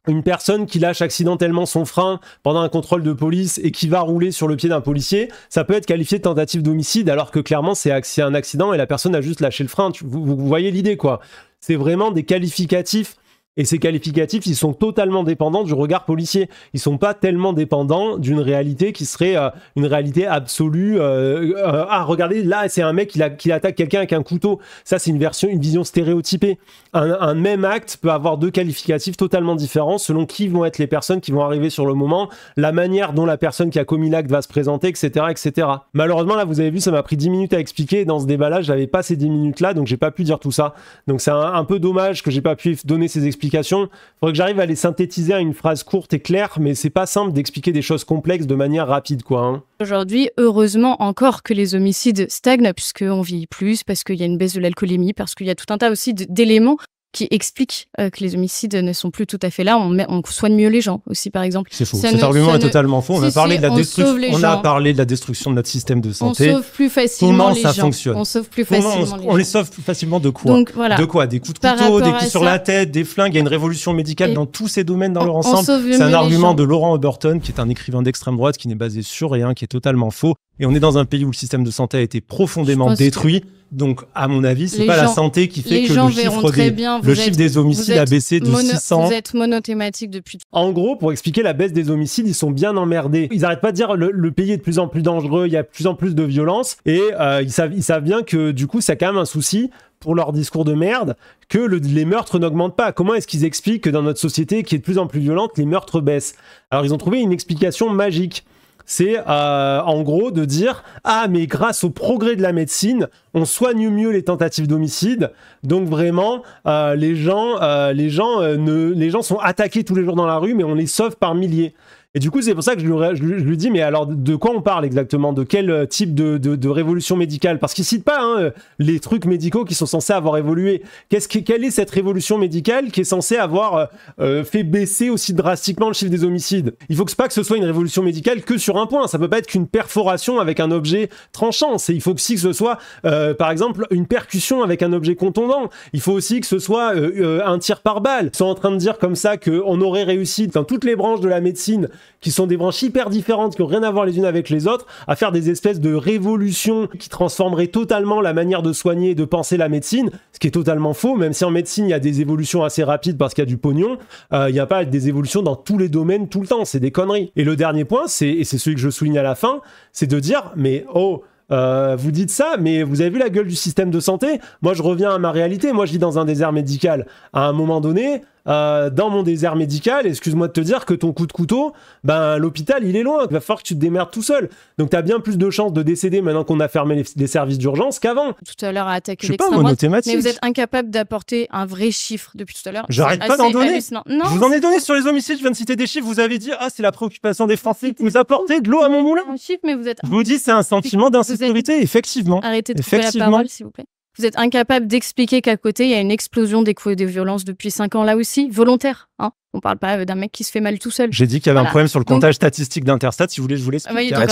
une personne qui lâche accidentellement son frein pendant un contrôle de police et qui va rouler sur le pied d'un policier, ça peut être qualifié de tentative d'homicide alors que clairement c'est un accident et la personne a juste lâché le frein. vous voyez l'idée quoi. C'est vraiment des qualificatifs et ces qualificatifs, ils sont totalement dépendants du regard policier. Ils sont pas tellement dépendants d'une réalité qui serait euh, une réalité absolue. Euh, euh, ah, regardez, là, c'est un mec qui, attaque quelqu'un avec un couteau. Ça, c'est une version, une vision stéréotypée. Un, même acte peut avoir deux qualificatifs totalement différents selon qui vont être les personnes qui vont arriver sur le moment, la manière dont la personne qui a commis l'acte va se présenter, etc., etc. Malheureusement, là, vous avez vu, ça m'a pris 10 minutes à expliquer. dans ce débat-là, j'avais pas ces 10 minutes-là, donc j'ai pas pu dire tout ça. Donc c'est un, un peu dommage que j'ai pas pu donner ces explications il faudrait que j'arrive à les synthétiser à une phrase courte et claire, mais c'est pas simple d'expliquer des choses complexes de manière rapide, quoi. Hein. Aujourd'hui, heureusement encore que les homicides stagnent, puisqu'on vieillit plus, parce qu'il y a une baisse de l'alcoolémie, parce qu'il y a tout un tas aussi d'éléments qui explique euh, que les homicides ne sont plus tout à fait là. On, on soigne mieux les gens aussi, par exemple. C'est faux. Cet argument est totalement faux. On, a, parlé de la on, on a parlé de la destruction de notre système de santé. On sauve plus facilement Comment ça fonctionne On sauve plus facilement les, gens. les sauve plus facilement de quoi De quoi Des coups de couteau, des coups sur la tête, des flingues. Il y a une révolution médicale dans tous ces domaines, dans leur ensemble. C'est un argument de Laurent Oberton, qui est un écrivain d'extrême droite, qui n'est basé sur rien, qui est totalement faux. Et on est dans un pays où le système de santé a été profondément détruit. Donc, à mon avis, c'est pas la santé qui fait que le chiffre, des, homicides a baissé de 600. Vous êtes monothématique depuis. En gros, pour expliquer la baisse des homicides, ils sont bien emmerdés. Ils arrêtent pas de dire le, le pays est de plus en plus dangereux, il y a de plus en plus de violence, et euh, ils, savent, bien que du coup, ça quand même un souci pour leur discours de merde que les meurtres n'augmentent pas. Comment est-ce qu'ils expliquent que dans notre société qui est de plus en plus violente, les meurtres baissent Alors ils ont trouvé une explication magique c'est euh, en gros de dire ah mais grâce au progrès de la médecine on soigne mieux les tentatives d'homicide donc vraiment euh, les gens euh, les gens ne les gens sont attaqués tous les jours dans la rue mais on les sauve par milliers et du coup, c'est pour ça que je lui, lui, dis, mais alors de quoi on parle exactement De quel euh, type de, révolution médicale Parce qu'il cite pas hein, euh, les trucs médicaux qui sont censés avoir évolué. Qu'est-ce que, quelle est cette révolution médicale qui est censée avoir euh, fait baisser aussi drastiquement le chiffre des homicides Il faut que pas que ce soit une révolution médicale que sur un point. Ça peut pas être qu'une perforation avec un objet tranchant. Il faut aussi que ce soit, par exemple, une percussion avec un objet contondant. Il faut aussi que ce soit un tir par balle. Ils sont en train de dire comme ça qu'on aurait réussi dans toutes les branches de la médecine qui sont des branches hyper différentes, qui ont rien à voir les unes avec les autres, à faire des espèces de révolutions qui transformeraient totalement la manière de soigner et de penser la médecine, ce qui est totalement faux, même si en médecine il y a des évolutions assez rapides parce qu'il y a du pognon, euh, il n'y a pas des évolutions dans tous les domaines tout le temps, c'est des conneries. Et le dernier point, c'est, et c'est celui que je souligne à la fin, c'est de dire, mais oh, euh, vous dites ça, mais vous avez vu la gueule du système de santé Moi, je reviens à ma réalité. Moi, je vis dans un désert médical. À un moment donné, euh, dans mon désert médical, excuse-moi de te dire que ton coup de couteau, ben l'hôpital il est loin, il va falloir que tu te démerdes tout seul. Donc t'as bien plus de chances de décéder maintenant qu'on a fermé les, services d'urgence qu'avant. Tout à l'heure à attaquer l'extrême droite, mais vous êtes incapable d'apporter un vrai chiffre depuis tout à l'heure. J'arrête pas d'en donner. je vous en ai donné sur les homicides, je viens de citer des chiffres, vous avez dit ah c'est la préoccupation des Français vous vous apportez de l'eau à mon moulin. vous êtes. Je vous dis c'est un sentiment d'insécurité effectivement. Arrêtez de faire la parole s'il vous plaît. Vous êtes incapable d'expliquer qu'à côté, il y a une explosion des coups et des violences depuis cinq ans là aussi, volontaire. Hein. on parle pas euh, d'un mec qui se fait mal tout seul. J'ai dit qu'il y avait un problème sur le comptage statistique d'Interstat. Si vous voulez, je vous laisse. Ah bah, il n'y a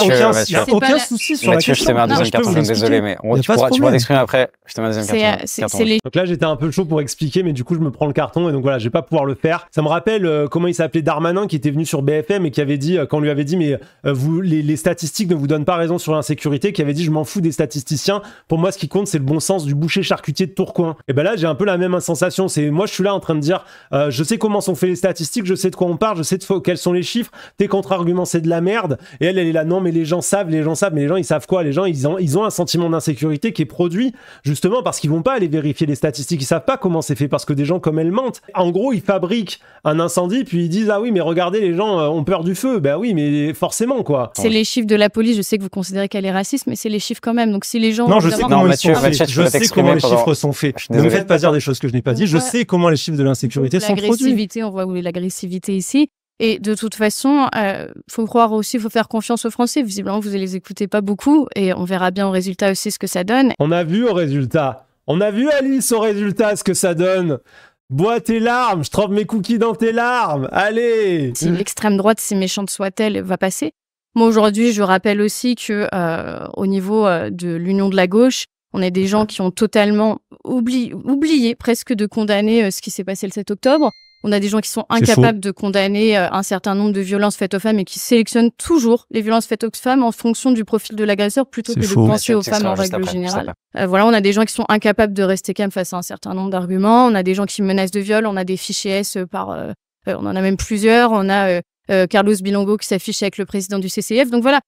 aucun, souci sur Mathieu, la question. Je non, deuxième désolé, mais on, tu, pourras, après. Je te mets deuxième carton. Euh, donc là, j'étais un peu chaud pour expliquer, mais du coup, je me prends le carton et donc voilà, je vais pas pouvoir le faire. Ça me rappelle euh, comment il s'appelait Darmanin qui était venu sur BFM et qui avait dit, quand on lui avait dit, mais vous, les, statistiques ne vous donnent pas raison sur l'insécurité, qui avait dit, je m'en fous des statisticiens. Pour moi, ce qui compte, c'est le bon sens du boucher charcutier de Tourcoing. Et ben là, j'ai un peu la même sensation. C'est moi, je suis là en train de dire, je sais comment fait les statistiques, je sais de quoi on parle, je sais de quels sont les chiffres, tes contre-arguments c'est de la merde. Et elle, elle est là, non mais les gens savent, les gens savent, mais les gens ils savent quoi Les gens ils ont, ils ont un sentiment d'insécurité qui est produit justement parce qu'ils vont pas aller vérifier les statistiques, ils savent pas comment c'est fait parce que des gens comme elle mentent. En gros, ils fabriquent un incendie puis ils disent ah oui mais regardez les gens euh, ont peur du feu. Ben oui mais forcément quoi. C'est les chiffres de la police, je sais que vous considérez qu'elle est raciste mais c'est les chiffres quand même. Donc si les gens Non, ah, je sais comment les chiffres sont faits. Ne me faites pas dire des choses que je n'ai pas dit. Je sais comment les chiffres de l'insécurité sont produits on voit où est l'agressivité ici. Et de toute façon, euh, faut croire aussi, faut faire confiance aux Français. Visiblement, vous ne les écoutez pas beaucoup et on verra bien au résultat aussi ce que ça donne. On a vu au résultat. On a vu Alice au résultat ce que ça donne. Bois tes larmes, je trempe mes cookies dans tes larmes. Allez Si l'extrême droite, si méchante soit-elle, va passer. Moi aujourd'hui, je rappelle aussi que euh, au niveau euh, de l'union de la gauche, on a des gens qui ont totalement oublié presque de condamner euh, ce qui s'est passé le 7 octobre. On a des gens qui sont incapables de condamner euh, un certain nombre de violences faites aux femmes et qui sélectionnent toujours les violences faites aux femmes en fonction du profil de l'agresseur plutôt que de penser aux femmes en règle générale. Euh, voilà, on a des gens qui sont incapables de rester calmes face à un certain nombre d'arguments. On a des gens qui menacent de viol. On a des fichiers S euh, par, on en a même plusieurs. On a Carlos Bilongo qui s'affiche avec le président du CCF. Donc voilà,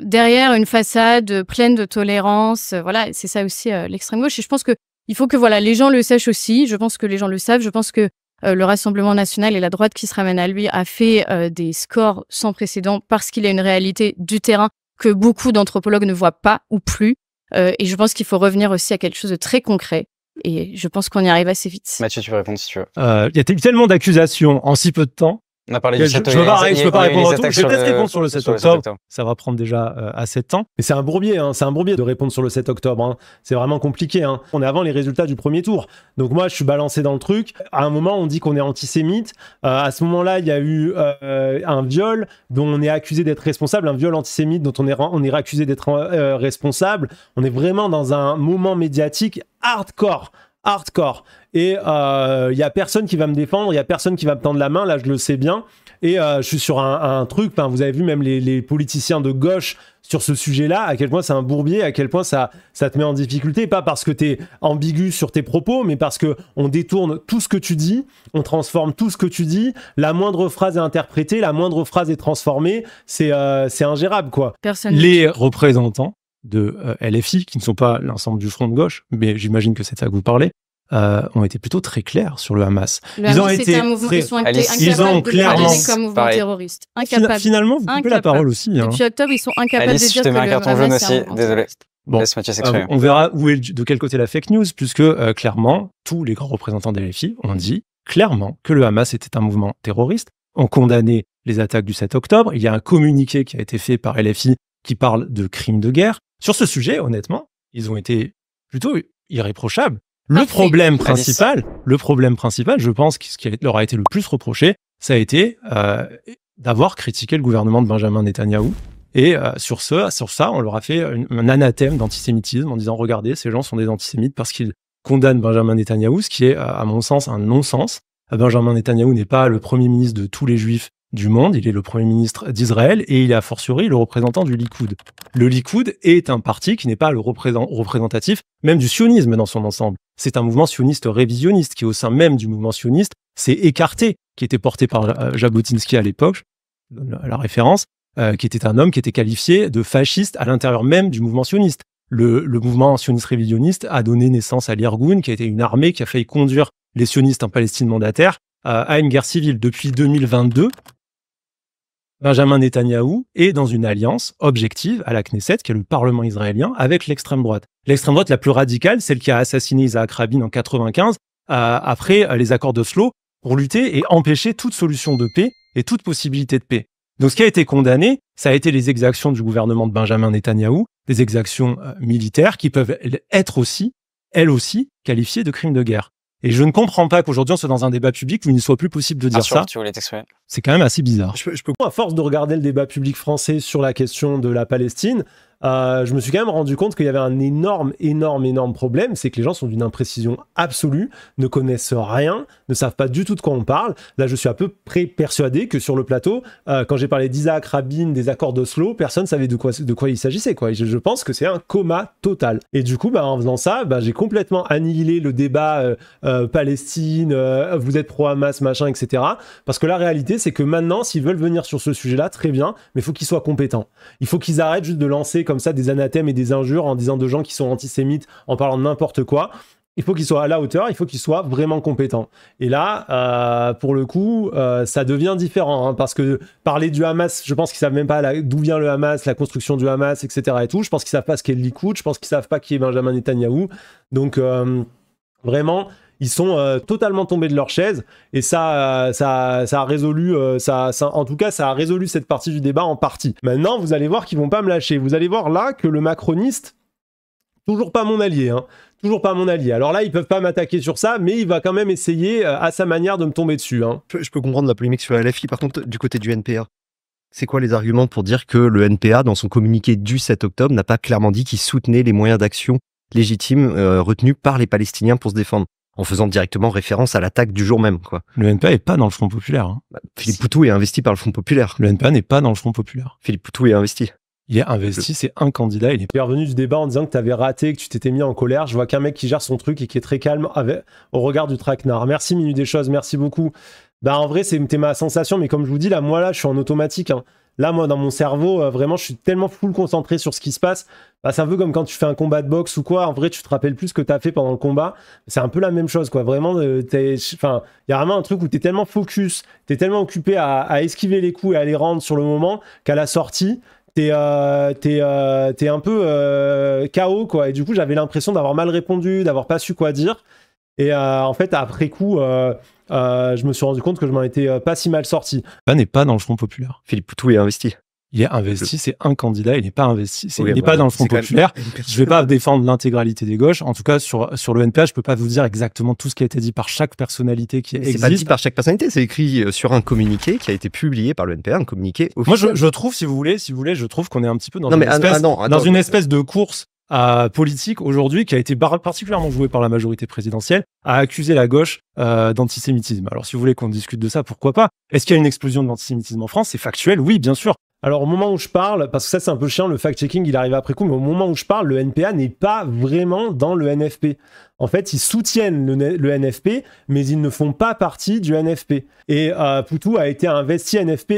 derrière une façade pleine de tolérance, voilà, c'est ça aussi l'extrême gauche. Et je pense que il faut que voilà les gens le sachent aussi. Je pense que les gens le savent. Je pense que euh, le Rassemblement national et la droite qui se ramène à lui a fait euh, des scores sans précédent parce qu'il y a une réalité du terrain que beaucoup d'anthropologues ne voient pas ou plus. Euh, et je pense qu'il faut revenir aussi à quelque chose de très concret. Et je pense qu'on y arrive assez vite. Mathieu, tu peux répondre si tu veux. Il y a tellement d'accusations en si peu de temps on parlé du 7 octobre. Je, ne peux pas répondre tout. Je peut-être répondre sur le 7 octobre. Ça va prendre déjà euh, à assez de temps. Mais c'est un bourbier, hein, c'est un bourbier de répondre sur le 7 octobre. Hein. C'est vraiment compliqué. Hein. On est avant les résultats du premier tour. Donc moi, je suis balancé dans le truc. À un moment, on dit qu'on est antisémite. Euh, à ce moment-là, il y a eu euh, un viol dont on est accusé d'être responsable, un viol antisémite dont on est, on est accusé d'être responsable. On est vraiment dans un moment médiatique hardcore hardcore. Et il euh, y a personne qui va me défendre, il y a personne qui va me tendre la main, là je le sais bien. Et euh, je suis sur un, truc, vous avez vu même les, politiciens de gauche sur ce sujet-là, à quel point c'est un bourbier, à quel point ça, te met en difficulté, pas parce que tu es ambigu sur tes propos, mais parce que on détourne tout ce que tu dis, on transforme tout ce que tu dis, la moindre phrase est interprétée, la moindre phrase est transformée, c'est euh, ingérable quoi. les représentants de euh, LFI, qui ne sont pas l'ensemble du front de gauche, mais j'imagine que c'est ça que vous parlez, euh, ont été plutôt très clairs sur le Hamas. Le ils Hamas ont été un mouvement, très... ils sont incapables ils ont comme mouvement terroristes terroriste. Incapables. Finalement, vous coupez la parole aussi. Hein. Depuis octobre, ils sont incapables de dire je le Hamas que un carton jaune aussi, désolé. Bon, euh, on verra où est, de quel côté la fake news, puisque euh, clairement, tous les grands représentants des LFI ont dit clairement que le Hamas était un mouvement terroriste, ont condamné les attaques du 7 octobre. Il y a un communiqué qui a été fait par LFI qui parle de crimes de guerre. Sur ce sujet, honnêtement, ils ont été plutôt irréprochables. Le problème principal, le problème principal, je pense, que ce qui leur a été le plus reproché, ça a été euh, d'avoir critiqué le gouvernement de Benjamin Netanyahu. Et euh, sur ce, sur ça, on leur a fait un anathème d'antisémitisme en disant regardez, ces gens sont des antisémites parce qu'ils condamnent Benjamin Netanyahu, ce qui est, euh, à mon sens, un non-sens. Benjamin Netanyahu n'est pas le premier ministre de tous les juifs du monde, il est le Premier ministre d'Israël et il est a fortiori le représentant du Likoud. Le Likoud est un parti qui n'est pas le représentatif même du sionisme dans son ensemble. C'est un mouvement sioniste révisionniste qui, au sein même du mouvement sioniste, s'est écarté, qui était porté par euh, Jabotinsky à l'époque, la référence, euh, qui était un homme qui était qualifié de fasciste à l'intérieur même du mouvement sioniste. Le, mouvement sioniste révisionniste a donné naissance à l'Irgun, qui a été une armée qui a failli conduire les sionistes en Palestine mandataire euh, à une guerre civile. Depuis 2022, Benjamin Netanyahu est dans une alliance objective à la Knesset, qui est le Parlement israélien, avec l'extrême droite. L'extrême droite la plus radicale, celle qui a assassiné Isaac Rabin en 95, euh, après euh, les accords d'Oslo, pour lutter et empêcher toute solution de paix et toute possibilité de paix. Donc ce qui a été condamné, ça a été les exactions du gouvernement de Benjamin Netanyahu, des exactions euh, militaires qui peuvent être aussi, elles aussi, qualifiées de crimes de guerre. Et je ne comprends pas qu'aujourd'hui on soit dans un débat public où il ne soit plus possible de dire ça. c'est quand même assez bizarre. Je je peux, à force de regarder le débat public français sur la question de la Palestine, euh, je me suis quand même rendu compte qu'il y avait un énorme, énorme, énorme problème, c'est que les gens sont d'une imprécision absolue, ne connaissent rien, ne savent pas du tout de quoi on parle. Là, je suis à peu près persuadé que sur le plateau, euh, quand j'ai parlé d'Isaac Rabin, des accords d'Oslo, personne ne savait de quoi, de quoi il s'agissait. Quoi. Je, je, pense que c'est un coma total. Et du coup, bah, en faisant ça, bah, j'ai complètement annihilé le débat euh, Palestine, vous êtes pro-Hamas, machin, etc. Parce que la réalité, c'est que maintenant, s'ils veulent venir sur ce sujet-là, très bien, mais il faut qu'ils soient compétents. Il faut qu'ils arrêtent juste de lancer comme ça des anathèmes et des injures en disant de gens qui sont antisémites, en parlant de n'importe quoi. Il faut qu'il soit à la hauteur, il faut qu'ils soit vraiment compétent. Et là, euh, pour le coup, euh, ça devient différent, hein, parce que parler du Hamas, je pense qu'ils savent même pas d'où vient le Hamas, la construction du Hamas, etc. Et tout. Je pense qu'ils savent pas ce qu'est le Likoud, je pense qu'ils savent pas qui est Benjamin Netanyahu Donc, euh, vraiment, ils sont euh, totalement tombés de leur chaise et ça, euh, ça, a résolu, euh, ça, en tout cas, ça a résolu cette partie du débat en partie. Maintenant, vous allez voir qu'ils vont pas me lâcher. Vous allez voir là que le macroniste, toujours pas mon allié, hein, toujours pas mon allié. Alors là, ils peuvent pas m'attaquer sur ça, mais il va quand même essayer à sa manière de me tomber dessus. Hein. Je peux comprendre la polémique sur la LFI, par contre, du côté du NPA. C'est quoi les arguments pour dire que le NPA, dans son communiqué du 7 octobre, n'a pas clairement dit qu'il soutenait les moyens d'action légitimes retenus par les Palestiniens pour se défendre en faisant directement référence à l'attaque du jour même. Quoi. Le NPA n'est pas dans le Front Populaire. Hein. Bah, Philippe Poutou est investi par le Front Populaire. Le NPA n'est pas dans le Front Populaire. Philippe Poutou est investi. Il est investi, c'est un candidat. Il est... revenu du débat en disant que tu avais raté, que tu t'étais mis en colère. Je vois qu'un mec qui gère son truc et qui est très calme au regard du traquenard. Merci, Minute des Choses, merci beaucoup. Bah, en vrai, c'était ma sensation, mais comme je vous dis, là, moi, là, je suis en automatique. Hein. Là, moi, dans mon cerveau, euh, vraiment, je suis tellement full concentré sur ce qui se passe. Bah, c'est un peu comme quand tu fais un combat de boxe ou quoi. En vrai, tu te rappelles plus ce que tu as fait pendant le combat. C'est un peu la même chose, quoi. Vraiment, euh, enfin, il y a vraiment un truc où tu es tellement focus, tu es tellement occupé à, esquiver les coups et à les rendre sur le moment qu'à la sortie, t'es euh, es un peu KO, quoi. Et du coup, j'avais l'impression d'avoir mal répondu, d'avoir pas su quoi dire. Et euh, en fait, après coup, euh, euh, je me suis rendu compte que je m'en étais pas si mal sorti. Ben n'est pas dans le Front Populaire. Philippe Poutou est investi. Il est investi, c'est un candidat, il n'est pas investi, il n'est bah, pas dans le Front populaire. Je ne vais pas défendre l'intégralité des gauches. En tout cas, sur, sur le NPA, je ne peux pas vous dire exactement tout ce qui a été dit par chaque personnalité qui existe. C'est pas dit par chaque personnalité, c'est écrit sur un communiqué qui a été publié par le NPA, un communiqué Moi, je, trouve, si vous voulez, si vous voulez, je trouve qu'on est un petit peu dans, ah, ah, dans une espèce de course politique aujourd'hui qui a été particulièrement joué par la majorité présidentielle a accusé la gauche euh, d'antisémitisme. Alors si vous voulez qu'on discute de ça, pourquoi pas Est-ce qu'il y a une explosion de l'antisémitisme en France C'est factuel, oui, bien sûr. Alors au moment où je parle, parce que ça c'est un peu chiant, le fact-checking il arrive après coup, mais au moment où je parle, le NPA n'est pas vraiment dans le NFP. En fait, ils soutiennent le, le, NFP, mais ils ne font pas partie du NFP. Et euh, Poutou a été investi NFP,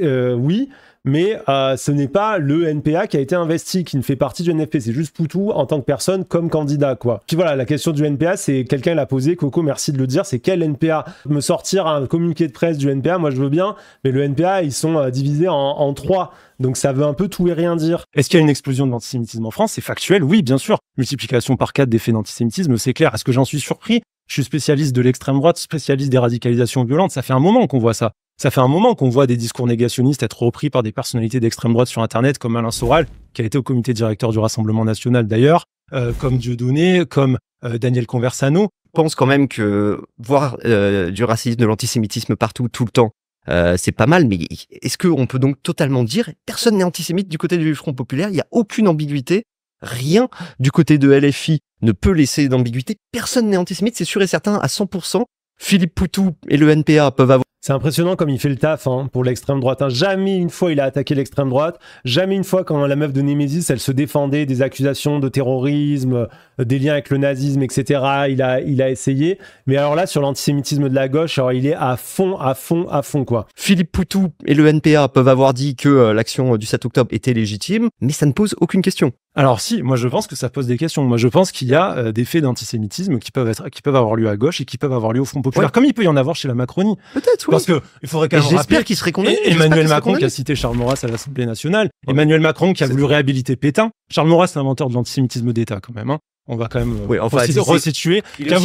euh, oui, mais euh, ce n'est pas le NPA qui a été investi, qui ne fait partie du NFP, c'est juste Poutou en tant que personne comme candidat, quoi. Puis voilà, la question du NPA, c'est quelqu'un l'a posé, Coco, merci de le dire, c'est quel NPA Me sortir un communiqué de presse du NPA, moi je veux bien, mais le NPA, ils sont euh, divisés en, trois. Donc ça veut un peu tout et rien dire. Est-ce qu'il y a une explosion de l'antisémitisme en France C'est factuel, oui, bien sûr. Multiplication par quatre des faits d'antisémitisme, c'est clair. Est-ce que j'en suis surpris Je suis spécialiste de l'extrême droite, spécialiste des radicalisations violentes. Ça fait un moment qu'on voit ça. Ça fait un moment qu'on voit des discours négationnistes être repris par des personnalités d'extrême droite sur Internet, comme Alain Soral, qui a été au comité directeur du Rassemblement national d'ailleurs, euh, comme Dieudonné, comme euh, Daniel Conversano. Je pense quand même que voir euh, du racisme, de l'antisémitisme partout, tout le temps, euh, c'est pas mal, mais est-ce qu'on peut donc totalement dire personne n'est antisémite du côté du Front Populaire, il n'y a aucune ambiguïté, rien du côté de LFI ne peut laisser d'ambiguïté, personne n'est antisémite, c'est sûr et certain, à 100%. Philippe Poutou et le NPA peuvent avoir c'est impressionnant comme il fait le taf hein, pour l'extrême droite. Hein. Jamais une fois il a attaqué l'extrême droite. Jamais une fois quand la meuf de Nemesis, elle se défendait des accusations de terrorisme, euh, des liens avec le nazisme, etc. Il a, il a essayé. Mais alors là, sur l'antisémitisme de la gauche, alors il est à fond, à fond, à fond quoi. Philippe Poutou et le NPA peuvent avoir dit que euh, l'action du 7 octobre était légitime, mais ça ne pose aucune question. Alors si, moi je pense que ça pose des questions. Moi je pense qu'il y a euh, des faits d'antisémitisme qui peuvent être, qui peuvent avoir lieu à gauche et qui peuvent avoir lieu au Front populaire, comme il peut y en avoir chez la Macronie. Peut-être. Parce que il faudrait J'espère qu'il serait condamné. Emmanuel Macron qui a cité Charles Maurras à l'Assemblée nationale. Emmanuel Macron qui a voulu réhabiliter Pétain. Charles Maurras, c'est l'inventeur de l'antisémitisme d'État quand même. Hein. On va quand même euh, oui, resituer. Il, a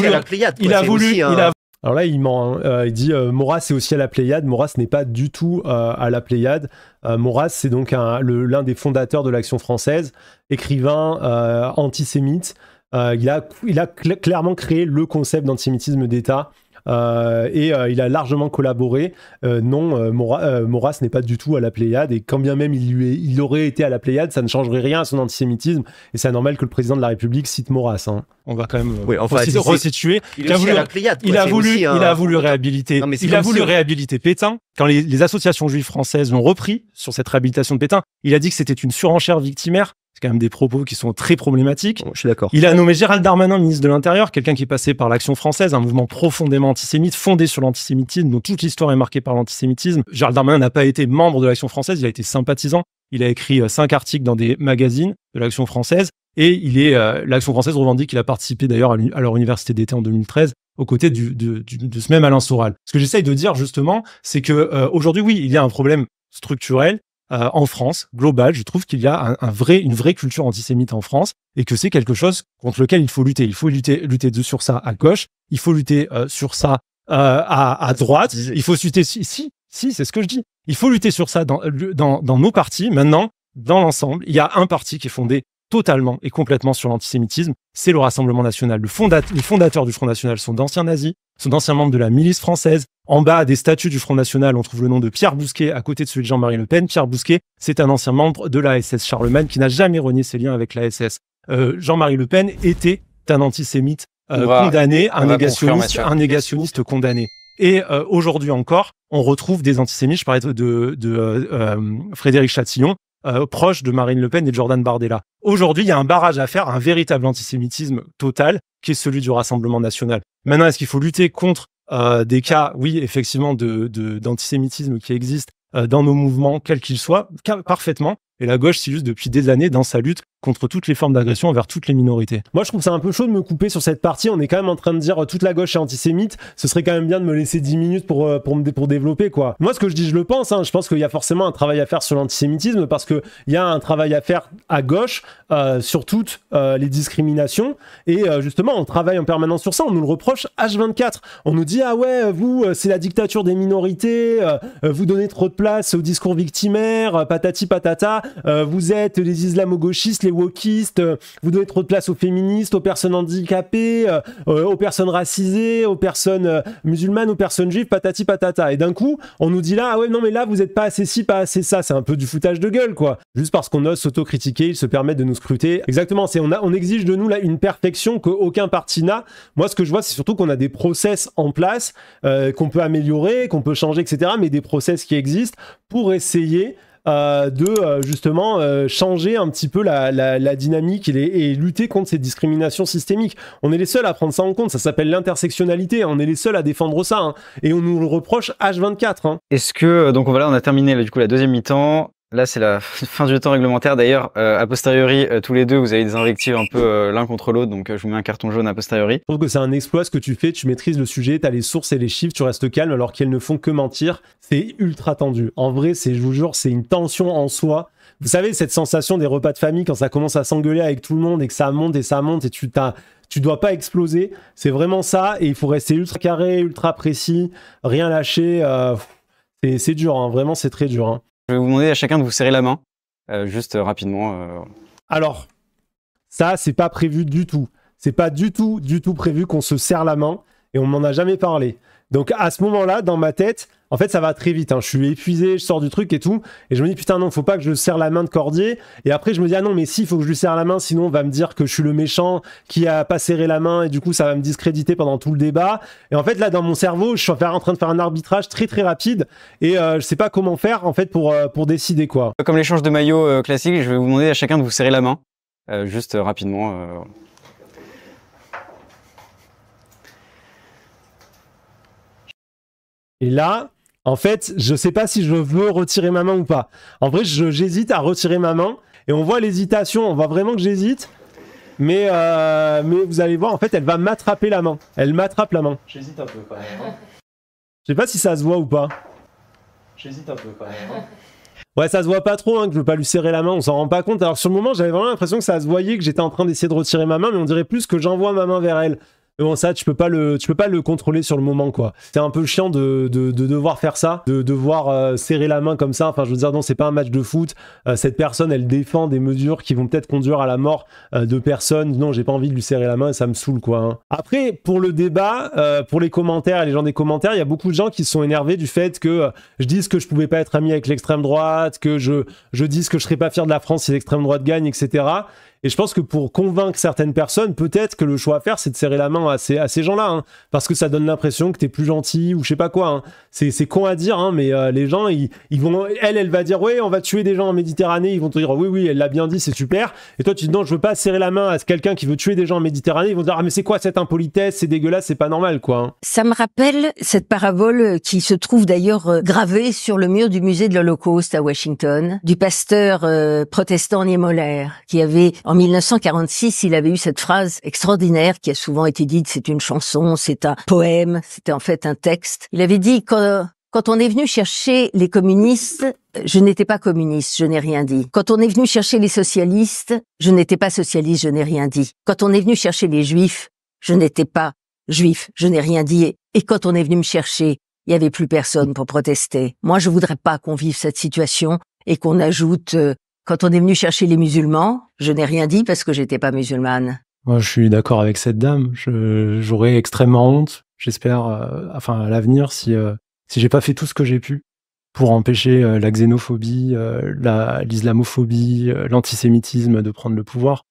voulu. il a Alors là, il hein. euh, il dit euh, Maurras est aussi à la Pléiade. Maurras n'est pas du tout à la Pléiade. Maurras, c'est donc l'un des fondateurs de l'Action française, écrivain antisémite. il a, il a clairement créé le concept d'antisémitisme d'État euh, et euh, il a largement collaboré. Euh, non, Maurras Moras n'est pas du tout à la Pléiade, et quand bien même il, lui il aurait été à la Pléiade, ça ne changerait rien à son antisémitisme, et c'est normal que le président de la République cite Moras. Hein. On va quand même oui, resituer. Il, a voulu, il, a voulu réhabiliter, il a voulu réhabiliter Pétain. Quand les, associations juives françaises l'ont repris sur cette réhabilitation de Pétain, il a dit que c'était une surenchère victimaire c'est quand même des propos qui sont très problématiques. je suis d'accord. Il a nommé Gérald Darmanin ministre de l'Intérieur, quelqu'un qui est passé par l'Action française, un mouvement profondément antisémite, fondé sur l'antisémitisme, dont toute l'histoire est marquée par l'antisémitisme. Gérald Darmanin n'a pas été membre de l'Action française, il a été sympathisant. Il a écrit euh, cinq articles dans des magazines de l'Action française. Et il est, euh, l'Action française revendique qu'il a participé d'ailleurs à, leur université d'été en 2013 aux côtés de, ce même Alain Soral. Ce que j'essaye de dire justement, c'est que euh, aujourd'hui, oui, il y a un problème structurel euh, en France, global, je trouve qu'il y a un, vrai, une vraie culture antisémite en France et que c'est quelque chose contre lequel il faut lutter. Il faut lutter, lutter sur ça à gauche, il faut lutter euh, sur ça euh, à, droite, il faut lutter si, si, c'est ce que je dis. Il faut lutter sur ça dans, dans, dans nos partis. Maintenant, dans l'ensemble, il y a un parti qui est fondé totalement et complètement sur l'antisémitisme. C'est le Rassemblement national. les fondateurs du Front national sont d'anciens nazis, sont d'anciens membres de la milice française. En bas des statues du Front national, on trouve le nom de Pierre Bousquet à côté de celui de Jean-Marie Le Pen. Pierre Bousquet, c'est un ancien membre de la SS Charlemagne qui n'a jamais renié ses liens avec la SS. Euh, Jean-Marie Le Pen était un antisémite euh, condamné, un négationniste, condamné. Et euh, aujourd'hui encore, on retrouve des antisémites. Je parlais de, Frédéric Chatillon. Euh, proche de Marine Le Pen et de Jordan Bardella. Aujourd'hui, il y a un barrage à faire, un véritable antisémitisme total, qui est celui du Rassemblement national. Maintenant, est-ce qu'il faut lutter contre euh, des cas, oui, effectivement, d'antisémitisme qui existent euh, dans nos mouvements, quels qu'ils soient, parfaitement. Et la gauche juste depuis des années dans sa lutte contre toutes les formes d'agression envers toutes les minorités. Moi, je trouve ça un peu chaud de me couper sur cette partie. On est quand même en train de dire euh, toute la gauche est antisémite. Ce serait quand même bien de me laisser 10 minutes pour, euh, pour, me, pour développer, quoi. Moi, ce que je dis, je le pense. Hein. Je pense qu'il y a forcément un travail à faire sur l'antisémitisme parce qu'il y a un travail à faire à gauche euh, sur toutes les discriminations. Et justement, on travaille en permanence sur ça. On nous le reproche H24. On nous dit, ah ouais, vous, c'est la dictature des minorités. vous donnez trop de place au discours victimaire, patati patata. Euh, vous êtes les islamo-gauchistes, les wokistes, euh, vous donnez trop de place aux féministes, aux personnes handicapées, euh, aux personnes racisées, aux personnes musulmanes, aux personnes juives, patati patata. Et d'un coup, on nous dit là, ah ouais, non mais là, vous n'êtes pas assez ci, pas assez ça, c'est un peu du foutage de gueule, quoi. Juste parce qu'on ose s'autocritiquer, ils se permettent de nous scruter. Exactement, c'est on, on exige de nous là une perfection qu'aucun parti n'a. Moi, ce que je vois, c'est surtout qu'on a des process en place qu'on peut améliorer, qu'on peut changer, etc. Mais des process qui existent pour essayer euh, de euh, justement euh, changer un petit peu la, dynamique et, lutter contre ces discriminations systémiques. On est les seuls à prendre ça en compte, ça s'appelle l'intersectionnalité, hein. on est les seuls à défendre ça, hein. et on nous le reproche H24. Hein. Est-ce que, donc voilà, on a terminé là, du coup la deuxième mi-temps, Là, c'est la [LAUGHS] fin du temps réglementaire. D'ailleurs, euh, a posteriori, euh, tous les deux, vous avez des invectives un peu euh, l'un contre l'autre, donc je vous mets un carton jaune a posteriori. Je trouve que c'est un exploit ce que tu fais, tu maîtrises le sujet, tu as les sources et les chiffres, tu restes calme alors qu'elles ne font que mentir. C'est ultra tendu. En vrai, c'est, je vous jure, c'est une tension en soi. Vous savez, cette sensation des repas de famille quand ça commence à s'engueuler avec tout le monde et que ça monte et ça monte et tu t'as tu dois pas exploser. C'est vraiment ça et il faut rester ultra carré, ultra précis, rien lâcher. c'est dur, hein. vraiment c'est très dur. Hein. Je vais vous demander à chacun de vous serrer la main, euh, juste euh, rapidement. Euh, Alors, ça, c'est pas prévu du tout. C'est pas du tout, du tout prévu qu'on se serre la main et on m'en a jamais parlé. Donc à ce moment-là, dans ma tête, en fait, ça va très vite. Hein. Je suis épuisé, je sors du truc et tout. Et je me dis, putain, non, faut pas que je serre la main de Cordier. Et après, je me dis, ah non, mais si, faut que je lui serre la main, sinon, on va me dire que je suis le méchant qui a pas serré la main. Et du coup, ça va me discréditer pendant tout le débat. Et en fait, là, dans mon cerveau, je suis en train de faire un arbitrage très, très rapide. Et euh, je sais pas comment faire, en fait, pour, euh, pour décider quoi. Comme l'échange de maillot euh, classique, je vais vous demander à chacun de vous serrer la main. juste rapidement. Et là, en fait, je sais pas si je veux retirer ma main ou pas. En vrai, j'hésite à retirer ma main et on voit l'hésitation. On voit vraiment que j'hésite. Mais, euh, mais vous allez voir, en fait, elle va m'attraper la main. Elle m'attrape la main. J'hésite un peu quand même. Hein. Je sais pas si ça se voit ou pas. J'hésite un peu quand même. Hein. Ouais, ça se voit pas trop, hein, que je veux pas lui serrer la main, on s'en rend pas compte. Alors sur le moment, j'avais vraiment l'impression que ça se voyait, que j'étais en train d'essayer de retirer ma main, mais on dirait plus que j'envoie ma main vers elle. Mais bon, ça, tu peux pas le, tu peux pas le contrôler sur le moment, quoi. C'est un peu chiant de, de, de, devoir faire ça, de devoir euh, serrer la main comme ça. Enfin, je veux dire, non, c'est pas un match de foot. Euh, cette personne, elle défend des mesures qui vont peut-être conduire à la mort euh, de personnes. Non, j'ai pas envie de lui serrer la main, ça me saoule, quoi. Hein. Après, pour le débat, pour les commentaires et les gens des commentaires, il y a beaucoup de gens qui se sont énervés du fait que je dise que je pouvais pas être ami avec l'extrême droite, que je, je dise que je serais pas fier de la France si l'extrême droite gagne, etc. Et je pense que pour convaincre certaines personnes, peut-être que le choix à faire, c'est de serrer la main à ces, à ces gens-là, hein. parce que ça donne l'impression que t'es plus gentil ou je sais pas quoi. Hein. C'est con à dire, hein, mais euh, les gens, ils, vont, elle, elle va dire ouais, on va tuer des gens en Méditerranée, ils vont te dire oui, oui, elle l'a bien dit, c'est super. Et toi, tu dis non, je veux pas serrer la main à quelqu'un qui veut tuer des gens en Méditerranée, ils vont te dire ah mais c'est quoi cette impolitesse, c'est dégueulasse, c'est pas normal quoi. Ça me rappelle cette parabole qui se trouve d'ailleurs euh, gravée sur le mur du musée de l'Holocauste à Washington, du pasteur euh, protestant Niemoller, qui avait en en 1946, il avait eu cette phrase extraordinaire qui a souvent été dite, c'est une chanson, c'est un poème, c'était en fait un texte. Il avait dit, quand, quand on est venu chercher les communistes, je n'étais pas communiste, je n'ai rien dit. Quand on est venu chercher les socialistes, je n'étais pas socialiste, je n'ai rien dit. Quand on est venu chercher les juifs, je n'étais pas juif, je n'ai rien dit. Et quand on est venu me chercher, il n'y avait plus personne pour protester. Moi, je voudrais pas qu'on vive cette situation et qu'on ajoute euh, quand on est venu chercher les musulmans, je n'ai rien dit parce que j'étais pas musulmane. Moi, je suis d'accord avec cette dame. J'aurais extrêmement honte, j'espère, euh, enfin à l'avenir, si je euh, si j'ai pas fait tout ce que j'ai pu pour empêcher euh, la xénophobie, l'islamophobie, l'antisémitisme de prendre le pouvoir.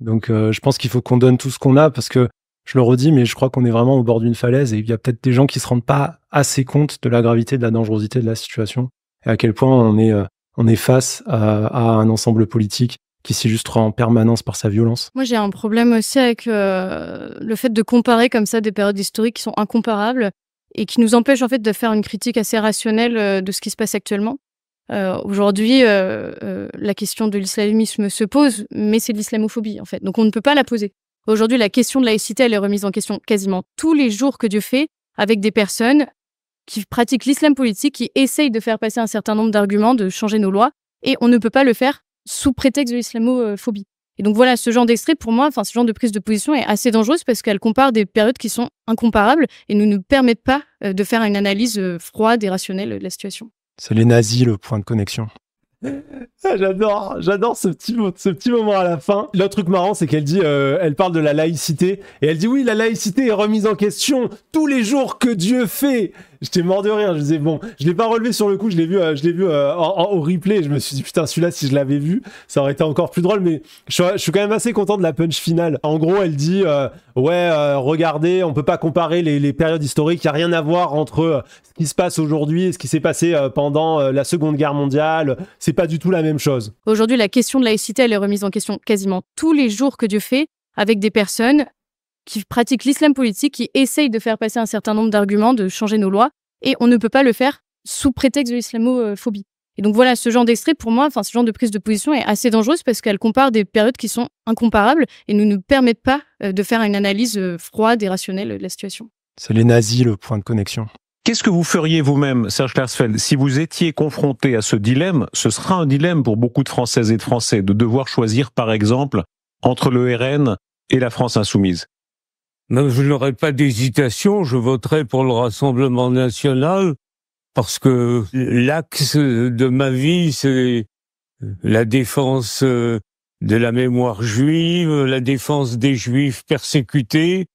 Donc, je pense qu'il faut qu'on donne tout ce qu'on a parce que je le redis, mais je crois qu'on est vraiment au bord d'une falaise et il y a peut-être des gens qui se rendent pas assez compte de la gravité, de la dangerosité de la situation et à quel point on est on est face à, un ensemble politique qui s'illustre en permanence par sa violence. Moi, j'ai un problème aussi avec euh, le fait de comparer comme ça des périodes historiques qui sont incomparables et qui nous empêchent en fait de faire une critique assez rationnelle euh, de ce qui se passe actuellement. Euh, aujourd'hui, la question de l'islamisme se pose, mais c'est de l'islamophobie en fait. Donc on ne peut pas la poser. Aujourd'hui, la question de laïcité, elle est remise en question quasiment tous les jours que Dieu fait, avec des personnes qui pratiquent l'islam politique, qui essayent de faire passer un certain nombre d'arguments, de changer nos lois, et on ne peut pas le faire sous prétexte de l'islamophobie. Et donc voilà, ce genre d'extrait, pour moi, enfin ce genre de prise de position est assez dangereuse parce qu'elle compare des périodes qui sont incomparables et ne nous permettent pas euh, de faire une analyse euh, froide et rationnelle de la situation. C'est les nazis le point de connexion. [LAUGHS] Ah, j'adore, j'adore ce petit, ce petit moment à la fin. L'autre truc marrant, c'est qu'elle dit, euh, elle parle de la laïcité et elle dit oui, la laïcité est remise en question tous les jours que Dieu fait J'étais mort de rire. Je disais, bon, je l'ai pas relevé sur le coup, je l'ai vu, euh, je l'ai vu euh, au replay. Je me suis dit, putain, celui-là, si je l'avais vu, ça aurait été encore plus drôle. Mais je, suis quand même assez content de la punch finale. En gros, elle dit, euh, ouais, regardez, on peut pas comparer les, périodes historiques. Il n'y a rien à voir entre ce qui se passe aujourd'hui et ce qui s'est passé pendant la Seconde Guerre mondiale. C'est pas du tout la même chose. Aujourd'hui, la question de laïcité, elle est remise en question quasiment tous les jours que Dieu fait avec des personnes qui pratiquent l'islam politique, qui essayent de faire passer un certain nombre d'arguments, de changer nos lois, et on ne peut pas le faire sous prétexte de l'islamophobie. Et donc voilà, ce genre d'extrait, pour moi, enfin ce genre de prise de position est assez dangereuse parce qu'elle compare des périodes qui sont incomparables et ne nous permettent pas euh, de faire une analyse euh, froide et rationnelle de la situation. C'est les nazis le point de connexion. Qu'est-ce que vous feriez vous-même, Serge Klarsfeld, si vous étiez confronté à ce dilemme Ce sera un dilemme pour beaucoup de Françaises et de Français de devoir choisir, par exemple, entre le RN et la France insoumise. Même je n'aurai pas d'hésitation, je voterai pour le Rassemblement national parce que l'axe de ma vie, c'est la défense euh, de la mémoire juive, la défense des juifs persécutés,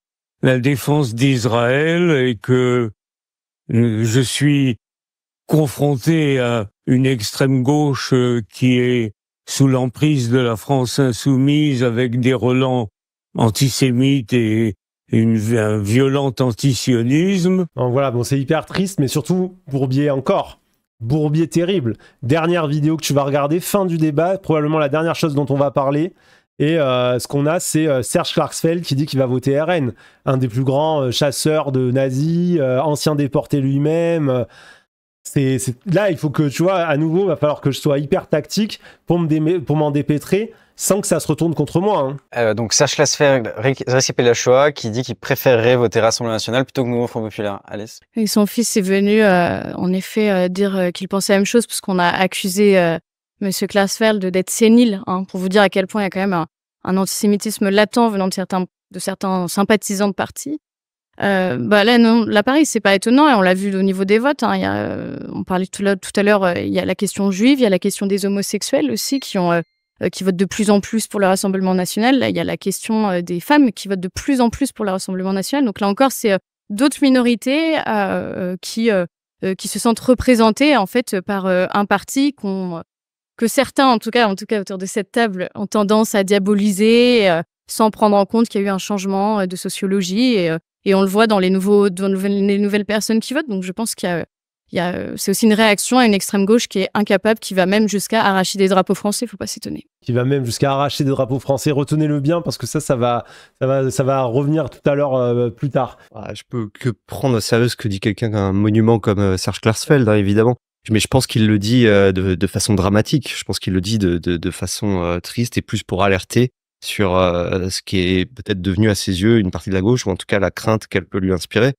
la défense d'Israël et que euh, je suis confronté à une extrême gauche euh, qui est sous l'emprise de la France insoumise avec des relents antisémites et un violent antisionisme. Donc voilà, bon, c'est hyper triste, mais surtout Bourbier encore. Bourbier terrible. Dernière vidéo que tu vas regarder, fin du débat, probablement la dernière chose dont on va parler. Et euh, ce qu'on a, c'est euh, Serge Clarksfeld qui dit qu'il va voter RN. Un des plus grands euh, chasseurs de nazis, ancien déporté lui-même. c'est, là, il faut que, tu vois, à nouveau, il va falloir que je sois hyper tactique pour, pour m'en dépêtrer sans que ça se retourne contre moi. Hein. Euh, donc Serge Klaasfer, récipé la Shoah, qui dit qu'il préférerait voter Rassemblement National plutôt que Mouvement Front Populaire. Alice Et Son fils est venu, euh, en effet, euh, dire qu'il pensait la même chose, parce qu'on a accusé Monsieur de d'être sénile, hein, pour vous dire à quel point il y a quand même un, antisémitisme latent venant de certains, de certains sympathisants de partis. bah là, non, là, Paris, c'est pas étonnant et on l'a vu au niveau des votes. Hein, y a, on parlait tout, tout à l'heure, il y a la question juive, il y a la question des homosexuels aussi qui ont euh, qui votent de plus en plus pour le Rassemblement national. Là, il y a la question euh, des femmes qui votent de plus en plus pour le Rassemblement national. Donc là encore, c'est euh, d'autres minorités qui qui se sentent représentées en fait par un parti qu'on que certains, en tout cas, en tout cas autour de cette table, ont tendance à diaboliser sans prendre en compte qu'il y a eu un changement de sociologie et, et, on le voit dans les nouveaux, dans les nouvelles personnes qui votent. Donc je pense qu'il y a euh, c'est aussi une réaction à une extrême gauche qui est incapable, qui va même jusqu'à arracher des drapeaux français, il ne faut pas s'étonner. Qui va même jusqu'à arracher des drapeaux français, retenez-le bien parce que ça, ça va, revenir tout à l'heure, euh, plus tard. Ah, je peux que prendre au sérieux ce que dit quelqu'un un monument comme euh, Serge Klarsfeld, hein, évidemment. Mais je pense qu'il le dit de, façon dramatique, je pense qu'il le dit de façon triste et plus pour alerter sur ce qui est peut-être devenu à ses yeux une partie de la gauche, ou en tout cas la crainte qu'elle peut lui inspirer.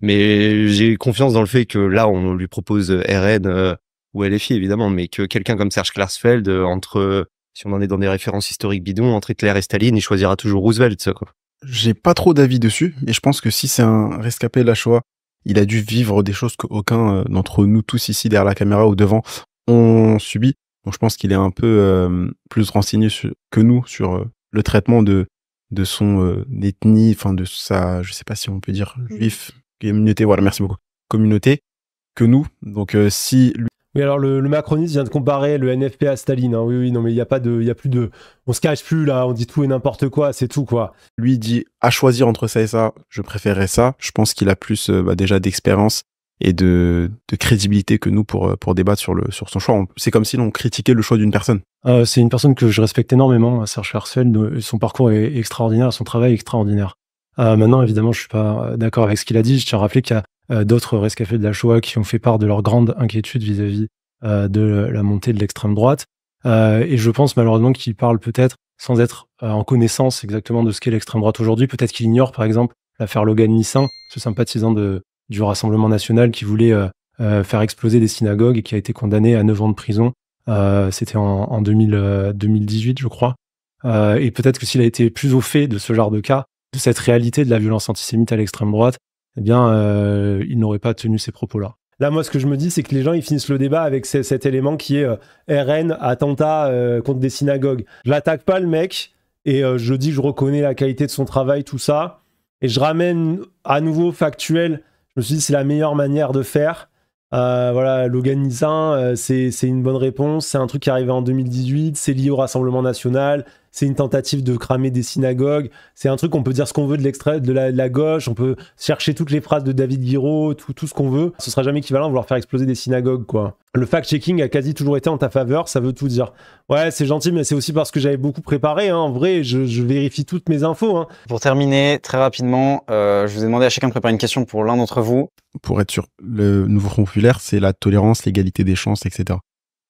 Mais j'ai confiance dans le fait que là, on lui propose euh, RN euh, ou LFI, évidemment, mais que quelqu'un comme Serge Klarsfeld, euh, entre, si on en est dans des références historiques bidons, entre Hitler et Staline, il choisira toujours Roosevelt, quoi. J'ai pas trop d'avis dessus, mais je pense que si c'est un rescapé de la Shoah, il a dû vivre des choses qu'aucun d'entre nous tous ici, derrière la caméra ou devant, ont subi. Donc je pense qu'il est un peu plus renseigné que nous sur le traitement de, de son ethnie, enfin de sa, je sais pas si on peut dire mm. juif, communauté, voilà, merci beaucoup, communauté, que nous. Donc, euh, si. Lui... Oui, alors le, macroniste vient de comparer le NFP à Staline. Hein. Oui, oui, non, mais il n'y a pas de, il y a plus de, on se cache plus là, on dit tout et n'importe quoi, c'est tout quoi. Lui dit à choisir entre ça et ça, je préférerais ça. Je pense qu'il a plus euh, bah, déjà d'expérience et de, crédibilité que nous pour, euh, pour débattre sur, le, sur son choix. C'est comme si l'on critiquait le choix d'une personne. c'est une personne que je respecte énormément, hein, Serge Hersfeld. Son parcours est extraordinaire, son travail est extraordinaire. Euh, maintenant, évidemment, je suis pas euh, d'accord avec ce qu'il a dit. Je tiens à rappeler qu'il y a euh, d'autres rescapés de la Shoah qui ont fait part de leur grande inquiétude vis-à-vis de la montée de l'extrême droite. et je pense malheureusement qu'il parle peut-être sans être en connaissance exactement de ce qu'est l'extrême droite aujourd'hui. Peut-être qu'il ignore, par exemple, l'affaire Logan nissan ce sympathisant du Rassemblement national qui voulait faire exploser des synagogues et qui a été condamné à 9 ans de prison. C'était en, 2018, je crois. et peut-être que s'il a été plus au fait de ce genre de cas, de cette réalité de la violence antisémite à l'extrême droite, eh bien, euh, il n'aurait pas tenu ces propos-là. Là, moi, ce que je me dis, c'est que les gens, ils finissent le débat avec cet élément qui est euh, RN, attentat euh, contre des synagogues. Je l'attaque pas, le mec, et je dis, je reconnais la qualité de son travail, tout ça, et je ramène à nouveau factuel. Je me suis dit, c'est la meilleure manière de faire. voilà, l'organisant, c'est une bonne réponse. C'est un truc qui est arrivé en 2018, c'est lié au Rassemblement national, c'est une tentative de cramer des synagogues. C'est un truc, on peut dire ce qu'on veut de l'extrait de, la gauche, on peut chercher toutes les phrases de David Guiraud, tout, ce qu'on veut. Ce sera jamais équivalent à vouloir faire exploser des synagogues, quoi. Le fact-checking a quasi toujours été en ta faveur, ça veut tout dire. Ouais, c'est gentil, mais c'est aussi parce que j'avais beaucoup préparé. Hein. En vrai, je, vérifie toutes mes infos. Hein. Pour terminer, très rapidement, euh, je vous ai demandé à chacun de préparer une question pour l'un d'entre vous. Pour être sûr, le nouveau front c'est la tolérance, l'égalité des chances, etc.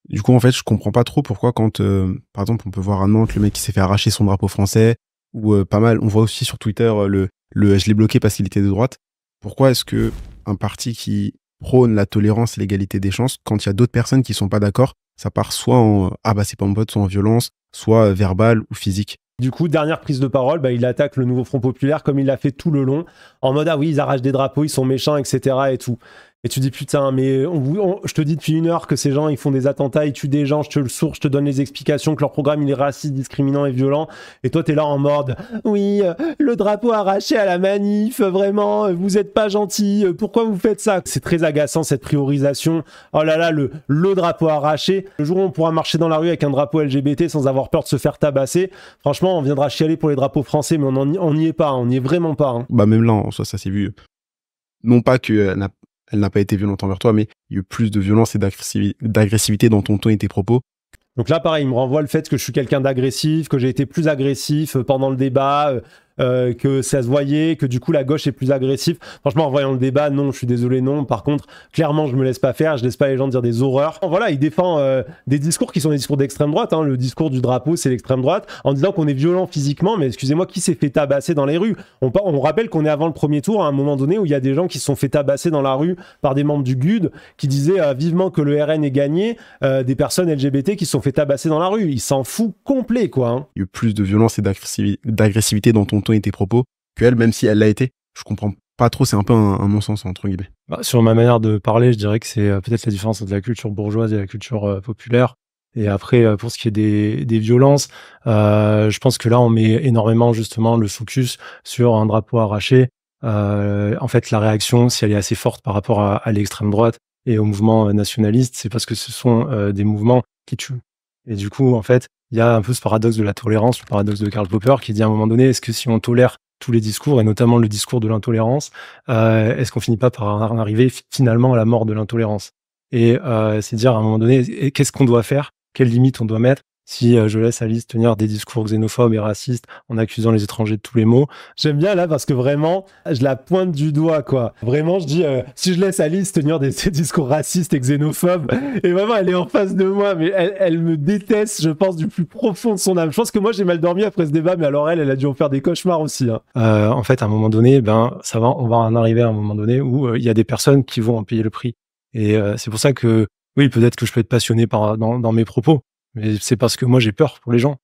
Du coup, en fait, je comprends pas trop pourquoi quand, euh, par exemple, on peut voir à Nantes le mec qui s'est fait arracher son drapeau français, ou euh, pas mal, on voit aussi sur Twitter euh, le, je l'ai bloqué parce qu'il était de droite. Pourquoi est-ce que un parti qui prône la tolérance et l'égalité des chances, quand il y a d'autres personnes qui sont pas d'accord, ça part soit en ah bah c'est pas mon pote, soit en violence, soit verbale ou physique. Du coup, dernière prise de parole, bah, il attaque le nouveau Front Populaire comme il l'a fait tout le long, en mode ah oui, ils arrachent des drapeaux, ils sont méchants, etc. et tout. Et tu dis putain, mais je te dis depuis une heure que ces gens ils font des attentats, ils tuent des gens, je te le source, je te donne les explications que leur programme il est raciste, discriminant et violent. Et toi t'es là en mode oui, euh, le drapeau arraché à la manif, euh, vraiment, euh, vous êtes pas gentil, pourquoi vous faites ça C'est très agaçant cette priorisation. Oh là là, le, le drapeau arraché. Le jour où on pourra marcher dans la rue avec un drapeau LGBT sans avoir peur de se faire tabasser, franchement on viendra chialer pour les drapeaux français, mais on n'y est pas, on n'y est vraiment pas. Hein. Bah même là, ça, ça s'est vu non pas que elle n'a pas été violente envers toi, mais il y a eu plus de violence et d'agressivité dans ton ton et tes propos. Donc là, pareil, il me renvoie le fait que je suis quelqu'un d'agressif, que j'ai été plus agressif euh, pendant le débat, euh, euh, que ça se voyait, que du coup la gauche est plus agressive. Franchement, en voyant le débat, non, je suis désolé, non. Par contre, clairement, je me laisse pas faire, je laisse pas les gens dire des horreurs. Voilà, il défend euh, des discours qui sont des discours d'extrême droite. Hein. Le discours du drapeau, c'est l'extrême droite, en disant qu'on est violent physiquement, mais excusez-moi, qui s'est fait tabasser dans les rues on, on, rappelle qu'on est avant le premier tour, à un moment donné où il y a des gens qui se sont fait tabasser dans la rue par des membres du GUD qui disaient euh, vivement que le RN est gagné, des personnes LGBT qui se sont fait tabasser dans la rue. Il s'en fout complet, quoi. Hein. Il y a eu plus de violence et d'agressivité dans ton ton et tes propos qu'elle même si elle l'a été. Je comprends pas trop, c'est un peu un, mon sens entre guillemets. Bah, sur ma manière de parler, je dirais que c'est euh, peut-être la différence entre la culture bourgeoise et la culture euh, populaire. Et après, euh, pour ce qui est des, violences, je pense que là, on met énormément justement le focus sur un drapeau arraché. en fait, la réaction, si elle est assez forte par rapport à, l'extrême droite et au mouvement nationaliste, c'est parce que ce sont des mouvements qui tuent et du coup, en fait, il y a un peu ce paradoxe de la tolérance, le paradoxe de Karl Popper, qui dit à un moment donné, est-ce que si on tolère tous les discours, et notamment le discours de l'intolérance, euh, est-ce qu'on finit pas par en arriver finalement à la mort de l'intolérance Et euh, c'est dire à un moment donné, qu'est-ce qu'on doit faire Quelles limites on doit mettre si euh, je laisse Alice tenir des discours xénophobes et racistes en accusant les étrangers de tous les maux. J'aime bien là parce que vraiment, je la pointe du doigt, quoi. Vraiment, je dis, euh, si je laisse Alice tenir [LAUGHS] des, discours racistes et xénophobes, et vraiment, elle est en face de moi, mais elle, me déteste, je pense, du plus profond de son âme. Je pense que moi, j'ai mal dormi après ce débat, mais alors elle, elle a dû en faire des cauchemars aussi. Hein. Euh, en fait, à un moment donné, ben, ça va, on va en arriver à un moment donné où il y a des personnes qui vont en payer le prix. Et c'est pour ça que, oui, peut-être que je peux être passionné par, dans mes propos, mais c'est parce que moi, j'ai peur pour les gens.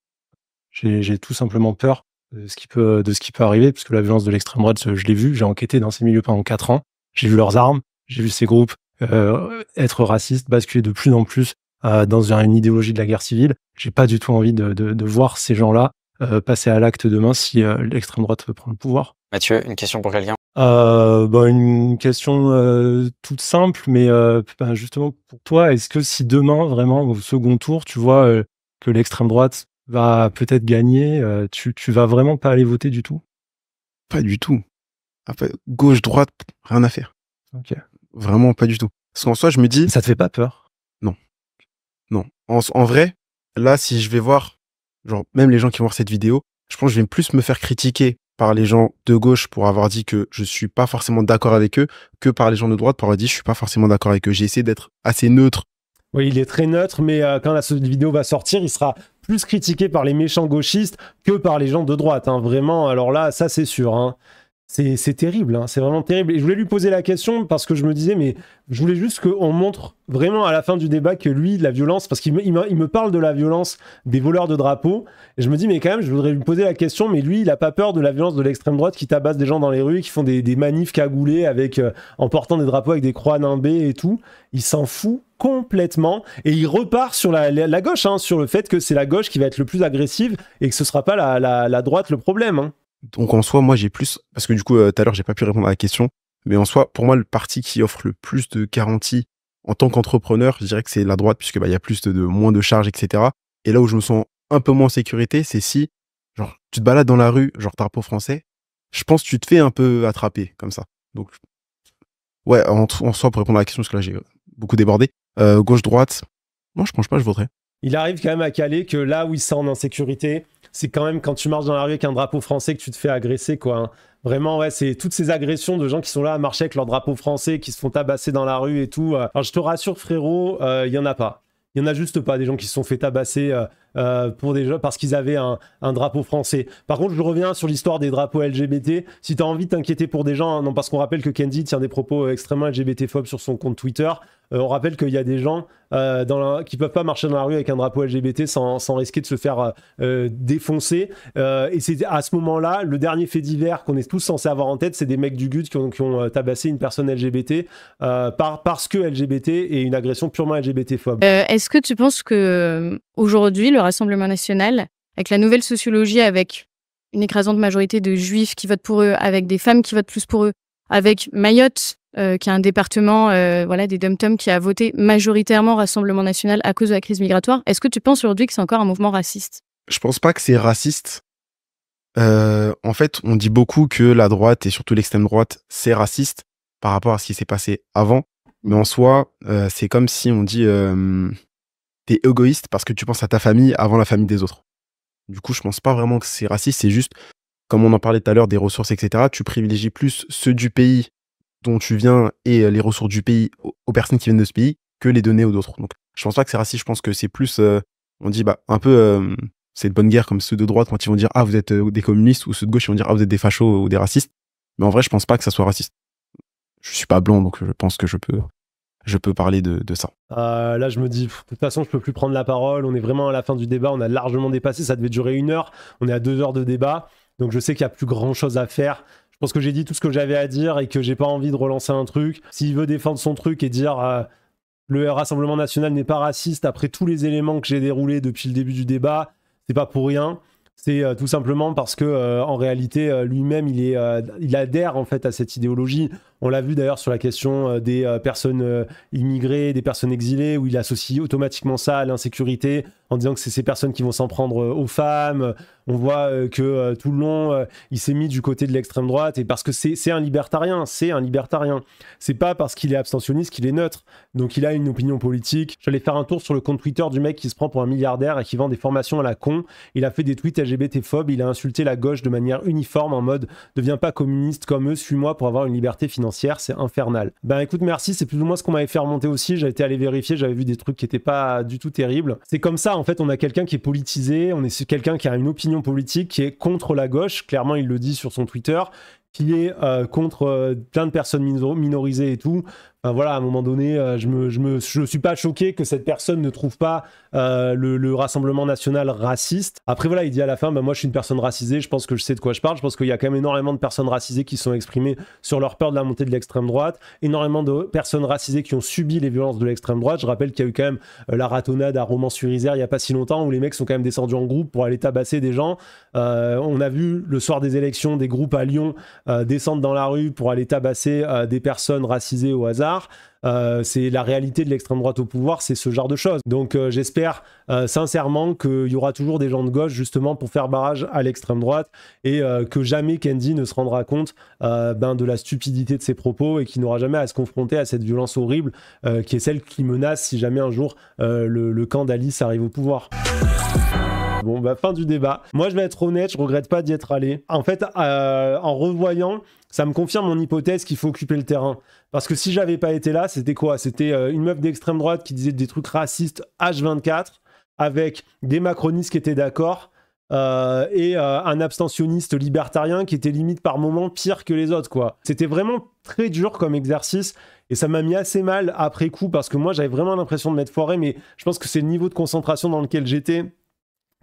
J'ai tout simplement peur de ce, qui peut, de ce qui peut arriver, puisque la violence de l'extrême droite, je l'ai vu, j'ai enquêté dans ces milieux pendant quatre ans, j'ai vu leurs armes, j'ai vu ces groupes euh, être racistes, basculer de plus en plus euh, dans une idéologie de la guerre civile. J'ai pas du tout envie de, voir ces gens-là euh, passer à l'acte demain si l'extrême droite prend le pouvoir. Mathieu, une question pour quelqu'un euh, bah, une question euh, toute simple, mais euh, bah, justement pour toi, est-ce que si demain, vraiment, au second tour, tu vois que l'extrême droite va peut-être gagner, tu, vas vraiment pas aller voter du tout Pas du tout. gauche, droite, rien à faire. Vraiment pas du tout. Parce qu'en soi, je me dis. Ça te fait pas peur Non. Non. En, en vrai, là, si je vais voir, genre, même les gens qui vont voir cette vidéo, je pense que je vais plus me faire critiquer par les gens de gauche pour avoir dit que je suis pas forcément d'accord avec eux, que par les gens de droite pour avoir dit je suis pas forcément d'accord avec eux. J'ai essayé d'être assez neutre. Oui, il est très neutre, mais euh, quand la vidéo va sortir, il sera plus critiqué par les méchants gauchistes que par les gens de droite. Hein. Vraiment, alors là, ça c'est sûr. Hein. C'est terrible, hein, c'est vraiment terrible. Et je voulais lui poser la question parce que je me disais, mais je voulais juste qu'on montre vraiment à la fin du débat que lui, la violence, parce qu'il me, parle de la violence des voleurs de drapeaux, et je me dis, mais quand même, je voudrais lui poser la question, mais lui, il a pas peur de la violence de l'extrême droite qui tabasse des gens dans les rues, qui font des, manifs cagoulés avec, euh, en portant des drapeaux avec des croix nimbées et tout. Il s'en fout complètement et il repart sur la, gauche, hein, sur le fait que c'est la gauche qui va être le plus agressive et que ce ne sera pas la, droite le problème. Hein. Donc en soi, moi j'ai plus, parce que du coup euh, tout à l'heure j'ai pas pu répondre à la question, mais en soi, pour moi le parti qui offre le plus de garanties en tant qu'entrepreneur, je dirais que c'est la droite puisque bah il y a plus de, moins de charges, etc. Et là où je me sens un peu moins en sécurité, c'est si genre tu te balades dans la rue, genre drapeau français, je pense que tu te fais un peu attraper comme ça. Donc ouais, en, soi pour répondre à la question parce que là j'ai euh, beaucoup débordé, euh, gauche droite, moi je pense pas, je voterai. Il arrive quand même à caler que là où il sent en insécurité, c'est quand même quand tu marches dans la rue avec un drapeau français que tu te fais agresser, quoi. Hein. Vraiment, ouais, c'est toutes ces agressions de gens qui sont là à marcher avec leur drapeau français, qui se font tabasser dans la rue et tout. Euh. Alors, je te rassure, frérot, euh, il n'y en a pas. Il y en a juste pas des gens qui se sont fait tabasser. Euh, euh, pour des parce qu'ils avaient un, un, drapeau français. Par contre, je reviens sur l'histoire des drapeaux LGBT. Si tu as envie de t'inquiéter pour des gens, hein, non, parce qu'on rappelle que Kenzie tient des propos euh, extrêmement LGBT-phobes sur son compte Twitter. Euh, on rappelle qu'il y a des gens euh, dans qui peuvent pas marcher dans la rue avec un drapeau LGBT sans, sans risquer de se faire défoncer. et c'est à ce moment-là, le dernier fait divers qu'on est tous censés avoir en tête, c'est des mecs du GUD qui ont, qui ont tabassé une personne LGBT par, parce que LGBT et une agression purement LGBT-phobe. Est-ce que tu penses que aujourd'hui, le Rassemblement national, avec la nouvelle sociologie, avec une écrasante majorité de juifs qui votent pour eux, avec des femmes qui votent plus pour eux, avec Mayotte, euh, qui est un département euh, voilà, des Dumtums qui a voté majoritairement Rassemblement national à cause de la crise migratoire. Est-ce que tu penses aujourd'hui que c'est encore un mouvement raciste Je pense pas que c'est raciste. Euh, en fait, on dit beaucoup que la droite et surtout l'extrême droite, c'est raciste par rapport à ce qui s'est passé avant. Mais en soi, c'est comme si on dit t'es égoïste parce que tu penses à ta famille avant la famille des autres. Du coup, je pense pas vraiment que c'est raciste, c'est juste, comme on en parlait tout à l'heure, des ressources, etc. Tu privilégies plus ceux du pays dont tu viens et euh, les ressources du pays aux personnes qui viennent de ce pays que les données aux autres. Donc, je pense pas que c'est raciste, je pense que c'est plus, euh, on dit, bah, un peu, euh, c'est de bonne guerre comme ceux de droite quand ils vont dire, ah, vous êtes des communistes, ou ceux de gauche, ils vont dire, ah, vous êtes des fachos ou des racistes. Mais en vrai, je pense pas que ça soit raciste. Je suis pas blanc, donc je pense que je peux je peux parler de, ça ah, Là, je me dis, de toute façon, je peux plus prendre la parole. On est vraiment à la fin du débat. On a largement dépassé. Ça devait durer une heure. On est à deux heures de débat. Donc, je sais qu'il n'y a plus grand chose à faire. Je pense que j'ai dit tout ce que j'avais à dire et que j'ai pas envie de relancer un truc. S'il veut défendre son truc et dire euh, le Rassemblement national n'est pas raciste après tous les éléments que j'ai déroulés depuis le début du débat, c'est pas pour rien. C'est euh, tout simplement parce que euh, en réalité euh, lui-même il est il adhère en fait à cette idéologie. On l'a vu d'ailleurs sur la question des personnes immigrées, des personnes exilées où il associe automatiquement ça à l'insécurité, en disant que c'est ces personnes qui vont s'en prendre euh, aux femmes. On voit euh, que euh, tout le long, il s'est mis du côté de l'extrême droite et parce que c'est un libertarien, c'est un libertarien. C'est pas parce qu'il est abstentionniste qu'il est neutre. Donc il a une opinion politique. J'allais faire un tour sur le compte Twitter du mec qui se prend pour un milliardaire et qui vend des formations à la con. Il a fait des tweets LGBT-phobes, il a insulté la gauche de manière uniforme en mode deviens pas communiste comme eux, suis-moi pour avoir une liberté financière, c'est infernal. Ben écoute, merci, c'est plus ou moins ce qu'on m'avait fait remonter aussi. J'avais été allé vérifier, j'avais vu des trucs qui étaient pas du tout terribles. C'est comme ça en fait, on a quelqu'un qui est politisé, on est quelqu'un qui a une opinion politique, qui est contre la gauche, clairement il le dit sur son Twitter, qui est euh, contre euh, plein de personnes minorisées et tout, voilà, à un moment donné, euh, je ne me, suis pas choqué que cette personne ne trouve pas euh, le, Rassemblement national raciste. Après, voilà, il dit à la fin, bah, moi je suis une personne racisée, je pense que je sais de quoi je parle, je pense qu'il y a quand même énormément de personnes racisées qui sont exprimées sur leur peur de la montée de l'extrême droite, énormément de personnes racisées qui ont subi les violences de l'extrême droite. Je rappelle qu'il y a eu quand même euh, la ratonnade à Romans-sur-Isère il n'y a pas si longtemps, où les mecs sont quand même descendus en groupe pour aller tabasser des gens. on a vu le soir des élections des groupes à Lyon descendre dans la rue pour aller tabasser des personnes racisées au hasard. Euh, c'est la réalité de l'extrême droite au pouvoir, c'est ce genre de choses. Donc euh, j'espère euh, sincèrement qu'il y aura toujours des gens de gauche justement pour faire barrage à l'extrême droite et que jamais Candy ne se rendra compte ben, de la stupidité de ses propos et qu'il n'aura jamais à se confronter à cette violence horrible qui est celle qui menace si jamais un jour le, le camp d'Alice arrive au pouvoir. [LAUGHS] Bon, bah, fin du débat. Moi, je vais être honnête, je regrette pas d'y être allé. En fait, euh, en revoyant, ça me confirme mon hypothèse qu'il faut occuper le terrain. Parce que si j'avais pas été là, c'était quoi C'était euh, une meuf d'extrême droite qui disait des trucs racistes H24 avec des macronistes qui étaient d'accord. Euh, et un abstentionniste libertarien qui était limite par moment pire que les autres quoi. C'était vraiment très dur comme exercice et ça m'a mis assez mal après coup parce que moi j'avais vraiment l'impression de m'être foiré mais je pense que c'est le niveau de concentration dans lequel j'étais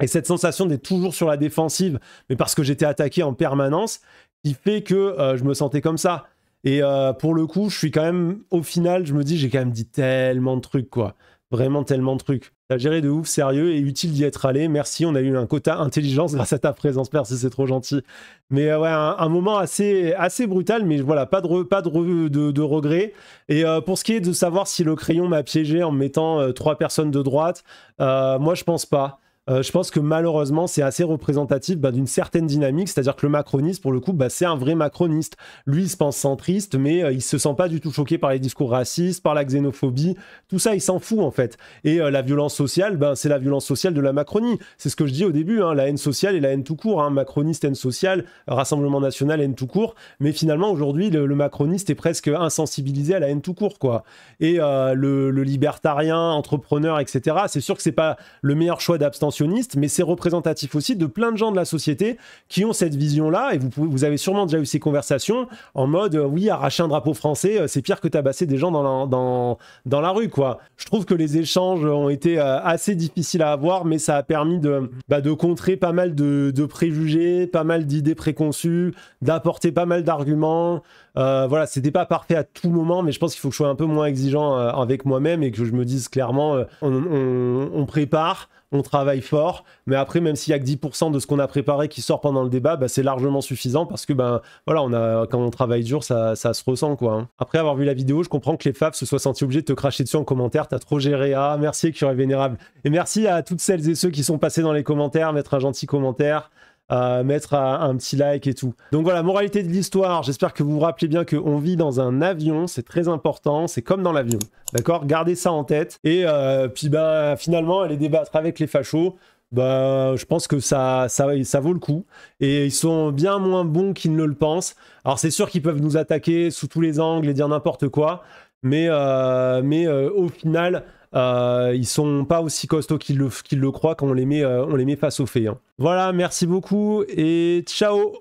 et cette sensation d'être toujours sur la défensive, mais parce que j'étais attaqué en permanence, qui fait que euh, je me sentais comme ça. Et euh, pour le coup, je suis quand même, au final, je me dis, j'ai quand même dit tellement de trucs, quoi. Vraiment tellement de trucs. T'as géré de ouf, sérieux et utile d'y être allé. Merci, on a eu un quota intelligence [LAUGHS] grâce à ta présence. Merci, c'est trop gentil. Mais euh, ouais, un, moment assez, assez brutal, mais voilà, pas de, regrets de, de, regret. Et pour ce qui est de savoir si le crayon m'a piégé en mettant trois personnes de droite, moi je pense pas. Euh, je pense que malheureusement, c'est assez représentatif bah, d'une certaine dynamique, c'est-à-dire que le macroniste, pour le coup, bah, c'est un vrai macroniste. Lui, il se pense centriste, mais euh, il se sent pas du tout choqué par les discours racistes, par la xénophobie, tout ça, il s'en fout en fait. Et euh, la violence sociale, ben, c'est la violence sociale de la Macronie. C'est ce que je dis au début, hein. la haine sociale et la haine tout court, hein. macroniste, haine sociale, Rassemblement national, haine tout court. Mais finalement, aujourd'hui, le, macroniste est presque insensibilisé à la haine tout court, quoi. Et le, le libertarien, entrepreneur, etc. C'est sûr que c'est pas le meilleur choix d'abstention mais c'est représentatif aussi de plein de gens de la société qui ont cette vision-là. Et vous, avez sûrement déjà eu ces conversations en mode euh, oui, arracher un drapeau français, euh, c'est pire que tabasser des gens dans la, dans, la rue, quoi. Je trouve que les échanges ont été euh, assez difficiles à avoir, mais ça a permis de, bah, contrer pas mal de préjugés, pas mal d'idées préconçues, d'apporter pas mal d'arguments. Euh, voilà, c'était pas parfait à tout moment, mais je pense qu'il faut que je sois un peu moins exigeant euh, avec moi-même et que je me dise clairement, euh, on, prépare, on travaille fort, mais après, même s'il y a que 10% de ce qu'on a préparé qui sort pendant le débat, bah, c'est largement suffisant parce que ben voilà, on quand on travaille dur, ça, se ressent quoi. Hein. Après avoir vu la vidéo, je comprends que les FAF se soient sentis obligés de te cracher dessus en commentaire, t'as trop géré. Ah, merci, Curé Vénérable. Et merci à toutes celles et ceux qui sont passés dans les commentaires, mettre un gentil commentaire mettre un petit like et tout. Donc voilà, moralité de l'histoire, j'espère que vous vous rappelez bien qu'on vit dans un avion, c'est très important, c'est comme dans l'avion, d'accord Gardez ça en tête, et euh, puis ben, finalement, aller débattre avec les fachos, bah, je pense que ça, ça, ça vaut le coup. Et ils sont bien moins bons qu'ils ne le pensent. Alors c'est sûr qu'ils peuvent nous attaquer sous tous les angles et dire n'importe quoi, mais, euh, mais euh, au final, euh, ils sont pas aussi costauds qu'ils le, le croient quand on les met, euh, on les met face au fait. Hein. Voilà, merci beaucoup et ciao